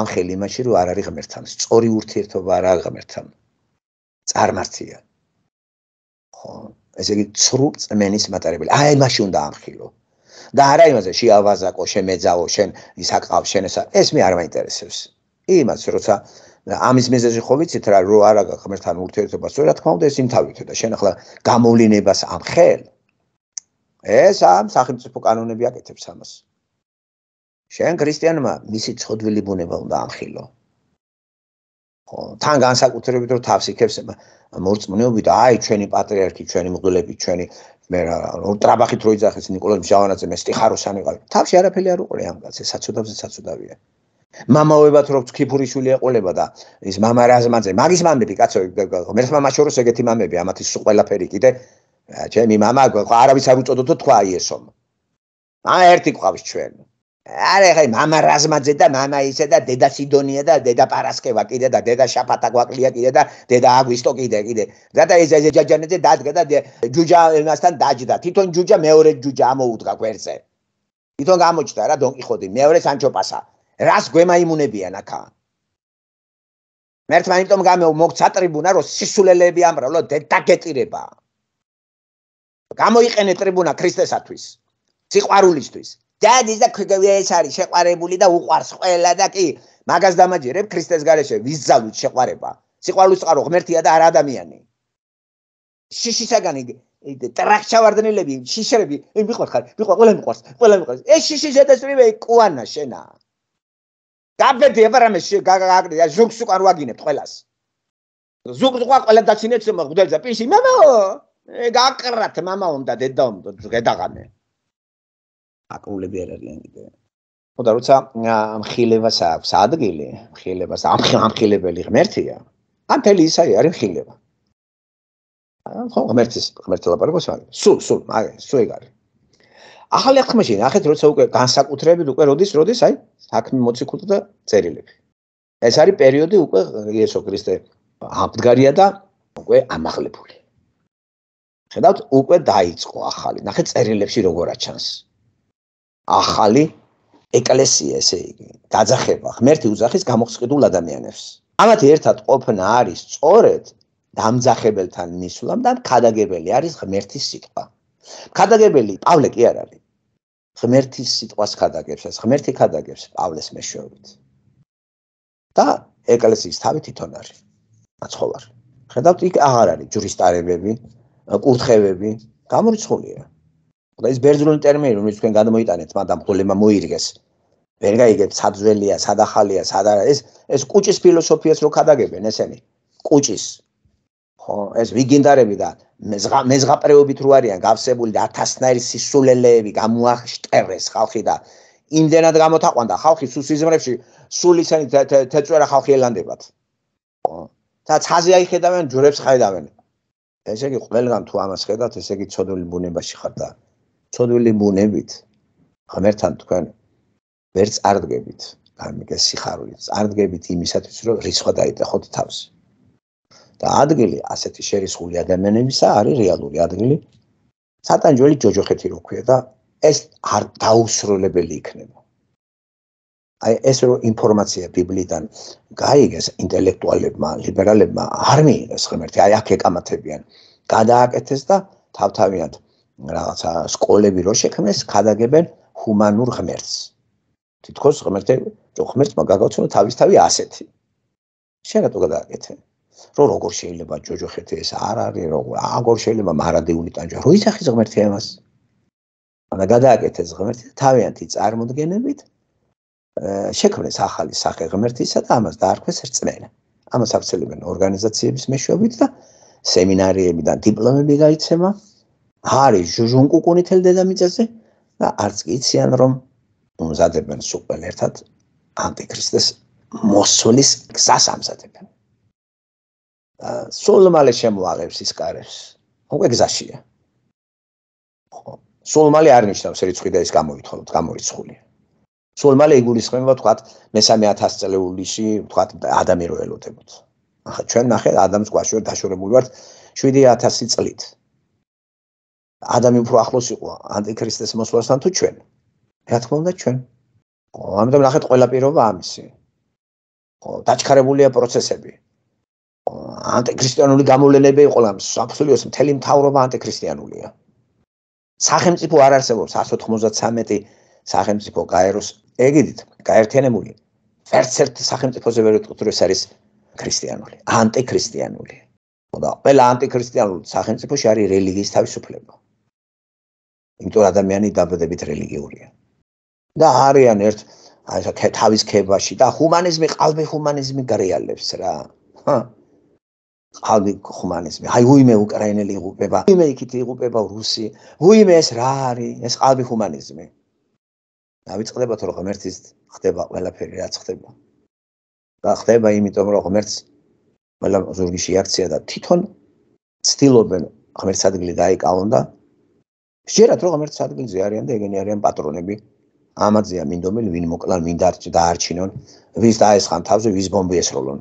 ამხელ იმაში რომ არ არის ღმერთთან სწორი ურთიერთობა არა ღმერთთან წარმართია ხო ესე იგი ცრუ წმენის მატარებელი აი იმაში უნდა ამხილო და არა იმაზე შეავაზაკო შემეძავო შენ ისაკავ შენ ესა ეს მე არ მაინტერესებს იმას როცა ამის მეზეზე ხო ვიცით რა რო არა ღმერთთან ურთიერთობა სწორი რა თქმა უნდა ეს იმთავითო და შენ ახლა გამოვლენებას ამხელ ეს ამ სახელმწიფო კანონები აკეთებს ამას შენ ქრისტიანმა მისი ცხოვრილი ბუნება უნდა ამხილო ხო თან განსაკუთრებით რო თავს იქებს მორწმუნეობით აი ჩვენი პატრიარქი ჩვენი მღვდლები ჩვენი მე რა ორტრაბახით რო იძახეს ნიკოლოზ მჟავანაძე მე სტიხაროსანი ყავი თავში არაფერი არ უყურე ამ კაცს საცოდავზე საცოდავია მამაობათ რო ფქიფურიშვილი ეყოლება და ის მამა რაზმაძე მაგის მამები კაცო მერს მამა შორის ეგეთი მამები ამათი სულ ყველაფერი კიდე ჩემი მამა არავის არ უწოდოთ თქვა აიესომ აა ერთი ყავს ჩვენ არა ხე მამა რაზმაძე და ნანა ისე და დედა სიდონია და დედა პარასკევა კიდე და დედა შაფათა გვაკლია კიდე და დედა აგვისტო კიდე კიდე რათა ეს ეს ჯაჯანეთზე დადგა და ჯუჯა ერთმანეთთან დაჯდა თვითონ ჯუჯა მეორე ჯუჯა ამოუდგა გვერდზე თვითონ გამოჩდა რა დონკიხოდი მეორე სანჩო პასა რას გვემაიმუნებიან ახლა? მერტ მაინტომ გამე მოგცა ტრიბუნა რომ სისულელეები ამბრალო დაგეტირება. გამოიყენე ტრიბუნა ქრისტესათვის, სიყვარულისთვის. დადის და ქვეგვია ეს არის შეყვარებული და უყვარს ყველა და კი მაგას დამაჯერებ ქრისტეს გარეშე ვიზალუთ შეყვარება. სიყვარულის წყარო ღმერთია და არა ადამიანი. შიშისაგან იდე ტრახჩავარდნელები, შიშერები, მიყვარხარ, მიყვარ ყველა მიყვარს, ყველა მიყვარს. ეს შიშიზე და სრივე კუანა შენაა. გაბედე აბრამე გაგაგრია ზუგს უკან ვაგინებ ყველას ზუგს უკან ყველა დაჩინეთ მაგდელზე პიში მამა ე გაყრათ მამაომ და დედაომ და გედაღანე აკულები არ არიან კიდე ხო და როცა მხილებას აქვს ადგილი მხილებას ამხილებელი ღმერთია ან თელი ისაი არის მხილება ხო ღმერთის ღმერთ ლაპარაკობს სულ სულ მაგ სულ ეგ არის ახალი აღთქმაში ნახეთ როცა უკვე განსაკუთრებით უკვე როდის როდის აი საქმე მოციქულთა და წერილები ეს არის პერიოდი უკვე იესო ქრისტე აღდგარია და უკვე ამაღლებული ხედავთ უკვე დაიწყო ახალი ნახეთ წერილებში როგორა ჩანს ახალი ეკლესია ესე იგი დაძახება ღმერთი უძახის გამოხსყიდულ ადამიანებს ალბათ ერთად ყოფნა არის სწორედ დამძახებელთან ნისვლამ და ქადაგებელი არის ღმერთის სიტყვა ქადაგებელი პავლე კი არ არის ღმერთის სიტყვას ხადაგებს ეს ღმერთი ხადაგებს პავლეს მეშვეობით და ეკლესიის თავი თვითონ არის აცხოვარ ხედავთ იქ აღარ არის ჯურის tarebebi კურთხევები გამორიცხულია და ის ბერძნული ტერმინი რომელიც თქვენ გადმოიტანეთ მადამ ხოლემა მოირგეს ვერ გაიგებთ სადძველია სადახალია სადარა ეს ეს კუჭის ფილოსოფიას რო ხადაგებენ ესენი კუჭის ხო ეს ვიგინდარები და მეზღა მეზღაპრეობით რო არიან გავსებული 1000-ნაირი სისულელეები გამოაშტერეს ხალხი და იმდენად გამოთაყვანდა ხალხი სუსიზმრებში სულიცანი თეწვერა ხალხი ელანდებათ ხო და ცაზე აიხედავენ ჯურებს ხედავენ ესე იგი ყველგან თუ ამას ხედავთ ესე იგი ცოდვილი ბუნებაში ხართ და ცოდვილი ბუნებით ღმერთთან თქვენ ვერ წარდგებით ამიგე სიხარული წარდგებით იმისათვის რომ რისხვა დაიტეხოთ თავს და ადგილი ასეთი შერისხული ადამიანებისა არის რეალური ადგილი. სატანჯველი ჯოჯოხეთი როქვია და ეს არ დაუსრულებელი იქნება. აი ეს რო ინფორმაცია ბიბლიდან გაიგეს ინტელექტუალებმა, ლიბერალებმა არ მიიღეს ღმერთი, აი აქ ეკამათებიან. გადააკეთეს და თავთავიანთ რაღაცა სკოლები რო შექმნეს, ხადაგებენ ჰუმანურ ღმერთს. თითქოს ღმერთი, ხო ღმერთმა გაგაცნო თავისთავად ასეთი. შეიძლება თუ გადააკეთე. რომ როგორ შეიძლება ჯოჯოხეთი ეს არ არის როგორ აგორ შეიძლება მარადეული ტანჯა რო ისახის ღმერთი ამას ანა გადააკეთეს ღმერთი თავიანთი წარმოდგენებით შექმნეს ახალი სახე ღმერთისა და ამას დაარქვეს რწმენა ამას აფცელებენ ორგანიზაციების მეშვეობით და სემინარიებიდან დიპლომები გაიცემა არის ჟუჟუნ კუკუნი テル დედამიწაზე და არც კი ციან რომ მომზადებენ სულ ერთად ანტიქრისტეს მოსვლის გზას ამზადებენ სულ მალე შემოაღებს ის კარებს. უკვე გზაშია. ხო, სულ მალე არ ნიშნავს რიცხვი და ის გამოითხოვოთ, გამორიცხული. სულ მალე იგულისხმება თქვათ მე-3000 წელიულიში თქვათ ადამიანო ელოდებოდ. ახლა ჩვენ ნახე ადამიანს გვაშვი დაშორებული ვართ 7000 წლით. ადამი უფრო ახლოს იყო ანტიქრისტეს მოსვლასთან თუ ჩვენ? რა თქმა უნდა ჩვენ. ხო, ამიტომ ნახეთ ყველა პიროვა ამისი. ხო, დაჩქარებულია პროცესები. ანტიქრისტიანული გამოვლენები ყოლა საფსულიოს მთელი მთავრობა ანტიქრისტიანულია. სახელმწიფო არ არსებობს 193 სახელმწიფო გაეროს ეგიდით გაერთიანებული ერთ ერთ სახელმწიფოზე ვერ ვიტყოდ რომ ეს არის ქრისტიანული, ანტიქრისტიანული. ხოდა ყველა ანტიქრისტიანულ სახელმწიფოში არის რელიგიის თავისუფლება. იმიტომ ადამიანი დაბადებით რელიგიურია. და არიან ერთ აი ესა თავის ქებაში და ჰუმანიზმი, ყალბი ჰუმანიზმი გრეალებს რა. ჰა აი ხუმანიზმი აი უიმე უკრაინელი იღუპება უიმე იქით იღუპება რუსი უიმე ეს რა არის ეს ყალბი ხუმანიზმი დავიწყდება თუ ღმერთის ხდება ყველაფერი რაც ხდება და ხდება იმიტომ რომ ღმერთს ყველა ზურგი შეაქცია და თვითონ ცდილობენ ღმერთს ადგილი დაიკავონ და შეიძლება თუ ღმერთს ადგილზე არიან და ეგენი არიან პატრონები ამაზეა მინდომილი ვინ მოკლან მინდა დაარჩინონ ვის დაესხან თავზე ვის ბომბი ესროლონ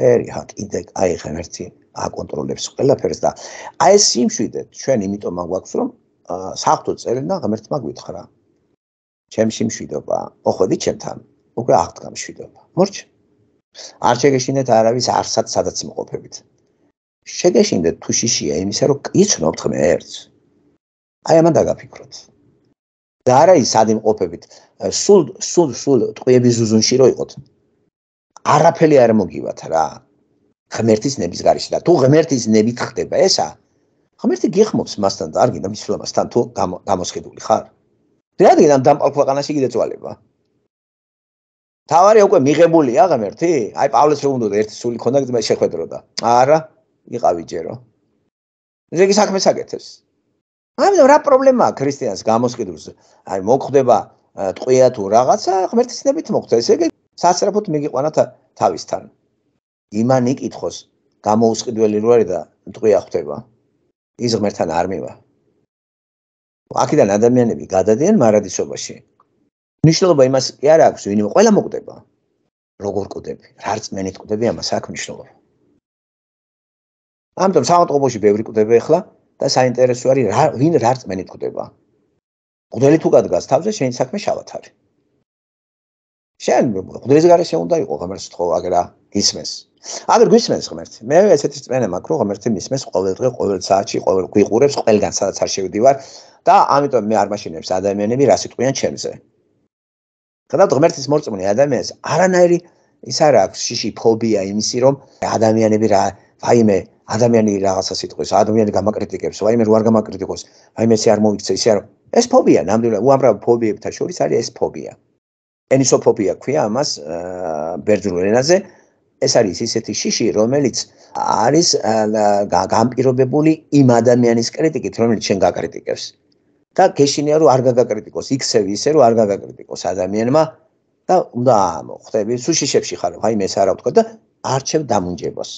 ფერი ხათ კიდე აი ღერცი აკონტროლებს ყველაფერს და აი ეს სიმშვიდე ჩვენ იმიტომ მაგვაქვს რომ საერთო წერენ და ღმერთმა გვითხრა ჩემ სიმშვიდობა ოხედი ჩემთან უკვე აღდგამ შვიდობა მორჩ არ შეგეშინეთ არავის არსად სადაც იმყოფებით შეგეშინდეთ თუ შეშია იმისა რომ იცნობთ ღმერთს აი ამან დაგაფიქროთ და არა ის ამ იმყოფებით სულ სულ სულ ტყუების უზუნში რო იყოთ არაფერი არ მოგივათ რა. ღმერთის ნების გარშემო და თუ ღმერთის ნებით ხდება ესა, ღმერთი გიხმობს მასთან და არ გინდა მისვლამასთან თუ გამოსხედული ხარ. რადგან ამ დამყარ ქვეყანაში კიდე წვალება. თავარი უკვე მიღებულია ღმერთი? აი პავლეს რომ უნდა ერთი სული ქონდა გზა შეხვედროდა. არა, იყავი ჯერო. ეს იგი საქმეს აკეთებს. აი რა პრობლემაა ქრისტიანს გამოსყიდულს? აი მოხდება ტყვია თუ რაღაცა ღმერთის ნებით მოხდა. ესე იგი სასწრაფოდ მიგიყვანა თავისთან. იმანი კითხოს, გამოუსყიდველი რო არის და თქვია ხვდება. ის ღმერთთან არ მივა. აქედან ადამიანები გადადიან მარადისობაში. მნიშვნელობა იმას კი არ აქვს, ვინმე ყველა მოკვდება. როგორ კვდები? რა რწმენით კვდები ამას აქ მნიშვნელობა. ამიტომ საავადმყოფოში ბევრი კვდება ახლა და საინტერესო არის რა ვინ რა რწმენით კვდება. მკვდელი თუ გადგას თავზე შენ საქმე შავათარი. შენ ღვთის გარეშე უნდა იყო ღმერთს თქო აგრა გისმეს აგერ გისმენს ღმერთი მე ესეთი წმენა მაქვს რომ ღმერთი მისმენს ყოველ დღე ყოველ საათში ყოველ გვიყურებს ყველგან სადაც არ შევდივარ და ამიტომ მე არ მაშინებს ადამიანები რას იყვიან ჩემზე თქვა ღმერთის მოწმული ადამიანს არანაირი ის არ აქვს შიში ფობია იმისი რომ ადამიანები რა ვაიმე ადამიანი რაღაცას იტყვის ადამიანი გამაკრიტიკებს ვაიმე რო არ გამაკრიტიკოს ვაიმე ეს არ მოიქცე ისე არ ეს ფობია ნამდვილად უამრავ ფობიებთან შორის არის ეს ფობია ენისოფობია ქვია ამას ბერძნულ ენაზე ეს არის ისეთი შიში რომელიც არის გამპირობებული იმ ადამიანის კრიტიკით რომელიც შენ გაკრიტიკებს და გეშინია რომ არ გაგაკრიტიკოს იქცევ ისე რომ არ გაგაკრიტიკოს ადამიანმა და უნდა ხტები სუშიშებში ხარო აი მე ეს არა ვთქვა და არჩევ დამუნჯებას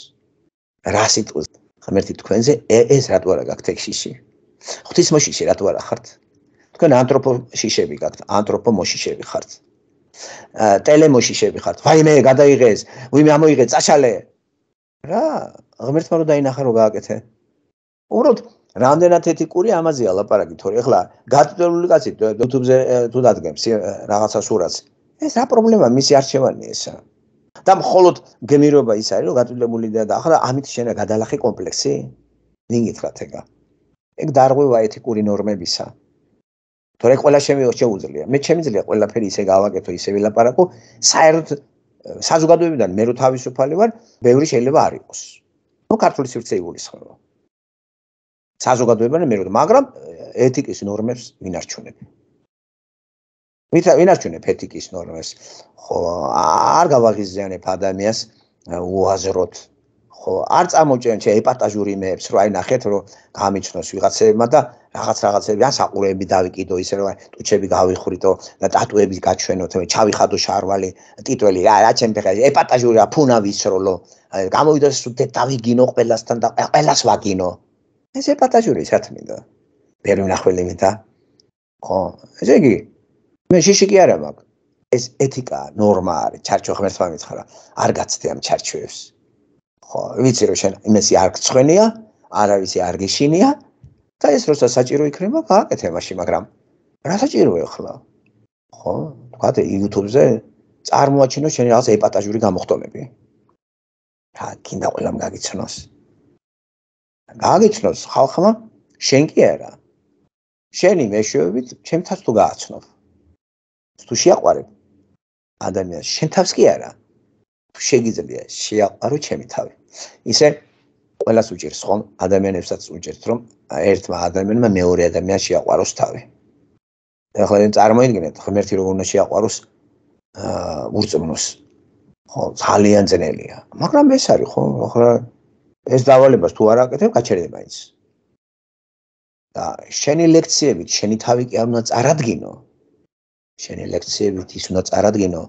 რა სიტყვა ღმერთი თქვენზე ეს რატო არა გაქვთ ეს შიში ღვთისმოშიში რატო არა ხართ თქვენ ანთროპო შიშები გაქვთ ანთროპო მოშიშები ხართ ტელემოში შევიხართ. ვაიმე, გადაიღეს. ვიმე ამოიღე, წაშალე. რა? ღმერთმა რომ დაინახა რომ გააკეთე. უბრალოდ რამდენად ეთიკური ამაზეა ლაპარაკი თორე ახლა გაწვეული კაცი YouTube-ზე თუ დადგემს რაღაცა სურათს ეს რა პრობლემა მისი არჩევანია ესა და მხოლოდ გემირობა ის არის რომ გაწვეული და ახლა ამით შეიძლება გადალახე კომპლექსი ნინგით რა თქა ეგ დარღვევა ეთიკური ნორმებისა თორე ყველა შეუძლია მე შემიძლია ყველაფერი ისე გავაკეთო ისე ველაპარაკო საერთოდ საზოგადოებიდან მე რო თავისუფალი ვარ ბევრი შეიძლება არ იყოს ნუ ქართული სივრცე იგულისხმება საზოგადოებიდან მე რო მაგრამ ეთიკის ნორმებს ვინარჩუნებ ვინარჩუნებ ეთიკის ნორმებს ხო არ გავაღიზიანებ ადამიანს უაზროდ ხო არ წამოჭენთ ეპატაჟური მეებს რომ აი ნახეთ რომ გამიჩნოს ვიღაცებმა და რაღაც რაღაცები ან საყურეები დავიკიდო ისე რომ ტუჩები გავიხრიტო და ტატუები გაჩვენოთ მე ჩავიხადო შარვალი ტიტველი რა რა ჩემ ფეხა ეპატაჟური აფუნა ვისროლო აი გამოვიდეს უთე დავიგინო ყველასთან და ყველას ვაგინო ეს ეპატაჟური სათმინდა პერი ნახველი მითა ხო ესე იგი მე შეშიკი არა მაქვს ეს ეთიკა ნორმა არის ჩარჩო ხმერთვა მითხრა არ გაცდი ამ ჩარჩოებს ხო ვიცი რომ შენ იმასი არ გცხვენია არ არისი არ გიშინია და ეს როცა საჭირო იქნება გააკეთე მაშინ მაგრამ რა საჭიროა ხოლო ხო თქვა YouTube-ზე წარმოაჩინო შენ რაღაც ეპატაჟური გამოხტომები და კიდე ყველამ გაგიცნოს გაგიცნოს ხალხმა შენ კი არა შენი მეშვეობით ჩემთან თუ გააცნობ თუ შეაყარებ ადამიანს შენ თავს კი არა შეგიძლია შეაყარო ჩემი თავი ისე ყველას უჭირს ხომ ადამიანებსაც უჭირთ რომ ერთმა ადამიანმა მეორე ადამიანს შეაყვაროს თავი ახლა ერთ წარმოიდგინეთ ღმერთი როგორ უნდა შეაყვაროს აა ურწმუნოს ხო ძალიან ძნელია მაგრამ ეს არის ხო ახლა ეს დავალებას თუ არ აკეთებ გაჩერდება ის და შენი ლექციებით შენი თავი კი არ უნდა წარადგინო შენი ლექციებით ის უნდა წარადგინო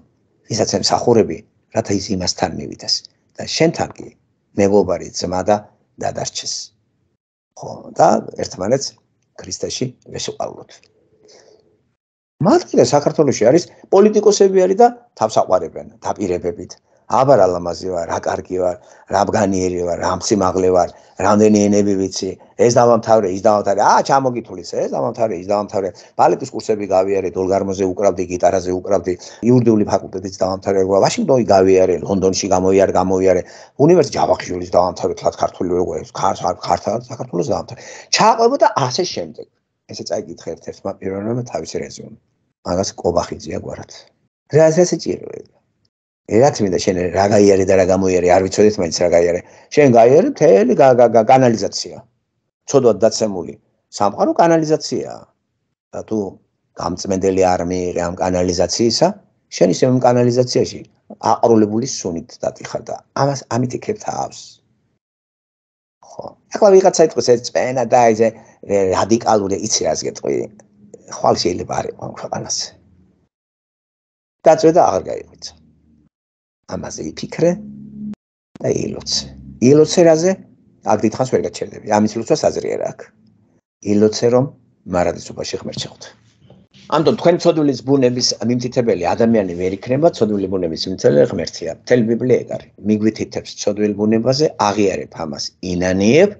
ვისაც ემსახურები რათა ის იმასთან მივიდეს და შენ თავი მეგობარი ძმა და დადარჩეს. ხო და ერთმანეთს ქრისტეში ვესიყვალოთ. მართლა საქართველოსი არის პოლიტიკოსები არის და თავსაყარებენ დაპირებებით. აბა რა ლამაზი ვარ, რა კარგი ვარ, რა ბგანიერი ვარ, რა სიმაღლე ვარ, რამდენი ენები ვიცი. ეს დავამთავრე, ის დავამთავრე. აა, ჩამოგითulis, ეს დავამთავრე, ის დავამთავრე. ბალეტის კურსები გავიარე, დოლგარმოზე უკრავდი, გიტარაზე უკრავდი, იურდიული ფაკულტეტიც დავამთავრე, ვაშინგტონი გავიარე, ლონდონში გამოიარე, გამოიარე. უნივერსიტეტი ჯავახიშვილის დავამთავრე, თლათ ქართული როგორ ეს, ქართალ საქართველოს დავამთავრე. ჩააყვება და ასე შემდეგ. ესე წაიგითხე ერთ-ერთმა პიროვნებამ თავისი რეზიუმი. მაგას კობახიძია გვარად. რა ასე ჭირო ეს? რაც მინდა შენ რა გაიარე და რა გამოიარე, არ ვიცოდეთ მაინც რა გაიარე. შენ გაიარე მთელი კანალიზაცია. ცოდვად დაცემული სამყარო კანალიზაციაა. და თუ გამწმენდელი არ მიიღე ამ კანალიზაციისა, შენ ისე ამ კანალიზაციაში აყრულებული სუნით დატიხარ და ამას ამით ეკეთავს. ხო, ახლა ვიღაცა იყოს ეს წენა და ეს რადიკალური იცი რას გეტყვი. ხვალ შეიძლება არ იყოს ქვეყანაზე. დაწვე და აღარ გაიყვიცა. ამაზე იფიქრე და ილოცე. ილოცე რაზე? აქ დიდხანს ვერ გაჩერდები. ამის ლოცვას აზრიერა აქ. ილოცე რომ მარადისობაში ღმერთზე ხვთ. ანუ თქვენ ცოდვილის ბუნების მიმთითებელი ადამიანები ვერ იქნება, ცოდვილი ბუნების მიმთელი ღმერთია. მთელი ბიბლია ეგარი. მიგვითითებს ცოდვილ ბუნებაზე, აღიარებ ამას, ინანიებ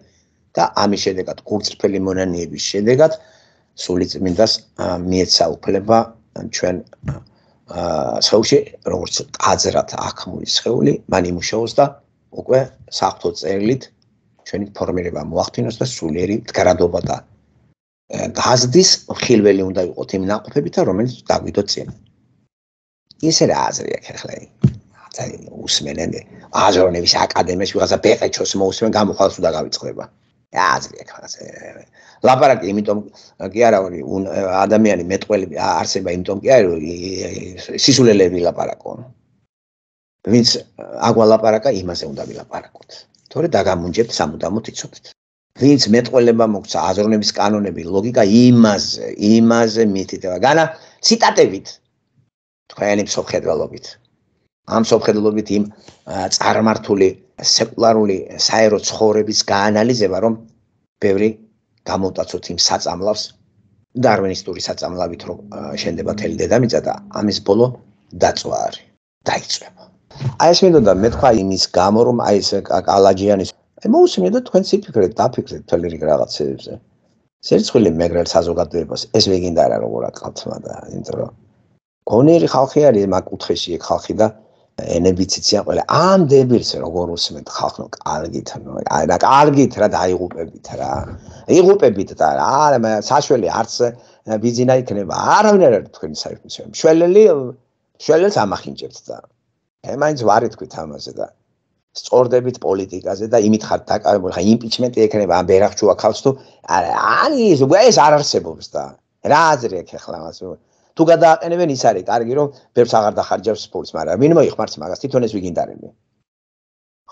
და ამის შედეგად გულწრფელი მონანიების შედეგად სულიწმინდას მიეცა უფლება ჩვენ აა შეუში როგორც აძრათ აკმული შეული მან იმუშაოს და უკვე საფთო წერილით ჩვენი ფორმირება მოახდინოს და სულიერი მდგრადობა და გაზდის ხილველი უნდა იყოს იმ ناقფებით რომელიც დაგვიდო წინ ისე რა აზრია ხეხლე აი უსმენენ აზონების აკადემიის ვიღაცა ბეყეჩოს მოუსმენ გამოხალს უნდა გავიწყება რა აზრია ხეხლე ლაპარაკი იმიტომ კი არა ადამიანი მეტყველი არსება იმიტომ კი არა სისულელები ლაპარაკო ვინც აგვა ლაპარაკა იმაზე უნდა ვილაპარაკოთ თორე დაგამუნჯებთ სამუდამოდ იცოდეთ ვინც მეტყველება მოგცა აზროვნების კანონები ლოგიკა იმაზე იმაზე მითითება განა ციტატებით თქვენი მსოფლმხედველობით ამ მსოფლმხედველობით იმ წარმართული სეკულარული საერო ცხოვრების გაანალიზება რომ ბევრი გამოვტაცოთ იმ საწამლავს დარვინისტური საწამლავით რომ შენდება თელი დედამიწა და ამის ბოლო დაწვა არის დაიწება აი ეს მინდოდა მეთქვა იმის გამო რომ აი ეს კალაჯიანის აი მოусმინე და თქვენ ციფიქრეთ დაფიქრეთ თელი რიგ რაღაცებზე სერცხვილი მეგრელ საზოგადოებას ეს ვეგინდა რა როგორ აკავთმა და იმიტომ რომ გონიერი ხალხი არის მაკუთხეში ხალხი და ენები ციცია ყველა ამ დებილს როგორ უსმენთ ხალხო კარგით ნუ აი რა კარგით რა დაიღუპებით რა იღუპებით და არა საშველი არც ბიზინა იქნება არავინ არ არის თქვენი საშველი შველელი შველელს ამახინჯებთ და აი მაინც ვარი თქვით ამაზე და სწორდებით პოლიტიკაზე და იმით ხარ დაკავებული ხა იმპიჩმენტი ექნება ამ ბერახჩუა ხალხს თუ არა ის ეს არ არსებობს და რა აზრი აქვს ახლა მასო თუ გადააყენებენ ის არის კარგი რომ ბერს აღარ დახარჯებს ფულს მაგრამ ვინ მოიხმარს მაგას თვითონ ეს ვიგინდარები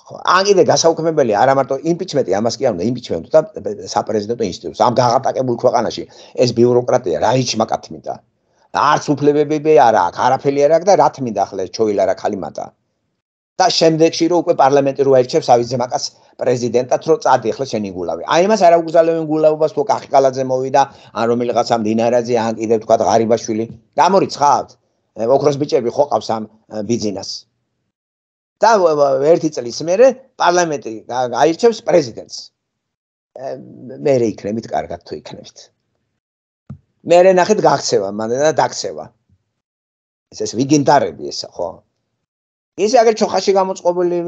ხო ან კიდე გასაუქმებელი არა მარტო იმპიჩმენტი ამას კი არ უნდა იმპიჩმენტი და საპრეზიდენტო ინსტიტუტს ამ გაღატაკებულ ქვეყანაში ეს ბიუროკრატია რა იჩმა კათმინდა არც უფლებები არა აქვს არაფერი არ აქვს და რა თმინდა ახლა ჩოილა რა ქალიმატა და შემდეგში რომ უკვე პარლამენტი რო აირჩევს ავიძე მაკას პრეზიდენტად რო წადი ახლა შენი გულავი. აი იმას არ აგუძალებენ გულავობას თუ კახიკალაძე მოვიდა ან რომელიღაცა მდინარაზე ანკიდებ თქვა ღარიბაშვილი. გამორიცხავთ. ოქროს ბიჭები ხო ყავს ამ ბიზნესს. და ერთი წლის მერე პარლამენტი აირჩევს პრეზიდენტს. მერე იქნებით კარგად თუ იქნებით. მერე ნახეთ გაქცევა, მანდ და დაქცევა. ეს ეს ვიგენტარები ესა ხო? ის აგერ ჩოხაში გამოწყობილი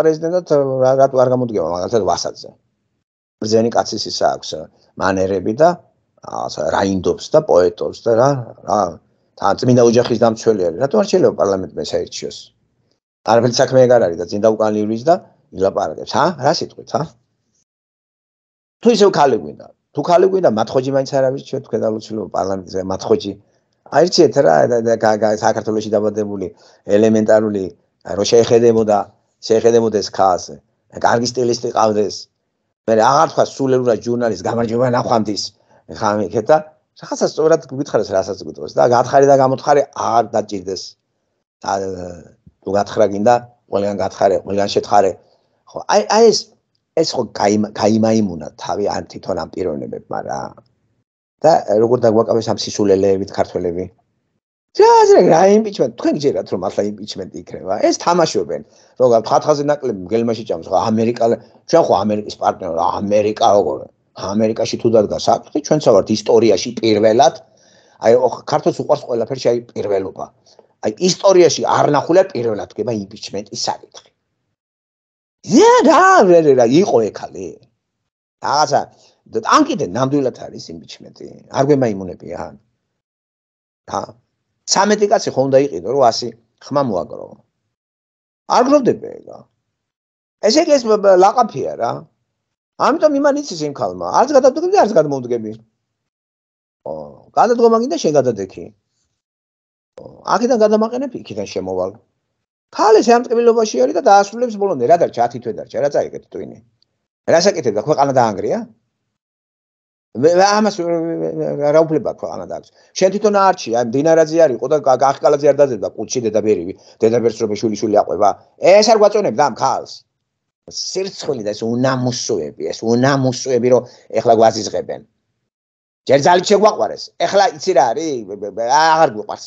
პრეზიდენტად რატო არ გამოდგება მაგალითად ვასაძე ზენი კაცის ის აქვს მანერები და რაინდობს და პოეტობს და რა რა თან წმინდა ოჯახის დამცველია რატო არ შეიძლება პარლამენტმა შეერჩიოს არაფერი საქმე ეგ არ არის და წინდა უკანლივრის და ილაპარაკებს ა რა სიტყვით ა თუ ისევ ხალი გვინდა თუ ხალი გვინდა მათხოჯი მაინც არ არის ჩვენ თქვენ დაлучილო პარლამენტზე მათხოჯი აი ცეთრა საქართველოსი დაბადებული ელემენტარული რომ შეეხედებოდა შეეხედებოდეს ხას კარგი სტილისტი ყავდეს მე აღარ თქვა სულელურა ჟურნალის გამარჯობა ნახვამდის ხან იქეთა რაღაცას სწორად გითხარეს რასაც გიტყვეს და გათხარი და გამოთხარი აღარ დაჭirdეს და თუ გათხრა გინდა ყველგან გათხარე ყველგან შეთხარე ხო აი აი ეს ეს ხო გაიმაიმუნა თავი ან თვითონ ამ პიროვნებებმა რა და როგორ დაგვაკავეს ამ სისულელეებით ქართველები ძაზე რა იმპიჩმენტი თქვენ გიჯერათ რომ ახლა იმპიჩმენტი იქნება ეს თამაშობენ როგორ ფათხაზე ნაკლები გელმაში ჭამს ხო ამერიკალ ჩვენ ხო ამერიკის პარტნიორა ამერიკა როგორ ამერიკაში თუ დადგა საფრთხე ჩვენც ვართ ისტორიაში პირველად აი ქართოს უყარს ყველაფერში აი პირველობა აი ისტორიაში არ ნახულა პირველად გება იმპიჩმენტის საკითხი ია რა რა რა იყო ეხალე რაღაცა და ან კიდე ნამდვილად არის იმპიჩმენტი არ გვემაიმუნებია ა 13 კაცი ხომ უნდა იყიდო რო 100 ხმა მოაგრო. არ გროვდება ეგა. ესე იგი ეს ლაყაფია რა. ამიტომ იმანიც ის იმ ხალმა, არც გადადგები და არც გადმოვდგები. ო, გადადგომა კიდე შენ გადადექი. ო, აქედან გადამაყენებ, იქიდან შემოვალ. ხალეს ამტკბილობაში არის და დაასრულებს ბოლომდე, რა დარჩა 10 თვე დარჩა, რა წაიგეთ ტვინი. რა საკეთებდა ქვეყანა დაანგრია? ამას რა უფლება ქვეყანა დაქვს შენ თვითონ არჩი აი დინარაძე არ იყო და გახკალაძე არ დაძებდა კუჩი დედაბერივი დედაბერს რომ შვილი შვილი აყვება ეს არ გვაწონებდა ამ ქალს სირცხული და ეს უნამუსოები ეს უნამუსოები რომ ეხლა გვაზიზღებენ ჯერ ძალით შეგვაყვარეს ეხლა იცი რა არის აღარ გვყვარს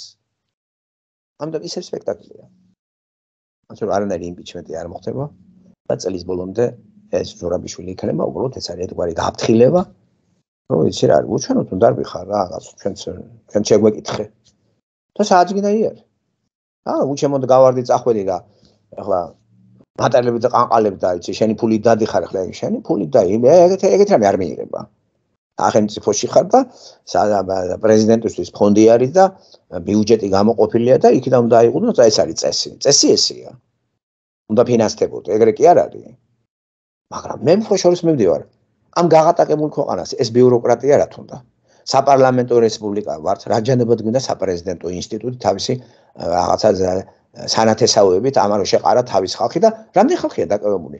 ამიტომ ისე სპექტაკლია ასე რომ არანაირი იმპიჩმენტი არ მოხდება და წლის ბოლომდე ეს ზურაბიშვილი იქნება უბრალოდ ეს არის ერთგვარი გაფრთხილება რო ისე რა არის უჩვენო თუ დარბიხარ რა რაღაც ჩვენც ჩვენ შეგვეკითხე და საძგინაი არის ა უჩემოდ გავარდი წახველი რა ახლა ბატალები და ყანყალები და იცი შენი ფული დადიხარ ახლა შენი ფული და იმ ეგეთ ეგეთ რამე არ მიიღება სახელმწიფოში ხარ და პრეზიდენტისთვის ფონდი არის და ბიუჯეტი გამოყოფილია და იქიდან უნდა აიღოთ და ეს არის წესი წესი ესია უნდა ფინანსდებოდეს ეგრე კი არ არის მაგრამ მე მხოლოდ შორის მევდივარ ამ გაღატაკებულ ქვეყანას ეს ბიუროკრატია რა თქმა უნდა საპარლამენტო რესპუბლიკა ვართ რაჯანებად გვინდა საპრეზიდენტო ინსტიტუტი თავისი რაღაცა სანათესავეებით ამან შეყარა თავის ხალხი და რამდენი ხალხია დაკავებული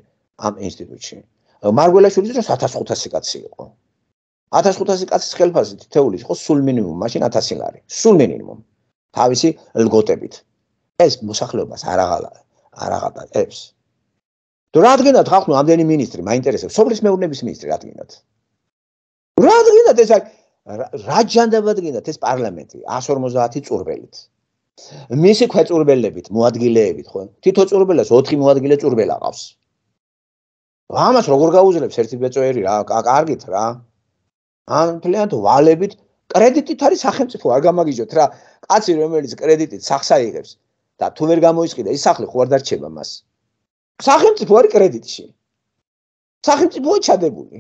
ამ ინსტიტუტში მარგველაშვილიც რა 1500 კაცი იყო 1500 კაცის ხელფასი თითეული იყო სულ მინიმუმ მაშინ 1000 ლარი სულ მინიმუმ თავისი ლგოტებით ეს მოსახლეობას არაღალა არაღატაებს რადგანაც ხალხო ამდენი მინისტრი მაინტერესებს სოფლის მეურნეობის მინისტრი რადგანაც რადგანაც ეს რაჯანდაბადგინათ ეს პარლამენტი 150 წურბელით მისი ქვეწურბელებით მოადგილეებით ხო თითო წურბელას 4 მოადგილე წურბელა ყავს ამას როგორ გაუძლებს ერთი ბეწოერი რა კარგით რა ან პლანეტ ვალებით კრედიტით არის სახელმწიფო არ გამაგიჟოთ რა კაცი რომელიც კრედიტით სახსა იღებს და თუ ვერ გამოიჭიდა ის სახლი ხوار დარჩება მას სახელმწიფო არის კრედიტში. სახელმწიფოა ჩადებული.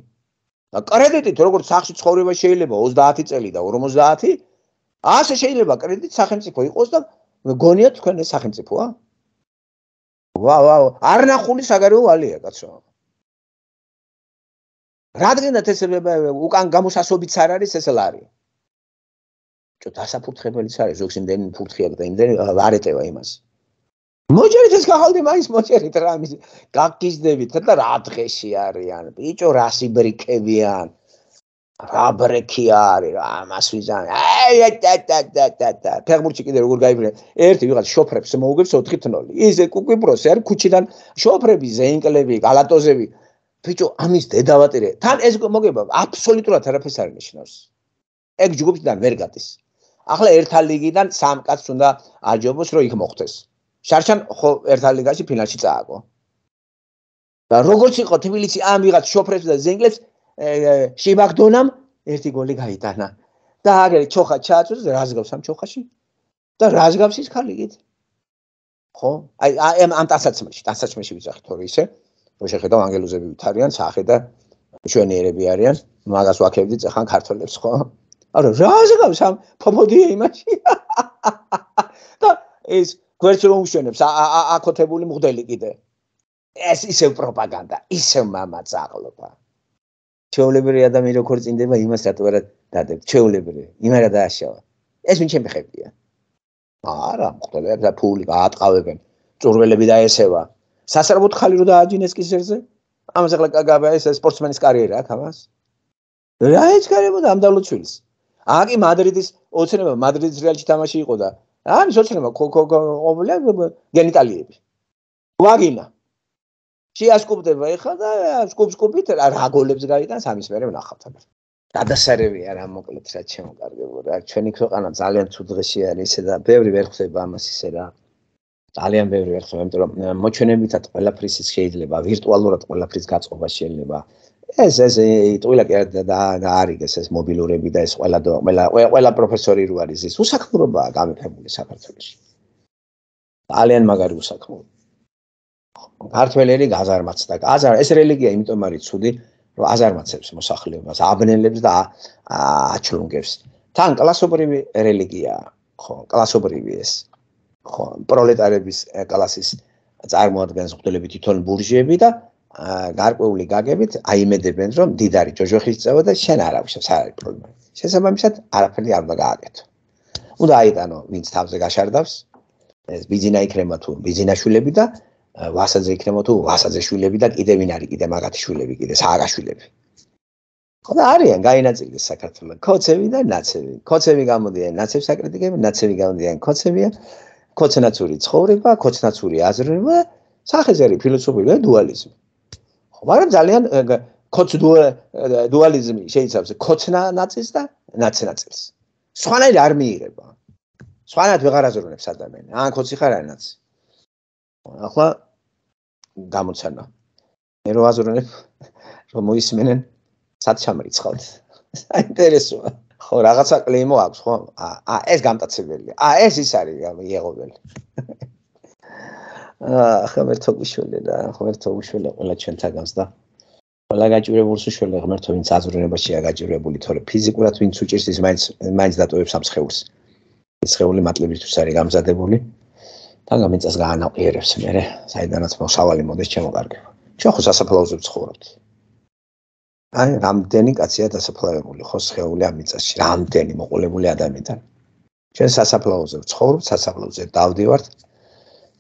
და კრედიტით როგორც სახში ცხოვრება შეიძლება 30 წელი და 50 ასე შეიძლება კრედიტი სახელმწიფო იყოს და გონია თქვენ ეს სახელმწიფოა? ვაუ ვაუ არნახული საგარეო ვალია კაცო. რადგანაც ესე უკან გამოსასობიც არ არის ესე ლარი. ჯო დასაფუთხებელიც არის ზოგი იმდენი ფუთხი აქვს და იმდენი არ ეტევა იმას. მოჭერით ეს ახალდე მაინც მოჭერით რა მის გაგიზნებით და რა დღეში არიან ბიჭო რა სიბრიკებიან რა ბრექი არის რა მას ვიზან აი და და და და და ფეხბურთი კიდე როგორ გაიბრე ერთი ვიღაც შოფრებს მოუგებს 4-0 ის კუკიპროსი არის ქუჩიდან შოფრები ზეინკლები გალატოზები ბიჭო ამის დედავატირე თან ეს მოგება აბსოლუტურად არაფერს არ ნიშნავს ეგ ჯგუფიდან ვერ გადის ახლა ერთა ლიგიდან სამ კაცს უნდა აჯობოს რომ იქ მოხდეს შარშან ხო ერთალიგაში ფინალში წააგო. და როგორც იყო თბილისი ამიღაც შოფრებს და ზენგლებს შიმაგდონამ ერთი გოლი გაიტანა. და აგერ ჩოხა ჩააწუდეს რაზგავს ამ ჩოხაში. და რაზგავს ის ხალიგით. ხო? აი ამ ამ დასაცმაში, დასაცმაში ვიზახი თორე ისე. რო შეხედავ ანგელოზები ვითარიან, საახე და ჩვენიერები არიან. მაგას ვაქებდი ხან ქართველებს, ხო? არა, რაზგავს ამ ფოფოდია იმაში. და ეს გვერდს რომ უშვენებს აკოთებული მგდელი კიდე ეს ისე პროპაგანდა ისე მამაცაღლობა ჩეულებრი ადამიანი როგორ წინდება იმას რატო არა დადებ ჩეულებრი იმერა დააშავა ეს ვინ ჩემი ხებია არა მგდელებს და ფული გაატყავებენ წურველები და ესევა სასარგებლო ხალი რო დააჯინეს კისერზე ამას ახლა გაგაბა ეს სპორტსმენის კარიერა აქ ამას რა ეჭქარებოდა ამდალო ჩვილს აკი მადრიდის ოცნება მადრიდის რეალში თამაში იყო და ან შეიძლება ყოველია გენიტალიები. ვაგინა. შეასკუპდება ეხლა და სკუპსკუპით რაგოლებს გაიტანს ამის მერე ვნახავთ ამას. გადასარევია რა მოკლედ რა შემოკარგებული. აი ჩვენი ქვეყანა ძალიან ცუძღეში არის და ბევრი ვერ ხდება ამას ისე რა. ძალიან ბევრი ვერ ხდება, იმიტომ რომ მოჩვენებითად ყველაფრის შეიძლება ვირტუალურად ყველაფრის გაწყობა შეიძლება. ეს ეს იტყვილა კი და არის ეს მობილურები და ეს ყველა ყველა ყველა პროფესორი რო არის ეს უსაქმრობაა გამეფებული საქართველოში. ძალიან მაგარი უსაქმრობა. ქართველელი გაზარმაცს და გაზარ ეს რელიგია იმიტომ არის ცუდი რომ აზარმაცებს მოსახლეობას, აბნელებს და აჩლუნგებს. თან კლასობრივი რელიგიაა. ხო, კლასობრივი ეს. ხო, პროლეტარების კლასის წარმოადგენს ხვდელები თვითონ ბურჟიები და გარკვეული გაგებით აიმედებენ რომ დიდარი ჯოჯოხის წევა და შენ არ აღვშავს არ არის პრობლემა შესაბამისად არაფერი არ უნდა გააკეთო უნდა აიტანო ვინც თავზე გაშარდავს ეს ბიზინა იქნება თუ ბიზინაშვილები და ვასაძე იქნება თუ ვასაძეშვილები და კიდე ვინ არის კიდე მაგათიშვილები კიდე სააგაშვილები ყველა არიან გაინაწილე საქართველოს კოცები და ნაცები კოცები გამოდიან ნაცებს აკრიტიკებენ ნაცები გამოდიან კოცებია კოცნაცური ცხოვრება კოცნაცური აზრება სახეზერი ფილოსოფია დუალიზმი ხო მაგრამ ძალიან კოც დუალიზმი შეიძლება ისე კოცნა ნაცის და ნაცი ნაცის სხვანაირ არ მიიღება სხვანად ვეღარ აზროვნებს ადამიანი ან კოცი ხარ ან ნაცი ახლა გამოცანა მე რო აზროვნებ რომ მოისმენენ საჩამრი ცხოვრს საინტერესოა ხო რაღაცა კლიმო აქვს ხო აა ეს გამტაცებელია აა ეს ის არის იეღობელი აა ღმერთო გუშველი და ღმერთო გუშველი ყველა ჩვენთანაც და ყველა გაჭირებულს უშველი ღმერთო ვინც აზრულებაშია გაჭირებული თორე ფიზიკურად ვინც უჭირს ის მაინც მაინც დატოვებს ამ შეხულს ეს შეხული მატლებისთვის არის გამზადებული და გამიწას გაანაყიერებს მე რე საიდანაც მოსავალი მოდეს შემოკარგება ჩვენ ხო სასაფლაოზე ვცხოვრობთ აი რამდენი კაცია დასაფლავებული ხო შეხული ამ მიწაში რამდენი მოყოლებული ადამიანთან ჩვენ სასაფლაოზე ვცხოვრობთ სასაფლაოზე დავდივართ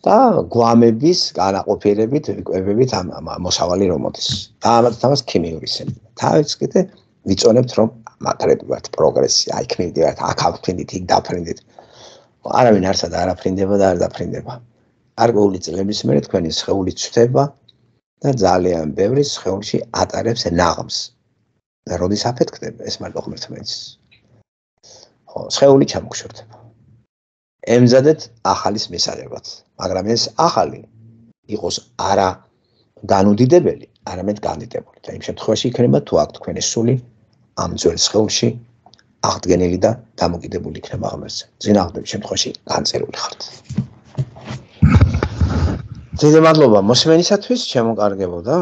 და გვამების განაყოფიერებით ეკვებებით ამ მოსავალი რომ მოდის. და ამათ თავს ქიმიური სინთეზი. თავის კიდე ვიწონებთ რომ მაგრებად პროგრესი აიქმნებიათ, აქ აღფრინდით, იქ დაფრინდით. არავინ არც და არაფრინდება და არ დაფრინდება. არგოული წლების მერე თქვენი შეეული ცვდება და ძალიან ბევრი შეეულში ატარებს ნაღმს. და როდის აფეთქდება ეს მარტო ღმერთმენს. ხო, შეეული ჩამოგშორდება. ემზადეთ ახალის მესარებად, მაგრამ ეს ახალი იყოს არა განუდიდებელი, არამედ განდიდებული. და იმ შემთხვევაში იქნება თუ აქ თქვენ ეს სული ამ ძველ სხეულში აღდგენილი და დამოკიდებული იქნება ამაზე. ძინავდები შემთხვევაში განწერული ხართ. დიდი მადლობა მოსმენისათვის, შემოკარგებოდა.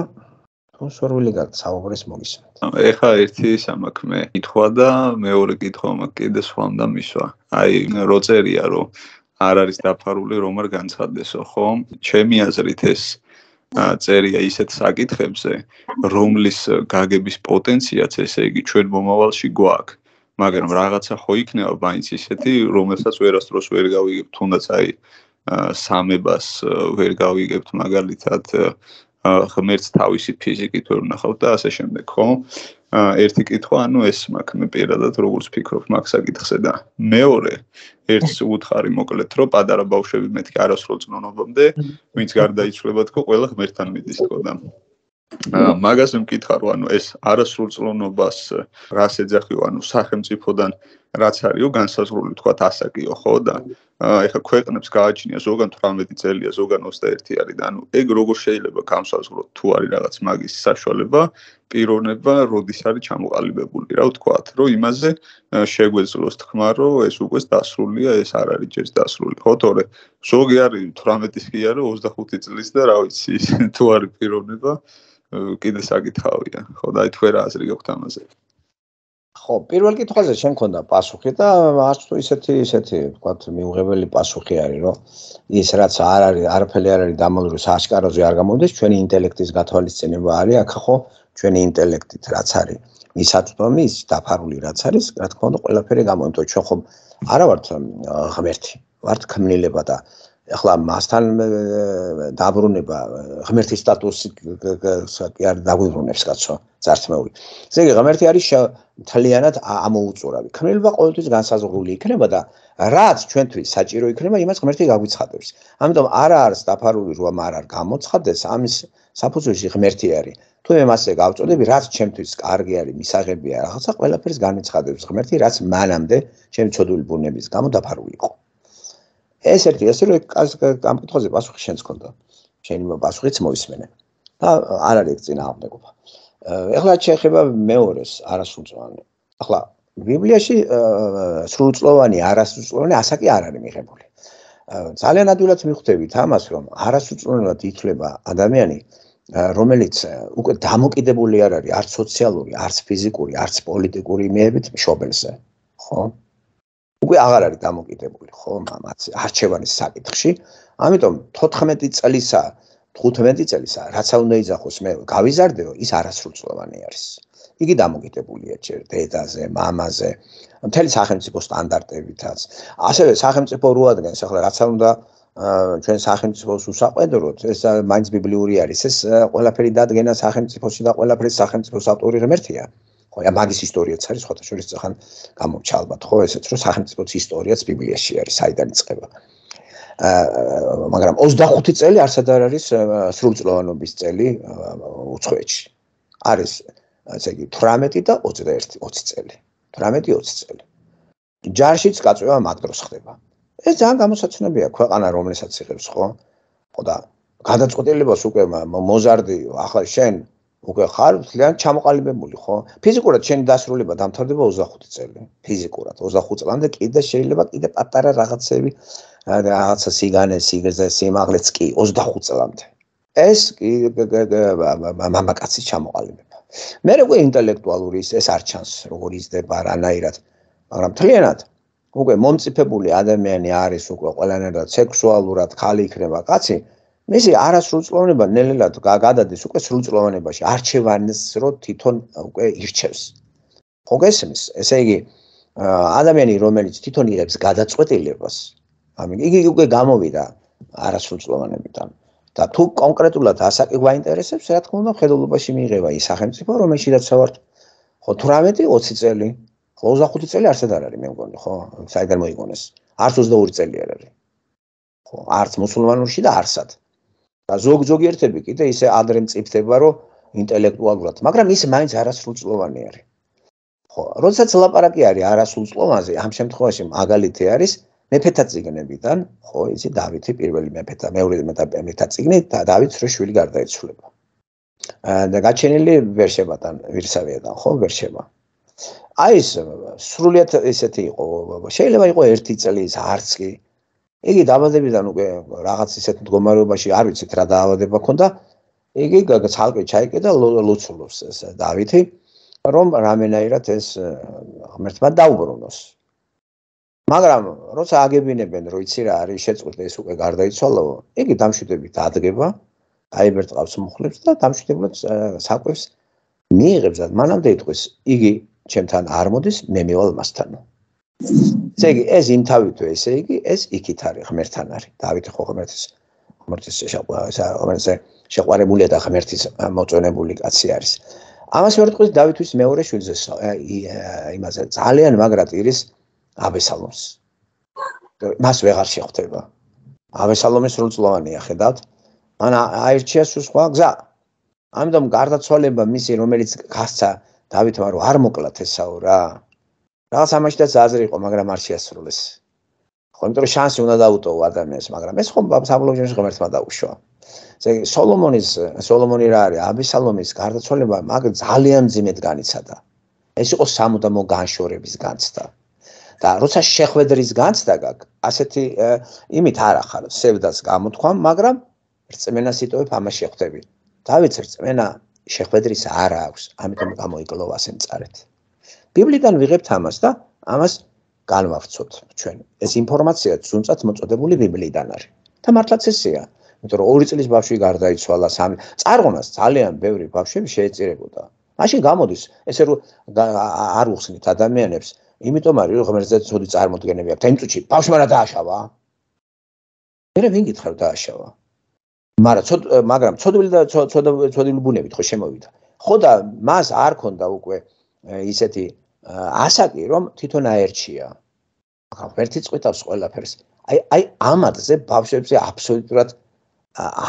სპონსორული გაცაუბრეს მოგისმენთ. ეხა ერთი სამაკმე ითხვა და მეორე კითხვა მაქვს კიდე სხვამდე მისვა. აი როწერია რომ არ არის დაფარული რომ არ განცხადდესო, ხო? ჩემი აზრით ეს წერია ისეთ საკითხებზე, რომლის გაგების პოტენციაც ესე იგი ჩვენ მომავალში გვაქვს. მაგრამ რაღაცა ხო იქნება მაინც ისეთი, რომელსაც ვერასდროს ვერ გავიგებ, თუნდაც აი სამებას ვერ გავიგებ მაგალითად ღმერთს თავისი ფიზიკით ვერ ვნახავ და ასე შემდეგ, ხო? ა ერთი კითხვა, ანუ ეს მაგ მე პირადად როგორც ფიქრობ, მაგ საკითხზე და მეორე ერთს უთხარი მოკლედ, რომ პადარა ბავშვები მეთქი არასრულ წნონობამდე, ვინც გარდაიცვლება თქო, ყველა ღმერთთან მიდის თქო და ა მაგასემ კითხარო, ანუ ეს არასრულ წნონობას რას ეძახიო, ანუ სახელმწიფოდან რაც არისო განსაზღვრული თქვათ ასაკიო ხო და ეხა ქვეყნებს გააჩნია ზოგან 18 წელია ზოგან 21 არის და ანუ ეგ როგორ შეიძლება განსაზღვროთ თუ არის რაღაც მაგის საშუალება პიროვნება როდის არის ჩამოყალიბებული რა ვთქვათ რომ იმაზე შეგვეძლოს თქმა რომ ეს უკვე დასრულია ეს არ არის ჯერ დასრული ხო თორე ზოგი არის 18 კი არის 25 წლის და რა ვიცი თუ არის პიროვნება კიდე საკითხავია ხო და თქვენ რა აზრი გაქვთ ამაზე ხო, პირველ კითხვაზე შენ მქონდა პასუხი და არც თუ ისეთი ისეთი ვთქვათ მიუღებელი პასუხი არის, რომ ის რაც არ არის, არაფერი არ არის დამალულოს აშკაროზე არ გამოდის, ჩვენი ინტელექტის გათვალისწინება არის აქ ხო, ჩვენი ინტელექტით რაც არის. მისათვისტომი ის დაფარული რაც არის, რა თქმა უნდა, ყველაფერი გამოიმტო. ჩვენ ხომ არა ვართ ღმერთი, ვართ ქმნილება და ახლა მასთან დაბრუნება ღმერთის სტატუსი კი არ დაგვიბრუნებს კაცო ზარცმეული. ესე იგი ღმერთი არის თლიანად ამოუწურავი. ქმნილება ყოველთვის განსაზღვრული იქნება და რაც ჩვენთვის საჭირო იქნება, იმას ღმერთი გაგვიცხადებს. ამიტომ არა არის დაფარული რომ არ არ გამოცხადდეს ამის საფუძველი ღმერთი არის. თუ მე მასე გავწოდები, რაც ჩემთვის კარგი არის, მისაღებია რაღაცა ყველაფერს განიცხადებს ღმერთი, რაც მანამდე ჩემი ცოდვილი ბუნების გამო დაფარული იყო. ეს ერთი ასე რომ ამ კითხვაზე პასუხი შენც კონდა შენ იმ პასუხიც მოისმენე და არ არის წინა ამდეგობა ეხლა შეიძლება მეორეს არასრულწლოვანი ეხლა ბიბლიაში სრულწლოვანი არასრულწლოვანი ასაკი არ არის მიღებული ძალიან ადვილად მიხვდებით ამას რომ არასრულწლოვანად ითვლება ადამიანი რომელიც უკვე დამოკიდებული არ არის არც სოციალური არც ფიზიკური არც პოლიტიკური მეებით მშობელზე ხო უკვე აღარ არის დამოკიდებული ხო მამაც არჩევანის საკითხში ამიტომ 14 წელისა 15 წელისა რაც უნდა იძახოს მე გავიზარდეო ის არასრულწლოვანი არის იგი დამოკიდებულია ჯერ დედაზე მამაზე მთელი სახელმწიფო სტანდარტებითაც ასევე სახელმწიფო როადგენს ახლა რაც უნდა ჩვენ სახელმწიფოს უსაყვედროთ ეს მაინც ბიბლიური არის ეს ყველაფერი დადგენა სახელმწიფოში და ყველაფერი სახელმწიფოს ავტორი ღმერთია ხო ა მაგის ისტორიაც არის სხვათა შორის ხან გამორჩა ალბათ ხო ესეც რომ სახელმწიფოც ისტორიაც ბიბლიაში არის საიდან იწყება აა მაგრამ 25 წელი არც არ არის სრულწლოვანობის წელი უცხოეთში არის ასე იგი 18 და 21 20 წელი 18 20 წელი ჯარშიც გაწევა მაგდროს ხდება ეს ძალიან გამოსაცნობია ქვეყანა რომელსაც იღებს ხო ხო და გადაწყვეტილებას უკვე მოზარდი ახლა შენ უკვე ხარ ძალიან ჩამოყალიბებული ხო? ფიზიკურად შენი დასრულება დამთავრდება 25 წელი. ფიზიკურად 25 წლამდე კიდე შეიძლება კიდე პატარა რაღაცები რაღაცა სიგანე, სიგრძე, სიმაღლეც კი 25 წლამდე. ეს კი მამაკაცის ჩამოყალიბება. მე როგორი ინტელექტუალური ეს არ ჩანს როგორ იზრდება რანაირად, მაგრამ თლიანად უკვე მომწიფებული ადამიანი არის უკვე ყველანაირად სექსუალურად ხალი იქნება კაცი. მისი არასრულწლოვნება ნელ-ნელად გადადის უკვე სრულწლოვნებაში, არჩევანს რო თვითონ უკვე ირჩევს. ოგესმის, ესე იგი, ადამიანი რომელიც თვითონ იღებს გადაწყვეტილებას, ამიტომ იგი უკვე გამოვიდა არასრულწლოვანებიდან. და თუ კონკრეტულად ასაკი გვაინტერესებს, რა თქმა უნდა, ხელობაში მიიღება ის სახელმწიფო, რომელშიდაც ავარ 18-20 წელი, 25 წელი არც არ არის, მე მგონი, ხო, საერთოდ მოიგონეს. არც 22 წელი არ არის. ხო, არც მუსულმანურში და არცად. და ზოგ ზოგიერთები კიდე ისე ადრე მწიფდება რომ ინტელექტუალურად, მაგრამ ის მაინც არასრულწლოვანი არის. ხო, როდესაც ლაპარაკი არის არასრულწლოვანზე, ამ შემთხვევაში მაგალითი არის მეფეთა ციგნებიდან, ხო, იცი დავითი პირველი მეფეთა, მეორე მეფეთა ციგნი და დავითს რო შვილი გარდაიცვლება. და გაჩენილი ვერშებათან, ვირსავიათან, ხო, ვერშება. აი ეს სრულიად ესეთი იყო, შეიძლება იყო 1 წელი, არც კი იგი დაბადებიდან უკვე რაღაც ისეთ მდგომარეობაში არ ვიცით რა დაავადება ჰქონდა. იგი ცალკე ჩაიკედა ლოცულობს ეს დავითი, რომ რამენაირად ეს ღმერთმა დაუბრუნოს. მაგრამ როცა აგებინებენ, რომ იცი რა არის შეწყვეტა ეს უკვე გარდაიცვალა, იგი დამშვიდებით ადგება, აიბერტყავს მუხლებს და დამშვიდებლად საკვებს მიიღებს და მანამდე იტყვის, იგი ჩემთან არ მოდის, მე მივალ მასთანო. ესე იგი ეს იმთავითვე ესე იგი ეს იქით არის ღმერთთან არის დავით ხო ღმერთის ღმერთის შეყვარებული შეყვარებული და ღმერთის მოწონებული კაცი არის ამას ვერტყვის დავითვის მეორე შვილზე იმაზე ძალიან მაგრად ირის აბესალომს მას ვეღარ შეხვდება აბესალომის როლწლოვანია ხედავთ მან აირჩია სულ სხვა გზა ამიტომ გარდაცვალება მისი რომელიც გასცა დავითმა რომ არ მოკლათესაო რა რაღაც ამაშიდაც აზრი იყო, მაგრამ არ შეასრულეს. ხო, იმიტომ რომ შანსი უნდა დაუტოვა ადამიანს, მაგრამ ეს ხომ საბოლოოში ღმერთმა დაუშვა. ესე იგი, სოლომონის სოლომონი რა არის? აბისალომის გარდაცვალება მაგ ძალიან ძიმედ განიცადა. ეს იყო სამუდამო განშორების განცდა. და როცა შეხვედრის განცდა გაკ, ასეთი იმით არ ახარ, სევდას გამოთქვა, მაგრამ რწმენას იტოვებ ამას შეხვდები. დავიც რწმენა შეხვედრის არ აქვს, ამიტომ გამოიკლო ასემ წარეთ. ბიბლიიდან ვიღებთ ამას და ამას განვავცოთ ჩვენ. ეს ინფორმაცია ზუსტად მოწოდებული ბიბლიიდან არის. და მართლაც ესეა. იმიტომ რომ ორი წლის ბავშვი გარდაიცვალა სამი. წარღონას ძალიან ბევრი ბავშვი შეეწირებოდა. მაშინ გამოდის ესე რომ არ უხსნით ადამიანებს, იმიტომ არის რომ ღმერთზე ცოდი წარმოდგენები აქვს. აი წუთში ბავშვი რა დააშავა? მერე ვინ გითხარ დააშავა? მაგრამ ცოდ მაგრამ ცოდვილი და ცოდ ცოდვილი ბუნებით ხო შემოვიდა. ხო და მას არ ქონდა უკვე ისეთი ასაკი, რომ თვითონ აერჩია. ახლა ვერთი წვითავს ყველაფერს. აი აი ამაზე ბავშვებზე აბსოლუტურად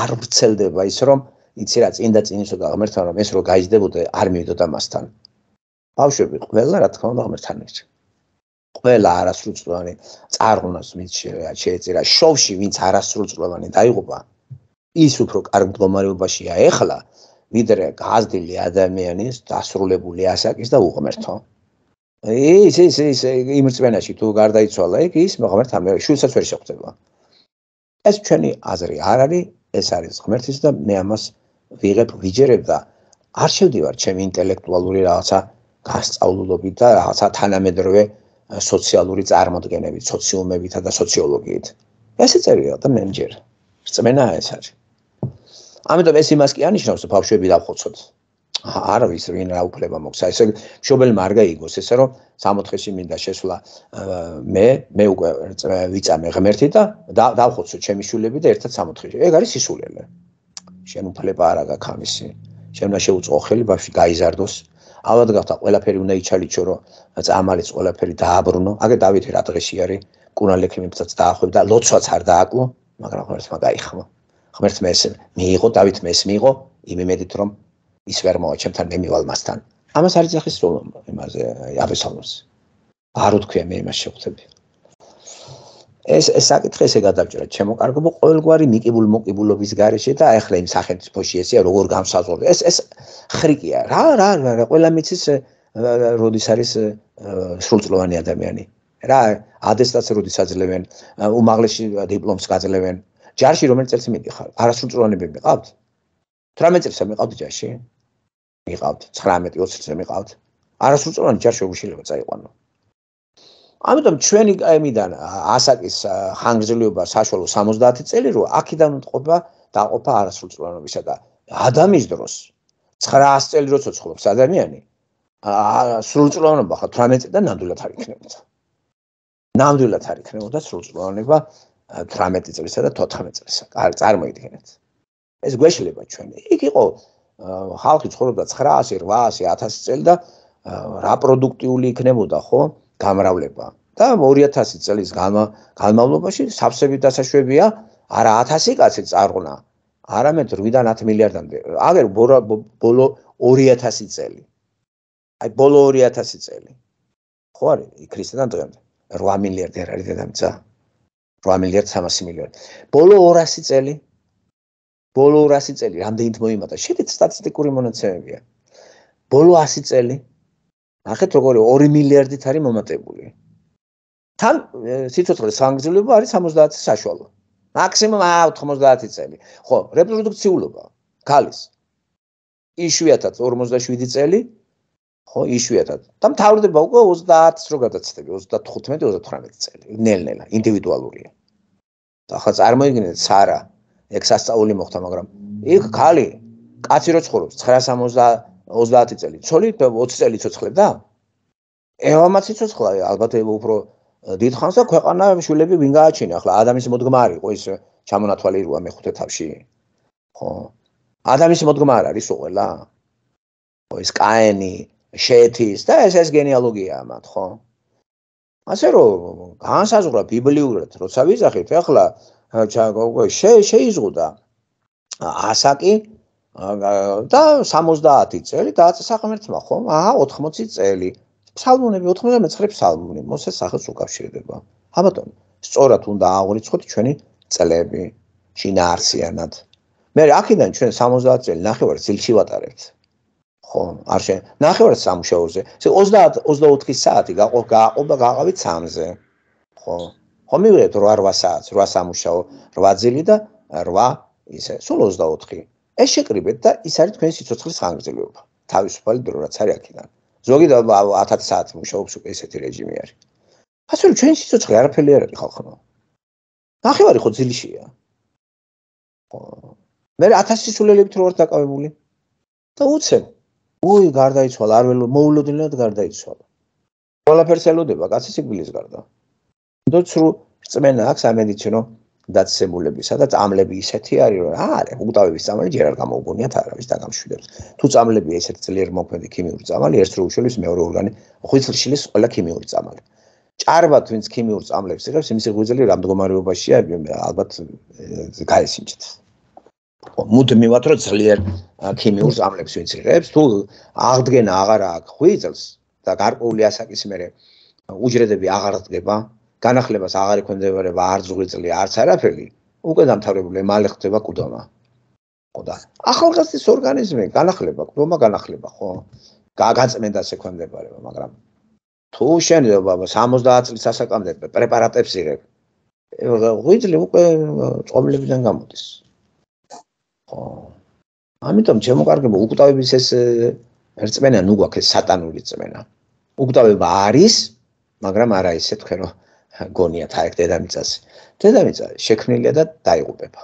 არ ვრცელდება ის რომ იცი რა წინ და წინ ისოდა ღმერთთან რომ ეს რო გაიზდებოდა არ მივიდოდა მასთან. ბავშვები ყველა რა თქმა უნდა ღმერთთან ერთ. ყველა არასრულწლოვანი წარღვნას მის შეეწირა შოვში ვინც არასრულწლოვანი დაიღუპა ის უფრო კარგ მდგომარეობაშია ეხლა ვიდრე გაზრდილი ადამიანის დასრულებული ასაკის და უღმერთო. ის ის ის იმ წვენაში თუ გარდაიცვალა იქ ის მოღმერთ ამ შულსაც ვერ შეხვდება. ეს ჩვენი აზრი არ არის, ეს არის ღმერთის და მე ამას ვიღებ ვიჯერებ და არ შევდივარ ჩემი ინტელექტუალური რაღაცა გასწავლულობით და რაღაცა თანამედროვე სოციალური წარმოდგენებით, სოციუმებითა და სოციოლოგიით. ესე წერია და მე მჯერ. წმენაა ეს არის. ამიტომ ეს იმას კი ანიშნავს, რომ ბავშვები დახოცოთ. არ ვის ვინ რა უფლება მოგს. აი ეს მშობელი არ გაიგოს ესე რომ 60-ში მინდა შესვლა მე მე უკვე ვიწამე ღმერთი და დავხოცო ჩემი შვილები და ერთად 60-ში. ეგ არის სისულელე. შენ უფლება არა გაქამისი. შენ უნდა შეუწყო ხელი ბავშვი გაიზარდოს. ალბათ გახდა ყველაფერი უნდა იჩალიჩო რომ წამალის ყველაფერი დააბრუნო. აგე დავითი რა დღეში არის? კუნალექიმებსაც დაახვევ და ლოცვაც არ დააკლო, მაგრამ ხოლმე გაიხმო. ღმერთმა ეს მიიღო, დავითმა ეს მიიღო, იმედით რომ ის ვერ მოაჩემთ არ მე მივალმასთან. ამას არ იძახის რომ იმაზე აბესალომს. არ უთქვია მე იმას შეხვდები. ეს ეს საკითხი ესე გადავჭრა, ჩემო კარგო, ყოველგვარი ნიკიბულ მოკიბულობის გარეშე და ახლა იმ სახელმწიფოში ესეა როგორ გამსაზღვრა. ეს ეს ხრიკია. რა რა რა რა ყველა მიცის როდის არის სრულწლოვანი ადამიანი. რა ადესტაცი როდის აძლევენ, უმაღლესი დიპლომს გაძლევენ, ჯარში რომელი წელს მიდიხარ? არასრულწლოვანები მიყავთ? 18 წელს მიყავთ ჯარში? მიყავთ 19-20 წელს მიყავთ? არასრულწლოვანი ჯარში უშილება წაიყვანო. ამიტომ ჩვენი აემიდან ასაკის ხანგრძლივობა საშუალო 70 წელი როა, აქედან მოყვება დაყოფა არასრულწლოვანობისა და ადამიანის დროს 900 წელი როცა ცხოვრობს ადამიანი, სრულწლოვანობა ხა 18 წელიდან ნამდვილად არ იქნებოდა. ნამდვილად არ იქნებოდა სრულწლოვანობა 18 წელსა და 14 წელსა. არ წარმოიდგინეთ. ეს გვეშლება ჩვენ. იქ იყო ხალხი ცხოვრობდა 900, 800, 1000 წელი და რა პროდუქტიული იქნებოდა, ხო? გამრავლება. და 2000 წელს განმავლობაში საფსები დასაშვებია არა 1000 კაცი წარღונה, არამედ 8-დან 10 მილიარდამდე. აგერ ბოლო 2000 წელი. აი ბოლო 2000 წელი. ხო არის? იქ ქრისტიანთან დღემდე 8 მილიარდი არ არის დედამიწა. 8 მილიარდ 300 მილიონი. ბოლო 200 წელი ბოლო 200 წელი რამდენით მოიმატა? შედეთ სტატისტიკური მონაცემებია. ბოლო 100 წელი ნახეთ როგორი 2 მილიარდით არის მომატებული. თან ციტოტრე სამგზლებო არის 70 საშუალო. მაქსიმუმ 90 წელი. ხო, რეპროდუქციულობა ქალის იშვიათად 47 წელი ხო იშვიათად და მთავრდება უკვე 30-ს რო გადაცდები 35-38 წელი ნელ-ნელა ინდივიდუალურია ახლა წარმოიგინეთ სარა ეგ სასწაული მოხდა მაგრამ იქ ქალი კაცი რო ცხოვრობს 930 წელი ცოლი 20 წელი ცოცხლებდა ევამაც ცოცხლა ალბათ უფრო დიდ ხანს და ქვეყანა შვილები ვინ გააჩინა ახლა ადამიანის მოდგმარი ყო ის ჩამონათვალი როა მეხუთე თავში ხო ადამიანის მოდგმარი არის უყველა ხო ის კაენი შეეთის და ეს ეს გენეალოგიაა მათ, ხო? ასე რომ განსაზღვრა ბიბლიურად, როცა ვიზახით, ახლა შეიზღუდა ასაკი და 70 წელი და საღმერთმა, ხო? აა 80 წელი. ფსალმუნები 99 ფსალმუნი მოსეს სახელს უკავშირდება. ა ბატონ, სწორად უნდა აღვიცხოთ ჩვენი წლები, შინაარსიანად. მე აქედან ჩვენ 70 წელი ნახევარ ცილში ვატარებთ. ხო, არ შე. ნახევრად სამშაურზე. ესე 30 24 საათი გაყო გააყობა გააყავით 3-ზე. ხო. ხო მივიღეთ 8-8 საათს, 8 სამშაო, 8 ძილი და 8 ისე, სულ 24. ეს შეკრიბეთ და ის არის თქვენი სიცოცხლის ხანგრძლივობა. თავისუფალი დრო რაც არის აქედან. ზოგი და 10 საათი მუშაობს უკვე ესეთი რეჟიმი არის. ასე რომ ჩვენ სიცოცხლე არაფერი არ არის ხალხო. ნახევარი ხო ძილშია. ხო. მე 1000 სულელებით რო ვარ დაკავებული. და უცებ უი გარდაიცვალა არ მოულოდნელად გარდაიცვალა ყველაფერს ელოდება კაცის სიკვდილის გარდა თუმცა რო წმენა აქვს ამედიცინო დაცემულები სადაც ამლები ისეთი არის რომ არა უკტავების წამალი ჯერ არ გამოგონიათ არავის დაგამშვიდებს თუ წამლებია ესეთ ძლიერ მოქმედი ქიმიური წამალი ერთ რო უშვილის მეორე ორგანი ხვიცრშილის ყველა ქიმიური წამალი ჭარბად ვინც ქიმიურ წამლებს იღებს იმის ღვიძლი რამდგომარეობაშია ალბათ გაესინჯთ მუდმივად რო ძალიან ქიმიურ ზამლებს ვინც იღებს, თუ აღდგენა აღარა აქვს ხვიზლს და გარკვეული ასაკის მერე უჯრედები აღარ დგება, განახლებას აღარ ექვემდებარება არც ღვიძლი, არც არაფერი, უკვე დამთავრებული მალე ხდება კუდომა. ყოდა. ახალგაზრდის ორგანიზმი განახლება, კუდომა განახლება, ხო? გაგაწმენდას ექვემდებარება, მაგრამ თუ შენ ბაბა 70 წლის ასაკამდე პრეპარატებს იღებ, ღვიძლი უკვე წყობილებიდან გამოდის. ხო ამიტომ ჩემო კარგებო უკუტავების ეს ერწმენა ნუ გვაქვს ეს სატანური წმენა უკუტავება არის მაგრამ არა ისე თქვენ რომ გონიათ აი დედამიწაზე დედამიწა შექმნილია და დაიღუპება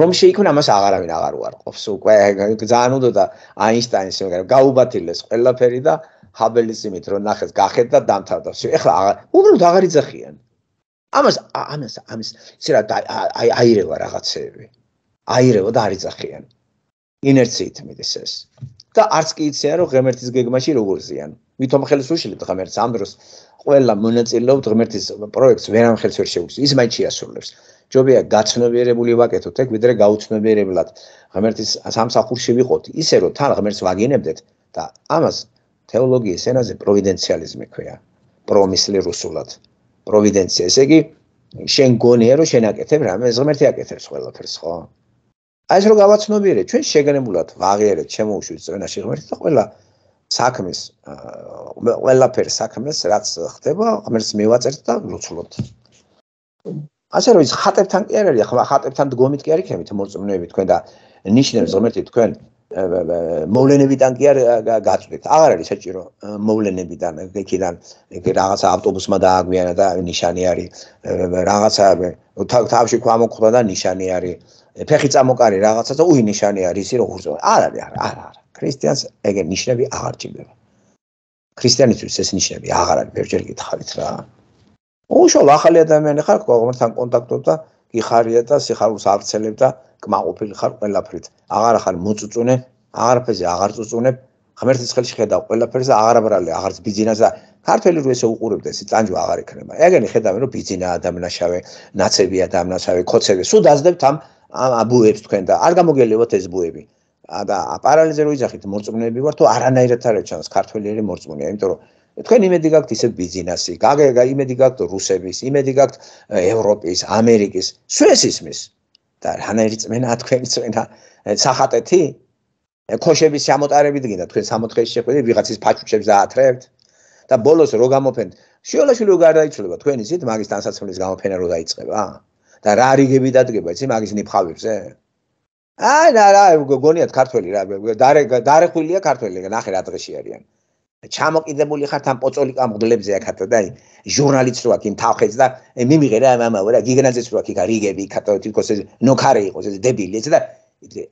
რომში იქნა მას აღარავინ აღარ უარყოფს უკვე ძალიან უდო და აინშტაინს მაგრამ გაუბათილეს ყველაფერი და ჰაბელის იმით რომ ნახეს გახედ და დამთავრდას ეხლა უბრალოდ აღარ იძახიან ამას ამას ამის შეიძლება აი აირევა რაღაცეები აირევა და არ იძახიან. ინერციით მიდის ეს. და არც კი იციან რომ ღმერთის გეგმაში როგორ ზიან. ვითომ ხელს უშლებთ ღმერთს ამ დროს ყველა მონაწილეობ ღმერთის პროექტს ვერ ამხელს ვერ შეგვიძლია. ის მაინც შეასრულებს. ჯობია გაცნობიერებული ვაკეთოთ ეგ ვიდრე გაუცნობიერებლად ღმერთის სამსახურში ვიყოთ. ისე რომ თან ღმერთს ვაგინებდეთ და ამას თეოლოგიის ენაზე პროვიდენციალიზმი ქვია. პრომისლი რუსულად. პროვიდენცია, ესე იგი შენ გონია რომ შენაკეთებ რამე ღმერთი აკეთებს ყველაფერს ხო? აი ეს რო გავაცნობიერე, ჩვენ შეგნებულად ვაღიერეთ შემოუშვით წვენაში ღმერთს და ყველა საქმეს ყველაფერ საქმეს რაც ხდება, ღმერთს მევაწერთ და ლოცულობთ. ასე რომ ის ხატებთან კი არ არის, ხატებთან დგომით კი არის, ქემით მოწმნეები თქვენ და ნიშნებს ღმერთი თქვენ მოვლენებიდან კი არ გაწვით. აღარ არის საჭირო მოვლენებიდან, ეგეთიდან, ეგ რაღაცა ავტობუსმა დააგვიანა და ნიშანი არის. რაღაცა თავში ქვამოქვდა და ნიშანი არის. ფეხი წამოკარი რაღაცა და უი ნიშანი არის ისე როგორ ზო. არ არის, არა, არა, არა. ქრისტიანს ეგ ნიშნები აღარ ჭირდება. ქრისტიანისთვის ეს ნიშნები აღარ არის, ვერ ჯერ გითხარით რა. უშო ახალი ადამიანი ხარ, ხო, ღმერთთან კონტაქტობ და გიხარია და სიხარულს აღწელებ და კმაყოფილი ხარ ყველაფრით. აღარ ახარ მოწუწუნე, აღარაფერზე აღარ წუწუნებ. ღმერთის ხელში ხედავ ყველაფერზე, აღარაბრალე, აღარც ბიზნესა. ქართველი რო ესე უყურებდა, ეს ტანჯვა აღარ ექნება. ეგენი ხედავენ, რომ ბიზნა ადამიანშავე, ნაცები ადამიანშავე, ხოცები. სულ დაძდებთ ამ აბუებს თქვენ და არ გამოგელიოთ ეს ბუები. და პარალელზე რო იძახით მოწუნეები ვართო, არანაირად არ ჩანს ქართველიერი მოწუნეა, იმიტომ რომ თქვენ იმედი გაქვთ ისე ბიზნესის, გაგა იმედი გაქვთ რუსების, იმედი გაქვთ ევროპის, ამერიკის, სვეცის მის, და რანაირი წმენა თქვენი წმენა სახატეთი ქოშების ამოტარებით გინდა თქვენ სამოთხეში შეყვეთ ვიღაცის ფაჩუჩებს დაათრევთ და ბოლოს რო გამოფენთ შეოლაშვილი რო გარდაიცვლება თქვენ ისეთ მაგის თანსაცმლის გამოფენა რო დაიწყება და რა რიგები დადგება იცი მაგის ნიფხავებზე აი რა რა გონიათ ქართველი რა დარეხვილია ქართველი ნახე რა დღეში არიან ჩამოყიდებული ხარ თან პოწოლიკა მგლებსზე აკათო და აი ჟურნალიც როაქ იმ თავხეც და მიმიღე რა მამა ვერა გიგანაზეც როაქ იქა რიგები აკათო თვითონ ეს ნოქარე იყოს ეს დებილი ეს და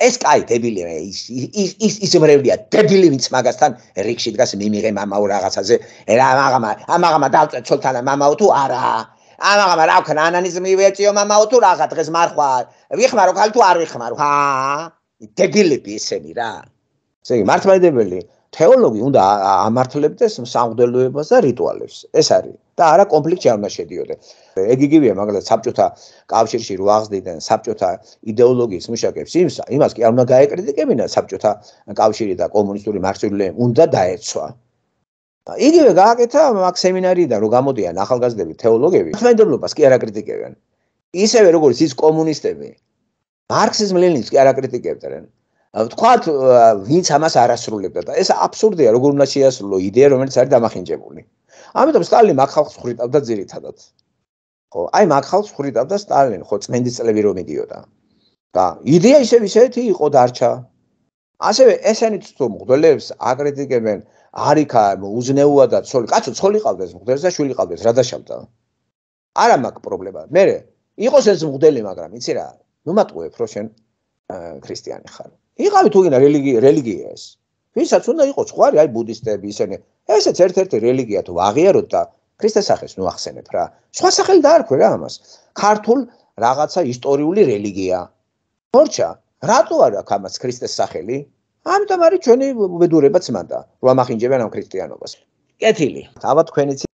ეს კაი დებილი ის ის ის უმრევლია დებილი ვინც მაგასთან რიგში დგას მიმიღე მამაო რაღაცაზე რა მაგამა ა მაგამა დავწე ცოლთან მამაო თუ არა ა მაგამა რა ვქნა ანანიზმი ვეწიო მამაო თუ რაღა დღეს მარხვა ვიხმარო ხალ თუ არ ვიხმარო ჰა დებილები ესენი რა ესე იგი მართლმადებელი თეოლოგი უნდა ამართლებდეს სამღვდელოებას და რიტუალებს. ეს არის და არა კონფლიქტი არ უნდა შედიოდე. ეგ იგივეა მაგალითად საბჭოთა კავშირში რო აღზდიდნენ საბჭოთა იდეოლოგიის მუშაკებს იმს იმას კი არ უნდა გაეკრიტიკებინა საბჭოთა კავშირი და კომუნისტური მარქსული უნდა დაეცვა. და იგივე გააკეთა მაგ სემინარიიდან რო გამოდიან ახალგაზრდები თეოლოგები, თემდებლობას კი არ აკრიტიკებენ. ისევე როგორც ის კომუნისტები მარქსიზმ-ლენინს კი არ აკრიტიკებდნენ. ვთქვათ, ვინც ამას არასრულებდა და ეს აბსურდია, როგორ უნდა შეასრულო იდეა, რომელიც არის დამახინჯებული. ამიტომ სტალინი მაგ ხალხს ხრიტავდა ძირითადად. ხო, აი მაგ ხალხს ხრიტავდა სტალინი, ხო, წმენდის წლები რომ მიდიოდა. და იდეა ისე ისეთი იყო დარჩა. ასევე ესენიც თუ მგვდელებს აკრიტიკებენ, არიქა უზნეუა და ცოლი, კაცო ცოლი ყავდეს მგვდელს და შვილი ყავდეს, რა დაშავდა. არა მაგ პრობლემა. მე იყოს ეს მგვდელი, მაგრამ იცი რა, ნუ მატყუე პროშენ ქრისტიანი ხარ. იყავი თუ გინდა რელიგია რელიგია ეს ვისაც უნდა იყოს ხვარი აი ბუდისტები ისინი ესეც ერთ-ერთი რელიგია თუ აღიაროთ და ქრისტეს სახეს ნუ ახსენებ რა სხვა სახელი დაარქვე რა ამას ქართულ რაღაცა ისტორიული რელიგია მორჩა რატო არ აქვს ამას ქრისტეს სახელი ამიტომ არის ჩვენი უბედურებაც მანდა რომ ამახინჯებენ ამ ქრისტიანობას კეთილი თავა თქვენიც